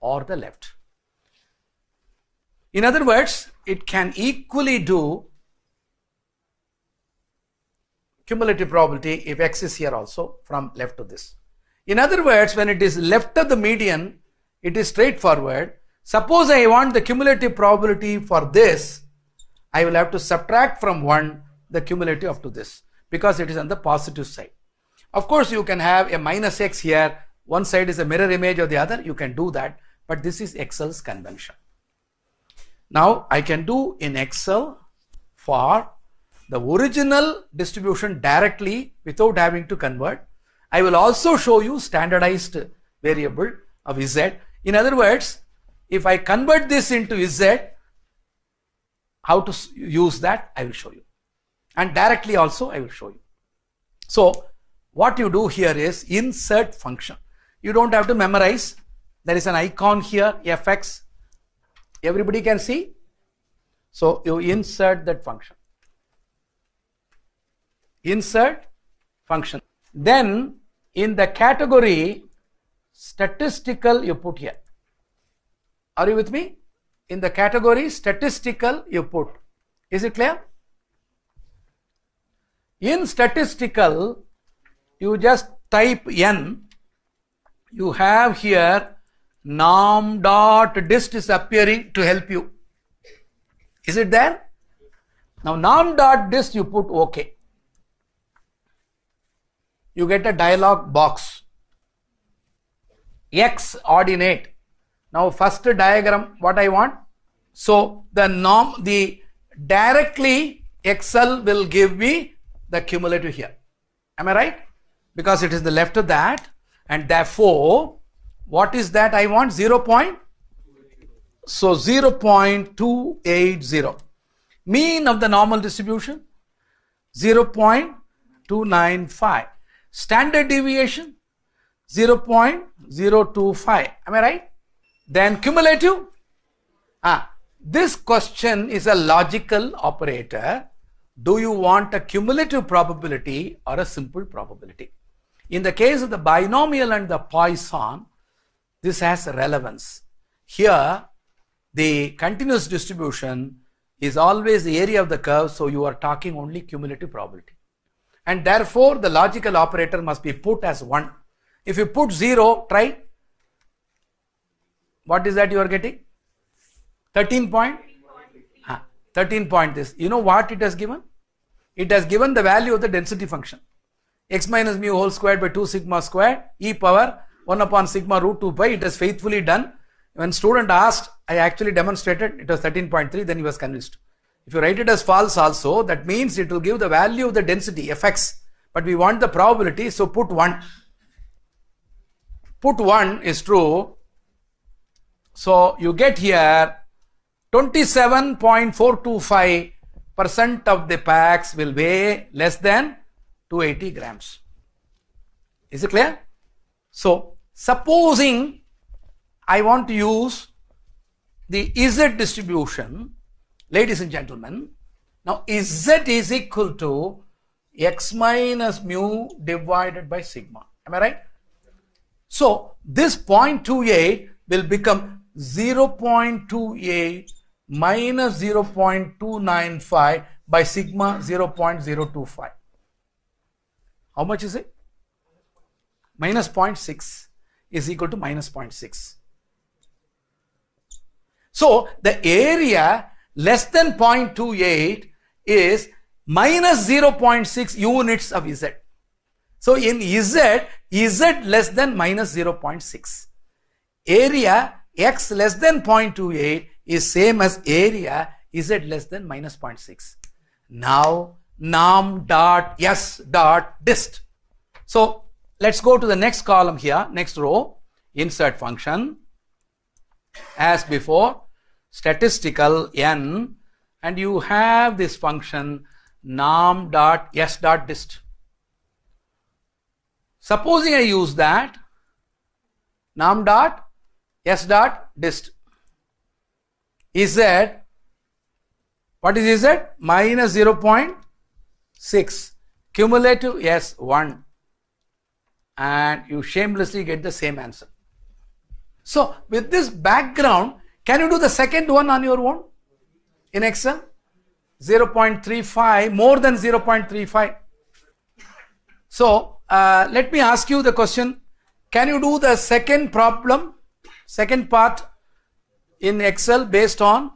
or the left. In other words, it can equally do cumulative probability if x is here also from left to this. In other words, when it is left of the median, it is straightforward. Suppose I want the cumulative probability for this, I will have to subtract from 1 the cumulative up to this because it is on the positive side. Of course, you can have a minus x here. One side is a mirror image of the other. You can do that. But this is Excel's convention. Now, I can do in Excel for the original distribution directly without having to convert. I will also show you standardized variable of Z. In other words, if I convert this into Z, how to use that, I will show you and directly also I will show you. So what you do here is insert function. You don't have to memorize. There is an icon here, fx. Everybody can see. So you insert that function. Insert function. Then in the category statistical you put here. Are you with me? In the category statistical you put. Is it clear? In statistical, you just type n, you have here norm dot dist is appearing to help you. Is it there? Now norm dot dist you put OK. You get a dialog box. X ordinate. Now first diagram what I want. So the norm the directly Excel will give me the cumulative here. Am I right? Because it is the left of that and therefore what is that I want? 0 point? So 0 0.280. Mean of the normal distribution? 0 0.295. Standard deviation? 0 0.025. Am I right? Then cumulative? Ah, this question is a logical operator do you want a cumulative probability or a simple probability? In the case of the binomial and the Poisson, this has relevance. Here, the continuous distribution is always the area of the curve, so you are talking only cumulative probability. And therefore, the logical operator must be put as 1. If you put 0, try. What is that you are getting? 13 point 13 point this. You know what it has given? It has given the value of the density function. x minus mu whole squared by 2 sigma squared e power 1 upon sigma root 2 pi. It has faithfully done. When student asked, I actually demonstrated it was 13.3, then he was convinced. If you write it as false also, that means it will give the value of the density, fx. But we want the probability, so put 1. Put 1 is true. So you get here 27.425% of the packs will weigh less than 280 grams. Is it clear? So, supposing I want to use the Z distribution, ladies and gentlemen, now Z is equal to x minus mu divided by sigma. Am I right? So, this 0.28 will become 0.28 minus 0.295 by sigma 0.025. How much is it? Minus 0.6 is equal to minus 0.6. So the area less than 0.28 is minus 0.6 units of Z. So in Z, Z less than minus 0.6. Area x less than 0.28 is same as area z less than minus 0.6. Now num dot s dot dist. So let's go to the next column here, next row, insert function. As before, statistical n and you have this function num dot s dot dist. Supposing I use that num dot s dot dist is that what is that minus 0 0.6 cumulative yes 1 and you shamelessly get the same answer so with this background can you do the second one on your own in excel 0 0.35 more than 0 0.35 so uh, let me ask you the question can you do the second problem second part in Excel based on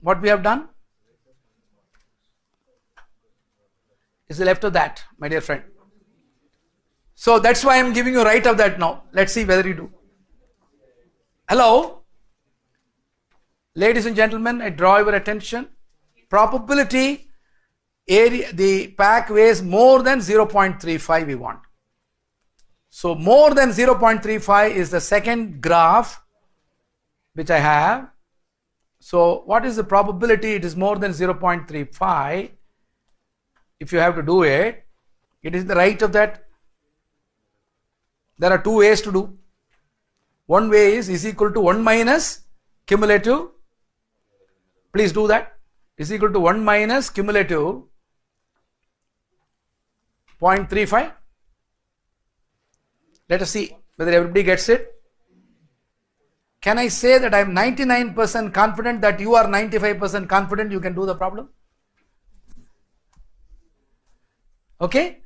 what we have done is left of that my dear friend so that's why I'm giving you right of that now let's see whether you do hello ladies and gentlemen I draw your attention probability area the pack weighs more than 0.35 we want so more than 0.35 is the second graph which I have so what is the probability it is more than 0.35 if you have to do it. It is the right of that. There are two ways to do. One way is is equal to 1 minus cumulative. Please do that. Is equal to 1 minus cumulative 0.35. Let us see whether everybody gets it. Can I say that I'm 99% confident that you are 95% confident you can do the problem? Okay?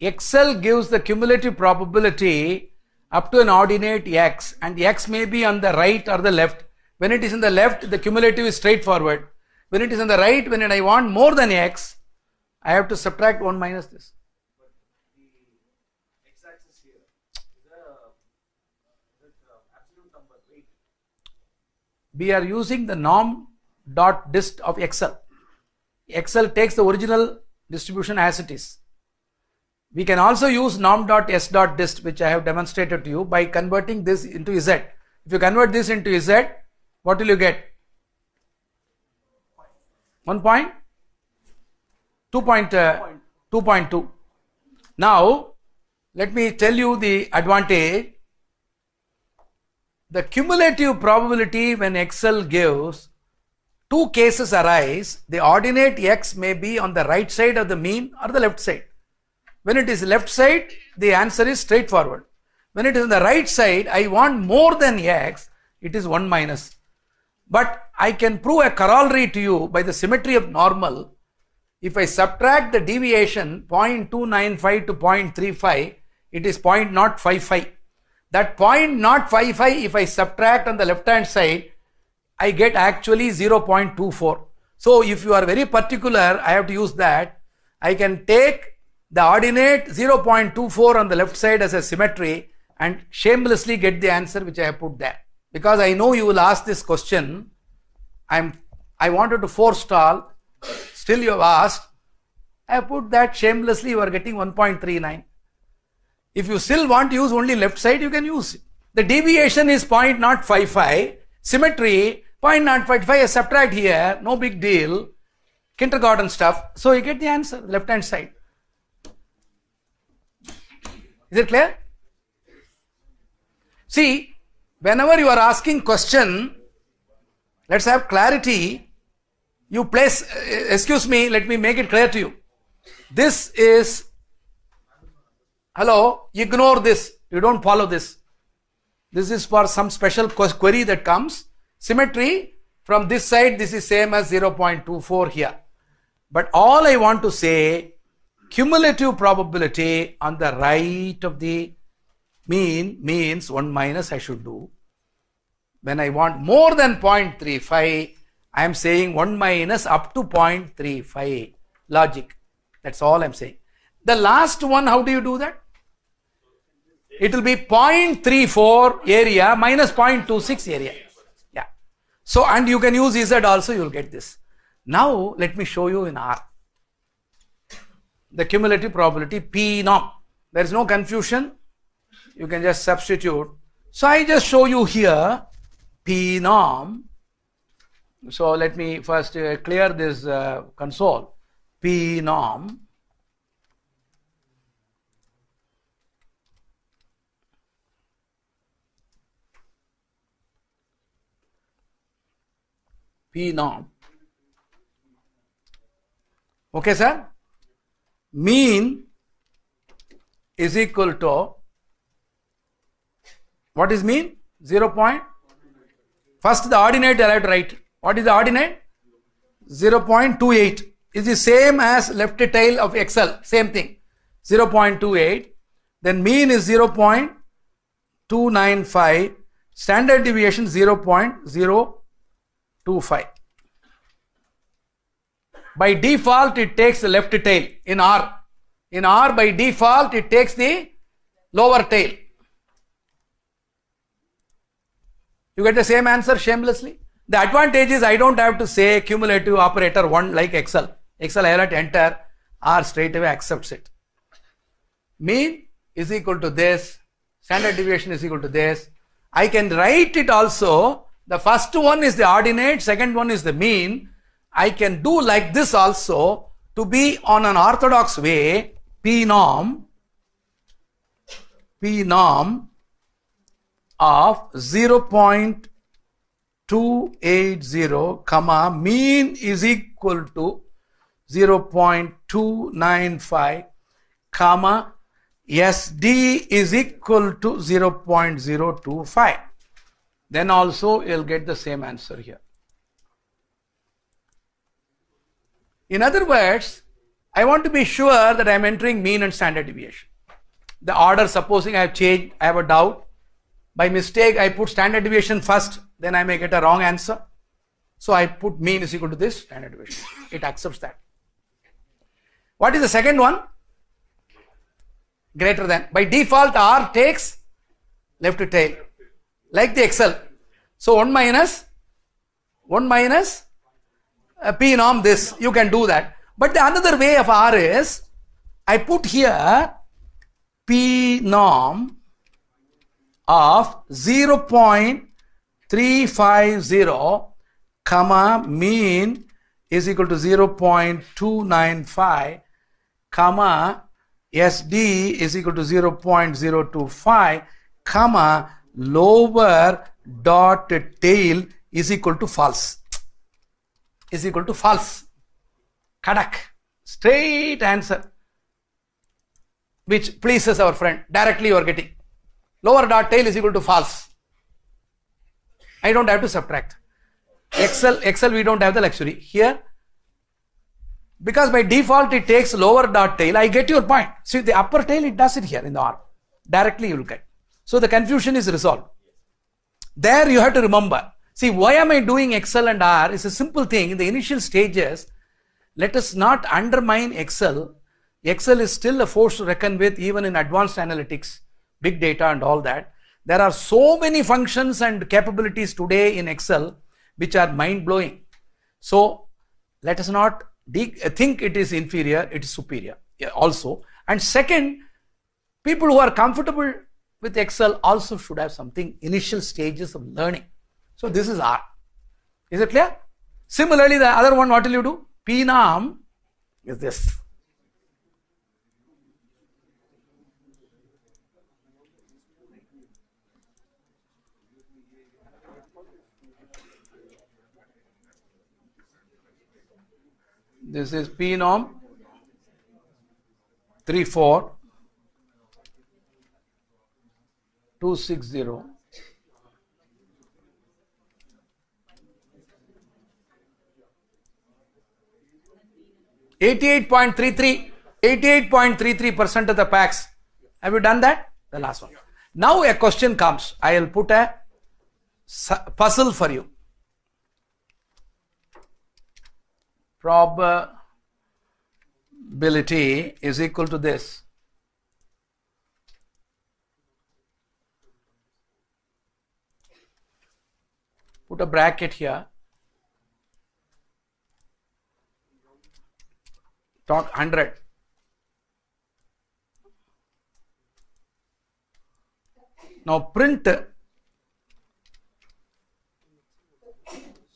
Excel gives the cumulative probability up to an ordinate x and the x may be on the right or the left. When it is in the left, the cumulative is straightforward. When it is on the right, when I want more than x, I have to subtract 1 minus this. we are using the norm dot dist of Excel. Excel takes the original distribution as it is. We can also use norm.s.dist which I have demonstrated to you by converting this into z. If you convert this into z, what will you get? 1 point 2 point, uh, two point two. Now, let me tell you the advantage the cumulative probability when XL gives two cases arise, the ordinate X may be on the right side of the mean or the left side. When it is left side, the answer is straightforward. When it is on the right side, I want more than X, it is 1 minus. But I can prove a corollary to you by the symmetry of normal. If I subtract the deviation 0.295 to 0.35, it is 0.055 that 0.055, if I subtract on the left hand side, I get actually 0.24. So if you are very particular, I have to use that. I can take the ordinate 0.24 on the left side as a symmetry and shamelessly get the answer which I have put there. Because I know you will ask this question, I'm, I wanted to forestall, still you have asked, I have put that shamelessly you are getting 1.39. If you still want to use only left side, you can use it. The deviation is 0.055, symmetry 0.055, I subtract here, no big deal, kindergarten stuff. So you get the answer, left hand side. Is it clear? See, whenever you are asking question, let's have clarity, you place, uh, excuse me, let me make it clear to you. This is Hello, ignore this. You don't follow this. This is for some special query that comes. Symmetry from this side, this is same as 0.24 here. But all I want to say, cumulative probability on the right of the mean means 1 minus I should do. When I want more than 0.35, I am saying 1 minus up to 0.35. Logic. That's all I'm saying. The last one, how do you do that? it will be 0.34 area minus 0.26 area. Yeah. So, and you can use EZ also, you will get this. Now, let me show you in R. The cumulative probability P norm. There is no confusion. You can just substitute. So, I just show you here P norm. So, let me first uh, clear this uh, console. P norm P norm. Okay, sir? Mean is equal to what is mean? 0 point. First, the ordinate arrived right. What is the ordinate? 0 0.28 is the same as left tail of Excel, same thing. 0 0.28, then mean is 0 0.295, standard deviation 0.0. 25. By default, it takes the left tail in R. In R, by default, it takes the lower tail. You get the same answer shamelessly. The advantage is I don't have to say cumulative operator 1 like Excel. Excel, I let enter, R straight away accepts it. Mean is equal to this, standard deviation is equal to this. I can write it also the first one is the ordinate, second one is the mean. I can do like this also to be on an orthodox way, P norm, P norm of 0 0.280 comma mean is equal to 0 0.295 comma SD is equal to 0 0.025 then also you'll get the same answer here. In other words, I want to be sure that I'm entering mean and standard deviation. The order, supposing I have changed, I have a doubt. By mistake, I put standard deviation first, then I may get a wrong answer. So I put mean is equal to this standard deviation. It accepts that. What is the second one? Greater than. By default, R takes left to tail like the Excel, So 1 minus 1 minus uh, P norm this you can do that. But the another way of R is I put here P norm of 0 0.350 comma mean is equal to 0 0.295 comma SD is equal to 0 0.025 comma lower dot tail is equal to false is equal to false kadak straight answer which pleases our friend directly you are getting lower dot tail is equal to false I don't have to subtract Excel Excel we don't have the luxury here because by default it takes lower dot tail I get your point see the upper tail it does it here in the arm directly you will get so the confusion is resolved. There you have to remember. See, why am I doing Excel and R? It's a simple thing. In the initial stages, let us not undermine Excel. Excel is still a force to reckon with even in advanced analytics, big data and all that. There are so many functions and capabilities today in Excel which are mind-blowing. So let us not think it is inferior, it is superior also. And second, people who are comfortable with Excel also should have something initial stages of learning. So this is R. Is it clear? Similarly, the other one, what will you do? PNAM is this. This is PNOM 3 4 260 88.33 88.33% of the packs have you done that the last one now a question comes i will put a puzzle for you probability is equal to this put a bracket here. Talk 100. Now print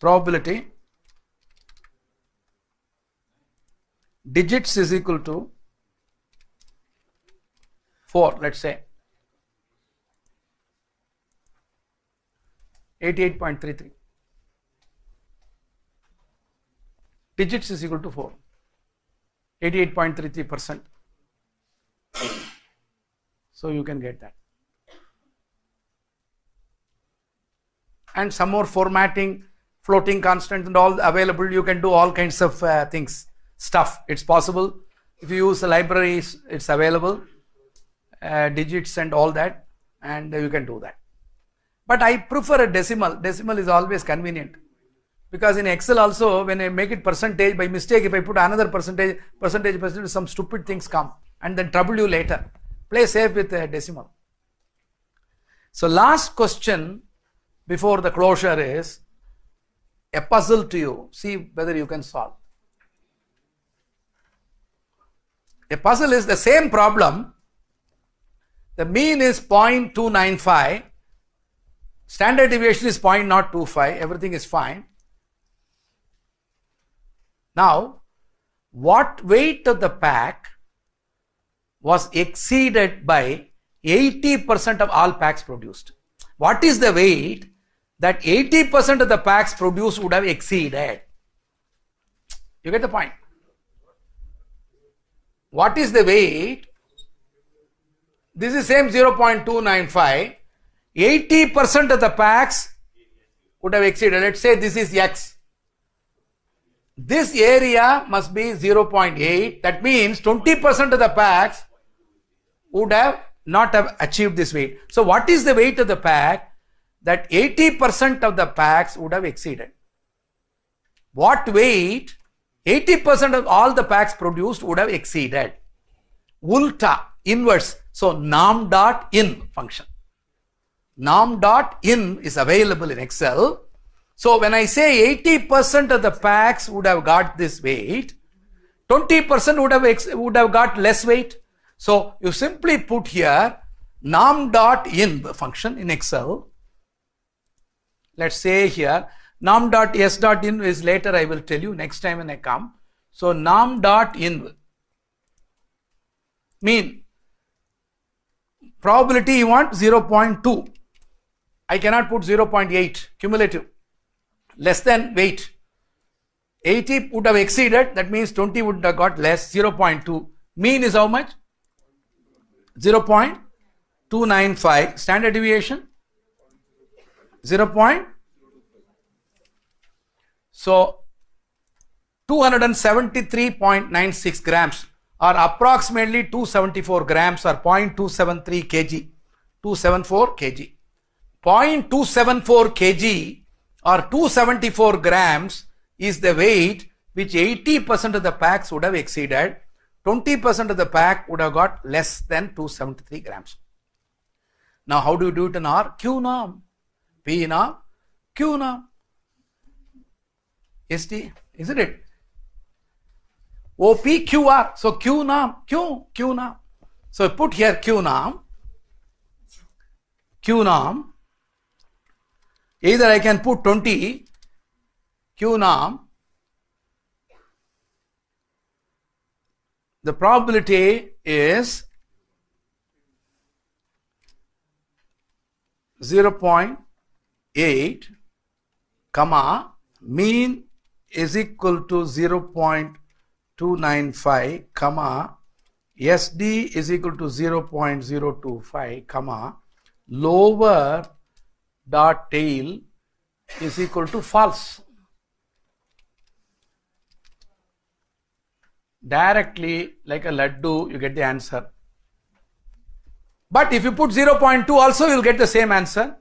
probability digits is equal to 4 let's say 88.33 digits is equal to 4 88.33 percent so you can get that and some more formatting floating constant and all available you can do all kinds of uh, things stuff it's possible if you use the libraries it's available uh, digits and all that and you can do that but I prefer a decimal. Decimal is always convenient. Because in Excel also, when I make it percentage, by mistake, if I put another percentage, percentage, percentage, some stupid things come and then trouble you later. Play safe with a decimal. So last question before the closure is a puzzle to you. See whether you can solve. A puzzle is the same problem. The mean is 0.295 Standard deviation is 0.025, everything is fine. Now, what weight of the pack was exceeded by 80% of all packs produced? What is the weight that 80% of the packs produced would have exceeded? You get the point. What is the weight? This is same 0.295 80% of the packs would have exceeded. Let's say this is X. This area must be 0.8. That means 20% of the packs would have not have achieved this weight. So what is the weight of the pack? That 80% of the packs would have exceeded. What weight 80% of all the packs produced would have exceeded. Ulta, inverse. So, nam dot in function nom.in is available in Excel. So when I say 80% of the packs would have got this weight, 20% would have, would have got less weight. So you simply put here nom.in function in Excel. Let's say here nom.s.in is later I will tell you next time when I come. So nom.in mean probability you want 0.2 I cannot put 0.8 cumulative, less than weight. 80 would have exceeded, that means 20 would have got less, 0.2. Mean is how much? 0.295. Standard deviation? 0. Point. So 273.96 grams are approximately 274 grams or 0.273 kg, 274 kg. 0.274 kg or 274 grams is the weight which 80% of the packs would have exceeded. 20% of the pack would have got less than 273 grams. Now, how do you do it in R? Q norm, P norm, Q norm. ST, isn't it? OPQR. So Q norm, Q, Q norm. So put here Q norm, Q norm Either I can put 20 Q norm, the probability is 0.8 comma mean is equal to 0.295 comma SD is equal to 0.025 comma lower dot tail is equal to false. Directly, like a laddu, you get the answer. But if you put 0.2 also, you'll get the same answer.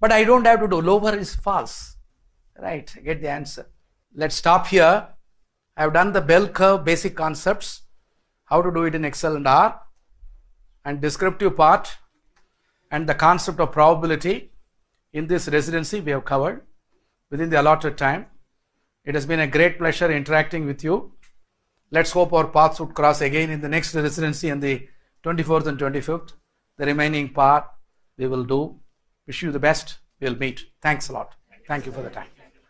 But I don't have to do. Lower is false. Right, get the answer. Let's stop here. I have done the bell curve basic concepts, how to do it in Excel and R, and descriptive part, and the concept of probability in this residency, we have covered within the allotted time. It has been a great pleasure interacting with you. Let's hope our paths would cross again in the next residency on the 24th and 25th. The remaining part we will do. Wish you the best. We'll meet. Thanks a lot. Thank you for the time.